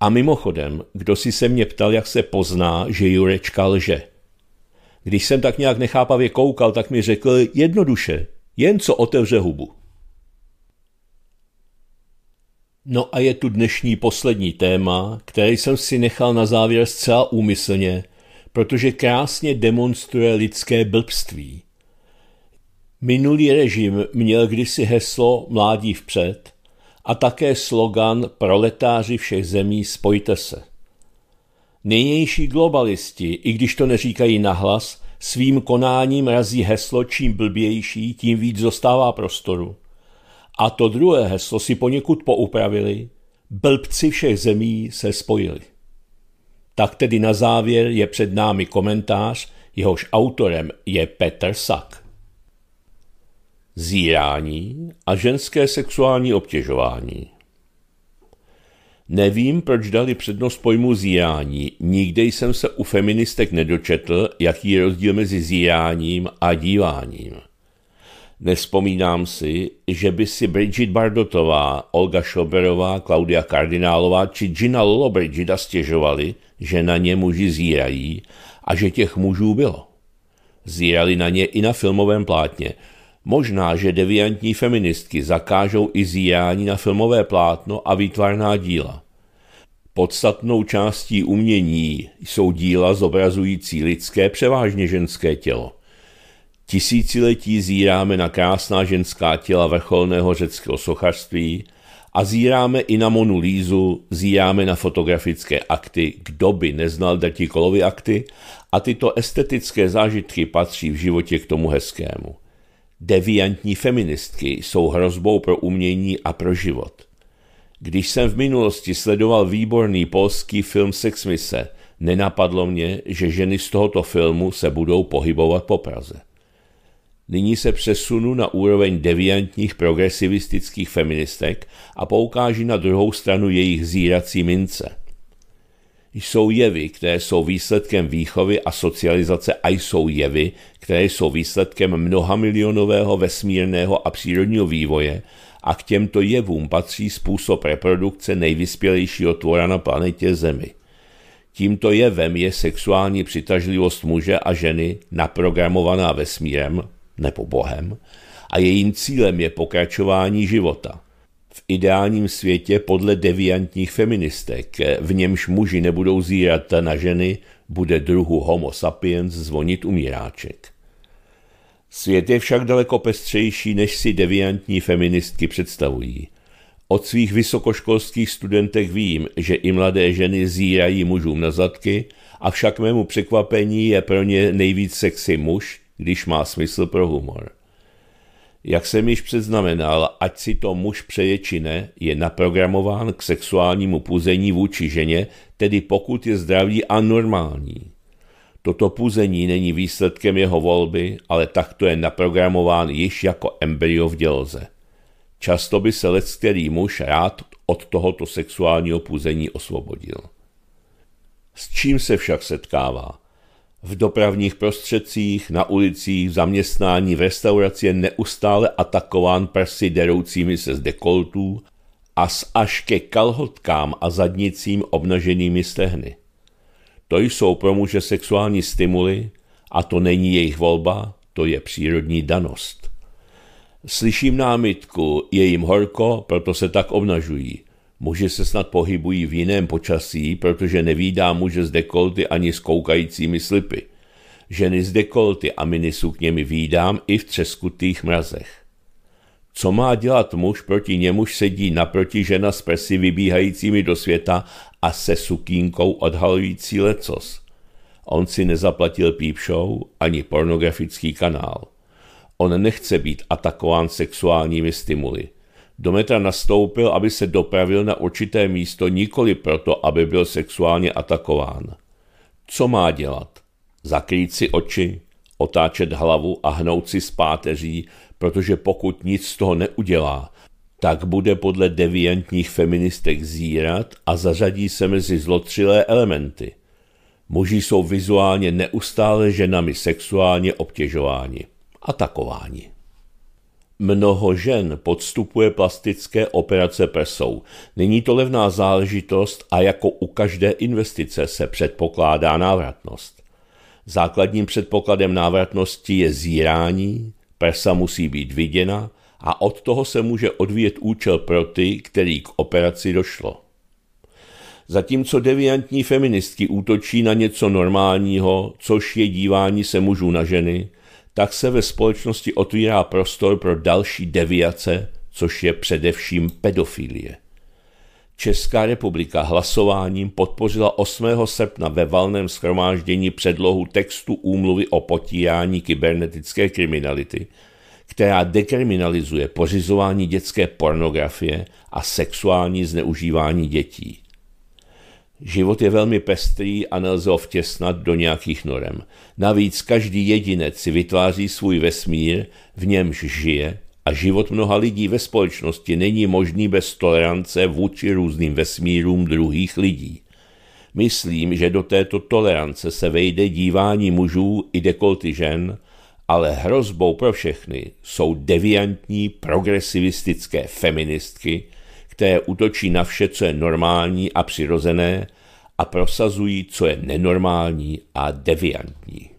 A mimochodem, kdo si se mě ptal, jak se pozná, že Jurečka lže. Když jsem tak nějak nechápavě koukal, tak mi řekl jednoduše, jen co otevře hubu. No a je tu dnešní poslední téma, které jsem si nechal na závěr zcela úmyslně – protože krásně demonstruje lidské blbství. Minulý režim měl kdysi heslo Mládí vpřed a také slogan Proletáři všech zemí spojte se. Nynější globalisti, i když to neříkají nahlas, svým konáním razí heslo čím blbější, tím víc zostává prostoru. A to druhé heslo si poněkud poupravili, blbci všech zemí se spojili. Tak tedy na závěr je před námi komentář, jehož autorem je Petr Sak. Zírání a ženské sexuální obtěžování Nevím, proč dali přednost pojmu zírání. Nikde jsem se u feministek nedočetl, jaký je rozdíl mezi zíráním a díváním. Nespomínám si, že by si Bridget Bardotová, Olga Šoberová, Klaudia Kardinálová či Gina Lollobrigida stěžovali, že na ně muži zírají a že těch mužů bylo. Zírali na ně i na filmovém plátně. Možná, že deviantní feministky zakážou i zírání na filmové plátno a výtvarná díla. Podstatnou částí umění jsou díla zobrazující lidské, převážně ženské tělo. Tisíciletí zíráme na krásná ženská těla vrcholného řeckého sochařství a zíráme i na Monu Lízu, zíráme na fotografické akty, kdo by neznal drtikolovy akty a tyto estetické zážitky patří v životě k tomu hezkému. Deviantní feministky jsou hrozbou pro umění a pro život. Když jsem v minulosti sledoval výborný polský film Sexmise, nenapadlo mě, že ženy z tohoto filmu se budou pohybovat po Praze. Nyní se přesunu na úroveň deviantních progresivistických feministek a poukáží na druhou stranu jejich zírací mince. Jsou jevy, které jsou výsledkem výchovy a socializace a jsou jevy, které jsou výsledkem mnohamilionového vesmírného a přírodního vývoje a k těmto jevům patří způsob reprodukce nejvyspělejšího tvora na planetě Zemi. Tímto jevem je sexuální přitažlivost muže a ženy naprogramovaná vesmírem, nebo Bohem, a jejím cílem je pokračování života. V ideálním světě podle deviantních feministek, v němž muži nebudou zírat na ženy, bude druhu homo sapiens zvonit umíráček. Svět je však daleko pestřejší, než si deviantní feministky představují. Od svých vysokoškolských studentek vím, že i mladé ženy zírají mužům na zadky, avšak mému překvapení je pro ně nejvíc sexy muž, když má smysl pro humor. Jak jsem již předznamenal, ať si to muž přeje či ne, je naprogramován k sexuálnímu puzení vůči ženě, tedy pokud je zdravý a normální. Toto puzení není výsledkem jeho volby, ale takto je naprogramován již jako embryo v děloze. Často by se lec který muž rád od tohoto sexuálního puzení osvobodil. S čím se však setkává? v dopravních prostředcích, na ulicích, v zaměstnání, v restauraci je neustále atakován prsy deroucími se z dekoltů a s až ke kalhotkám a zadnicím obnaženými stehny. To jsou pro muže sexuální stimuly a to není jejich volba, to je přírodní danost. Slyším námitku, je jim horko, proto se tak obnažují. Muži se snad pohybují v jiném počasí, protože nevídá muže s dekolty ani s koukajícími slipy. Ženy s dekolty a minisukněmi výdám i v třeskutých mrazech. Co má dělat muž, proti němuž sedí naproti žena s prsy vybíhajícími do světa a se sukínkou odhalující lecos. On si nezaplatil pípšou ani pornografický kanál. On nechce být atakován sexuálními stimuly do metra nastoupil, aby se dopravil na určité místo, nikoli proto, aby byl sexuálně atakován. Co má dělat? Zakrýt si oči, otáčet hlavu a hnout si z páteří, protože pokud nic z toho neudělá, tak bude podle deviantních feministek zírat a zařadí se mezi zlotřilé elementy. Muži jsou vizuálně neustále ženami sexuálně obtěžováni a takováni. Mnoho žen podstupuje plastické operace prsou. Není to levná záležitost a jako u každé investice se předpokládá návratnost. Základním předpokladem návratnosti je zírání, prsa musí být viděna a od toho se může odvíjet účel pro ty, který k operaci došlo. Zatímco deviantní feministky útočí na něco normálního, což je dívání se mužů na ženy, tak se ve společnosti otvírá prostor pro další deviace, což je především pedofilie. Česká republika hlasováním podpořila 8. srpna ve valném schromáždění předlohu textu úmluvy o potírání kybernetické kriminality, která dekriminalizuje pořizování dětské pornografie a sexuální zneužívání dětí. Život je velmi pestrý a nelze ho vtěsnat do nějakých norem. Navíc každý jedinec si vytváří svůj vesmír, v němž žije a život mnoha lidí ve společnosti není možný bez tolerance vůči různým vesmírům druhých lidí. Myslím, že do této tolerance se vejde dívání mužů i dekolty žen, ale hrozbou pro všechny jsou deviantní progresivistické feministky, které útočí na vše, co je normální a přirozené a prosazují, co je nenormální a deviantní.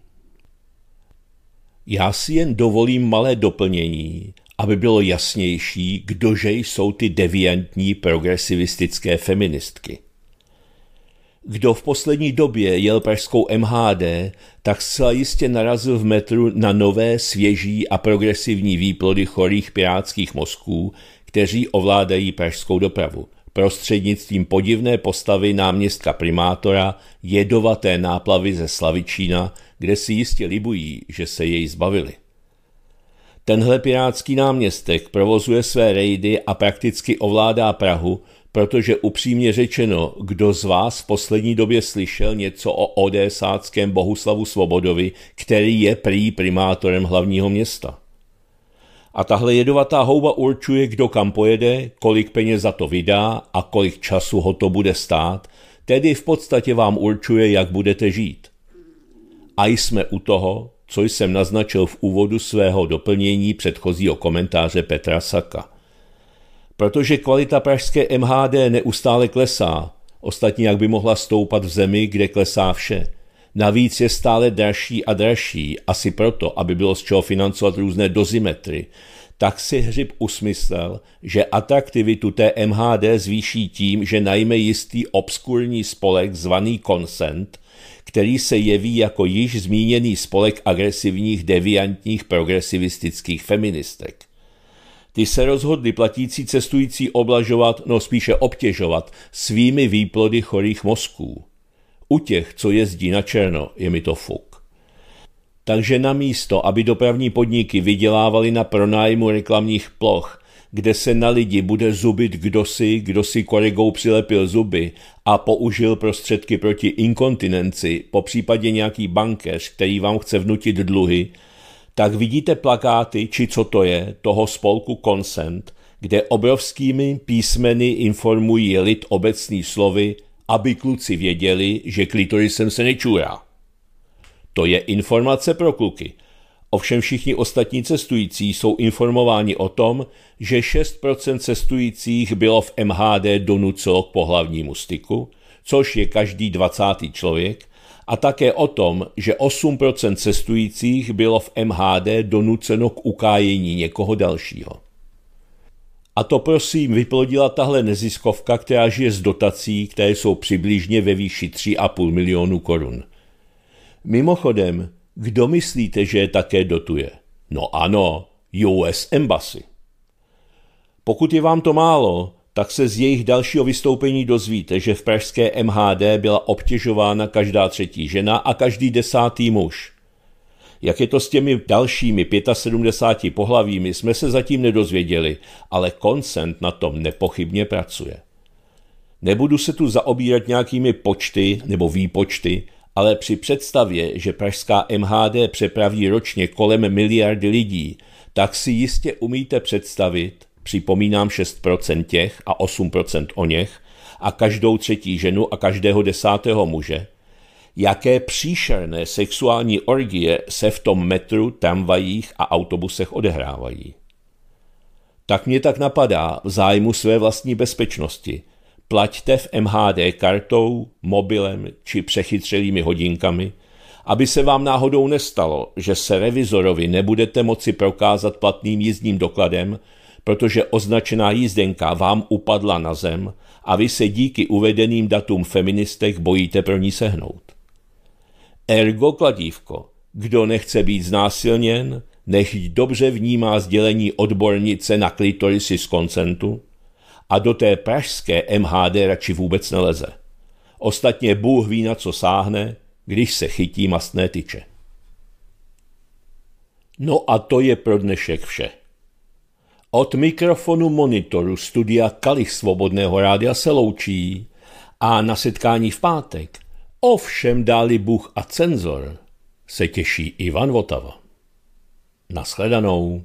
Já si jen dovolím malé doplnění, aby bylo jasnější, kdože jsou ty deviantní progresivistické feministky. Kdo v poslední době jel pražskou MHD, tak zcela jistě narazil v metru na nové, svěží a progresivní výplody chorých pirátských mozků, kteří ovládají pražskou dopravu prostřednictvím podivné postavy náměstka primátora jedovaté náplavy ze Slavičína, kde si jistě libují, že se jej zbavili. Tenhle pirátský náměstek provozuje své rejdy a prakticky ovládá Prahu, protože upřímně řečeno, kdo z vás v poslední době slyšel něco o odésáckém Bohuslavu Svobodovi, který je prý primátorem hlavního města? a tahle jedovatá houba určuje, kdo kam pojede, kolik peněz za to vydá a kolik času ho to bude stát, tedy v podstatě vám určuje, jak budete žít. A jsme u toho, co jsem naznačil v úvodu svého doplnění předchozího komentáře Petra Saka. Protože kvalita pražské MHD neustále klesá, ostatně jak by mohla stoupat v zemi, kde klesá vše – Navíc je stále dražší a dražší, asi proto, aby bylo z čeho financovat různé dozimetry. Tak si Hřib usmyslel, že atraktivitu té MHD zvýší tím, že najme jistý obskurní spolek zvaný Consent, který se jeví jako již zmíněný spolek agresivních, deviantních, progresivistických feministek. Ty se rozhodli platící cestující oblažovat, no spíše obtěžovat, svými výplody chorých mozků. U těch, co jezdí na černo, je mi to fuk. Takže na místo, aby dopravní podniky vydělávaly na pronájmu reklamních ploch, kde se na lidi bude zubit kdosi, kdo si koregou přilepil zuby a použil prostředky proti inkontinenci, po případě nějaký bankéř, který vám chce vnutit dluhy, tak vidíte plakáty, či co to je, toho spolku Consent, kde obrovskými písmeny informují lid obecní slovy aby kluci věděli, že klitorisem se nečůrá. To je informace pro kluky. Ovšem všichni ostatní cestující jsou informováni o tom, že 6% cestujících bylo v MHD donucelo k pohlavnímu styku, což je každý 20. člověk, a také o tom, že 8% cestujících bylo v MHD donuceno k ukájení někoho dalšího. A to prosím vyplodila tahle neziskovka, která žije z dotací, které jsou přibližně ve výši 3,5 milionu korun. Mimochodem, kdo myslíte, že je také dotuje? No ano, US Embassy. Pokud je vám to málo, tak se z jejich dalšího vystoupení dozvíte, že v pražské MHD byla obtěžována každá třetí žena a každý desátý muž – jak je to s těmi dalšími 75 pohlavími, jsme se zatím nedozvěděli, ale koncent na tom nepochybně pracuje. Nebudu se tu zaobírat nějakými počty nebo výpočty, ale při představě, že pražská MHD přepraví ročně kolem miliardy lidí, tak si jistě umíte představit, připomínám 6% těch a 8% o něch, a každou třetí ženu a každého desátého muže, jaké příšerné sexuální orgie se v tom metru, tramvajích a autobusech odehrávají. Tak mě tak napadá v zájmu své vlastní bezpečnosti. Plaťte v MHD kartou, mobilem či přechytřelými hodinkami, aby se vám náhodou nestalo, že se revizorovi nebudete moci prokázat platným jízdním dokladem, protože označená jízdenka vám upadla na zem a vy se díky uvedeným datům feministek bojíte pro ní sehnout. Ergo kladívko. Kdo nechce být znásilněn, nechť dobře vnímá sdělení odbornice na klitorisy z koncentu a do té pražské MHD radši vůbec neleze. Ostatně Bůh ví, na co sáhne, když se chytí mastné tyče. No a to je pro dnešek vše. Od mikrofonu monitoru studia Kalich Svobodného rádia se loučí a na setkání v pátek – Ovšem dáli Bůh a cenzor, se těší Ivan Votava. Naschledanou.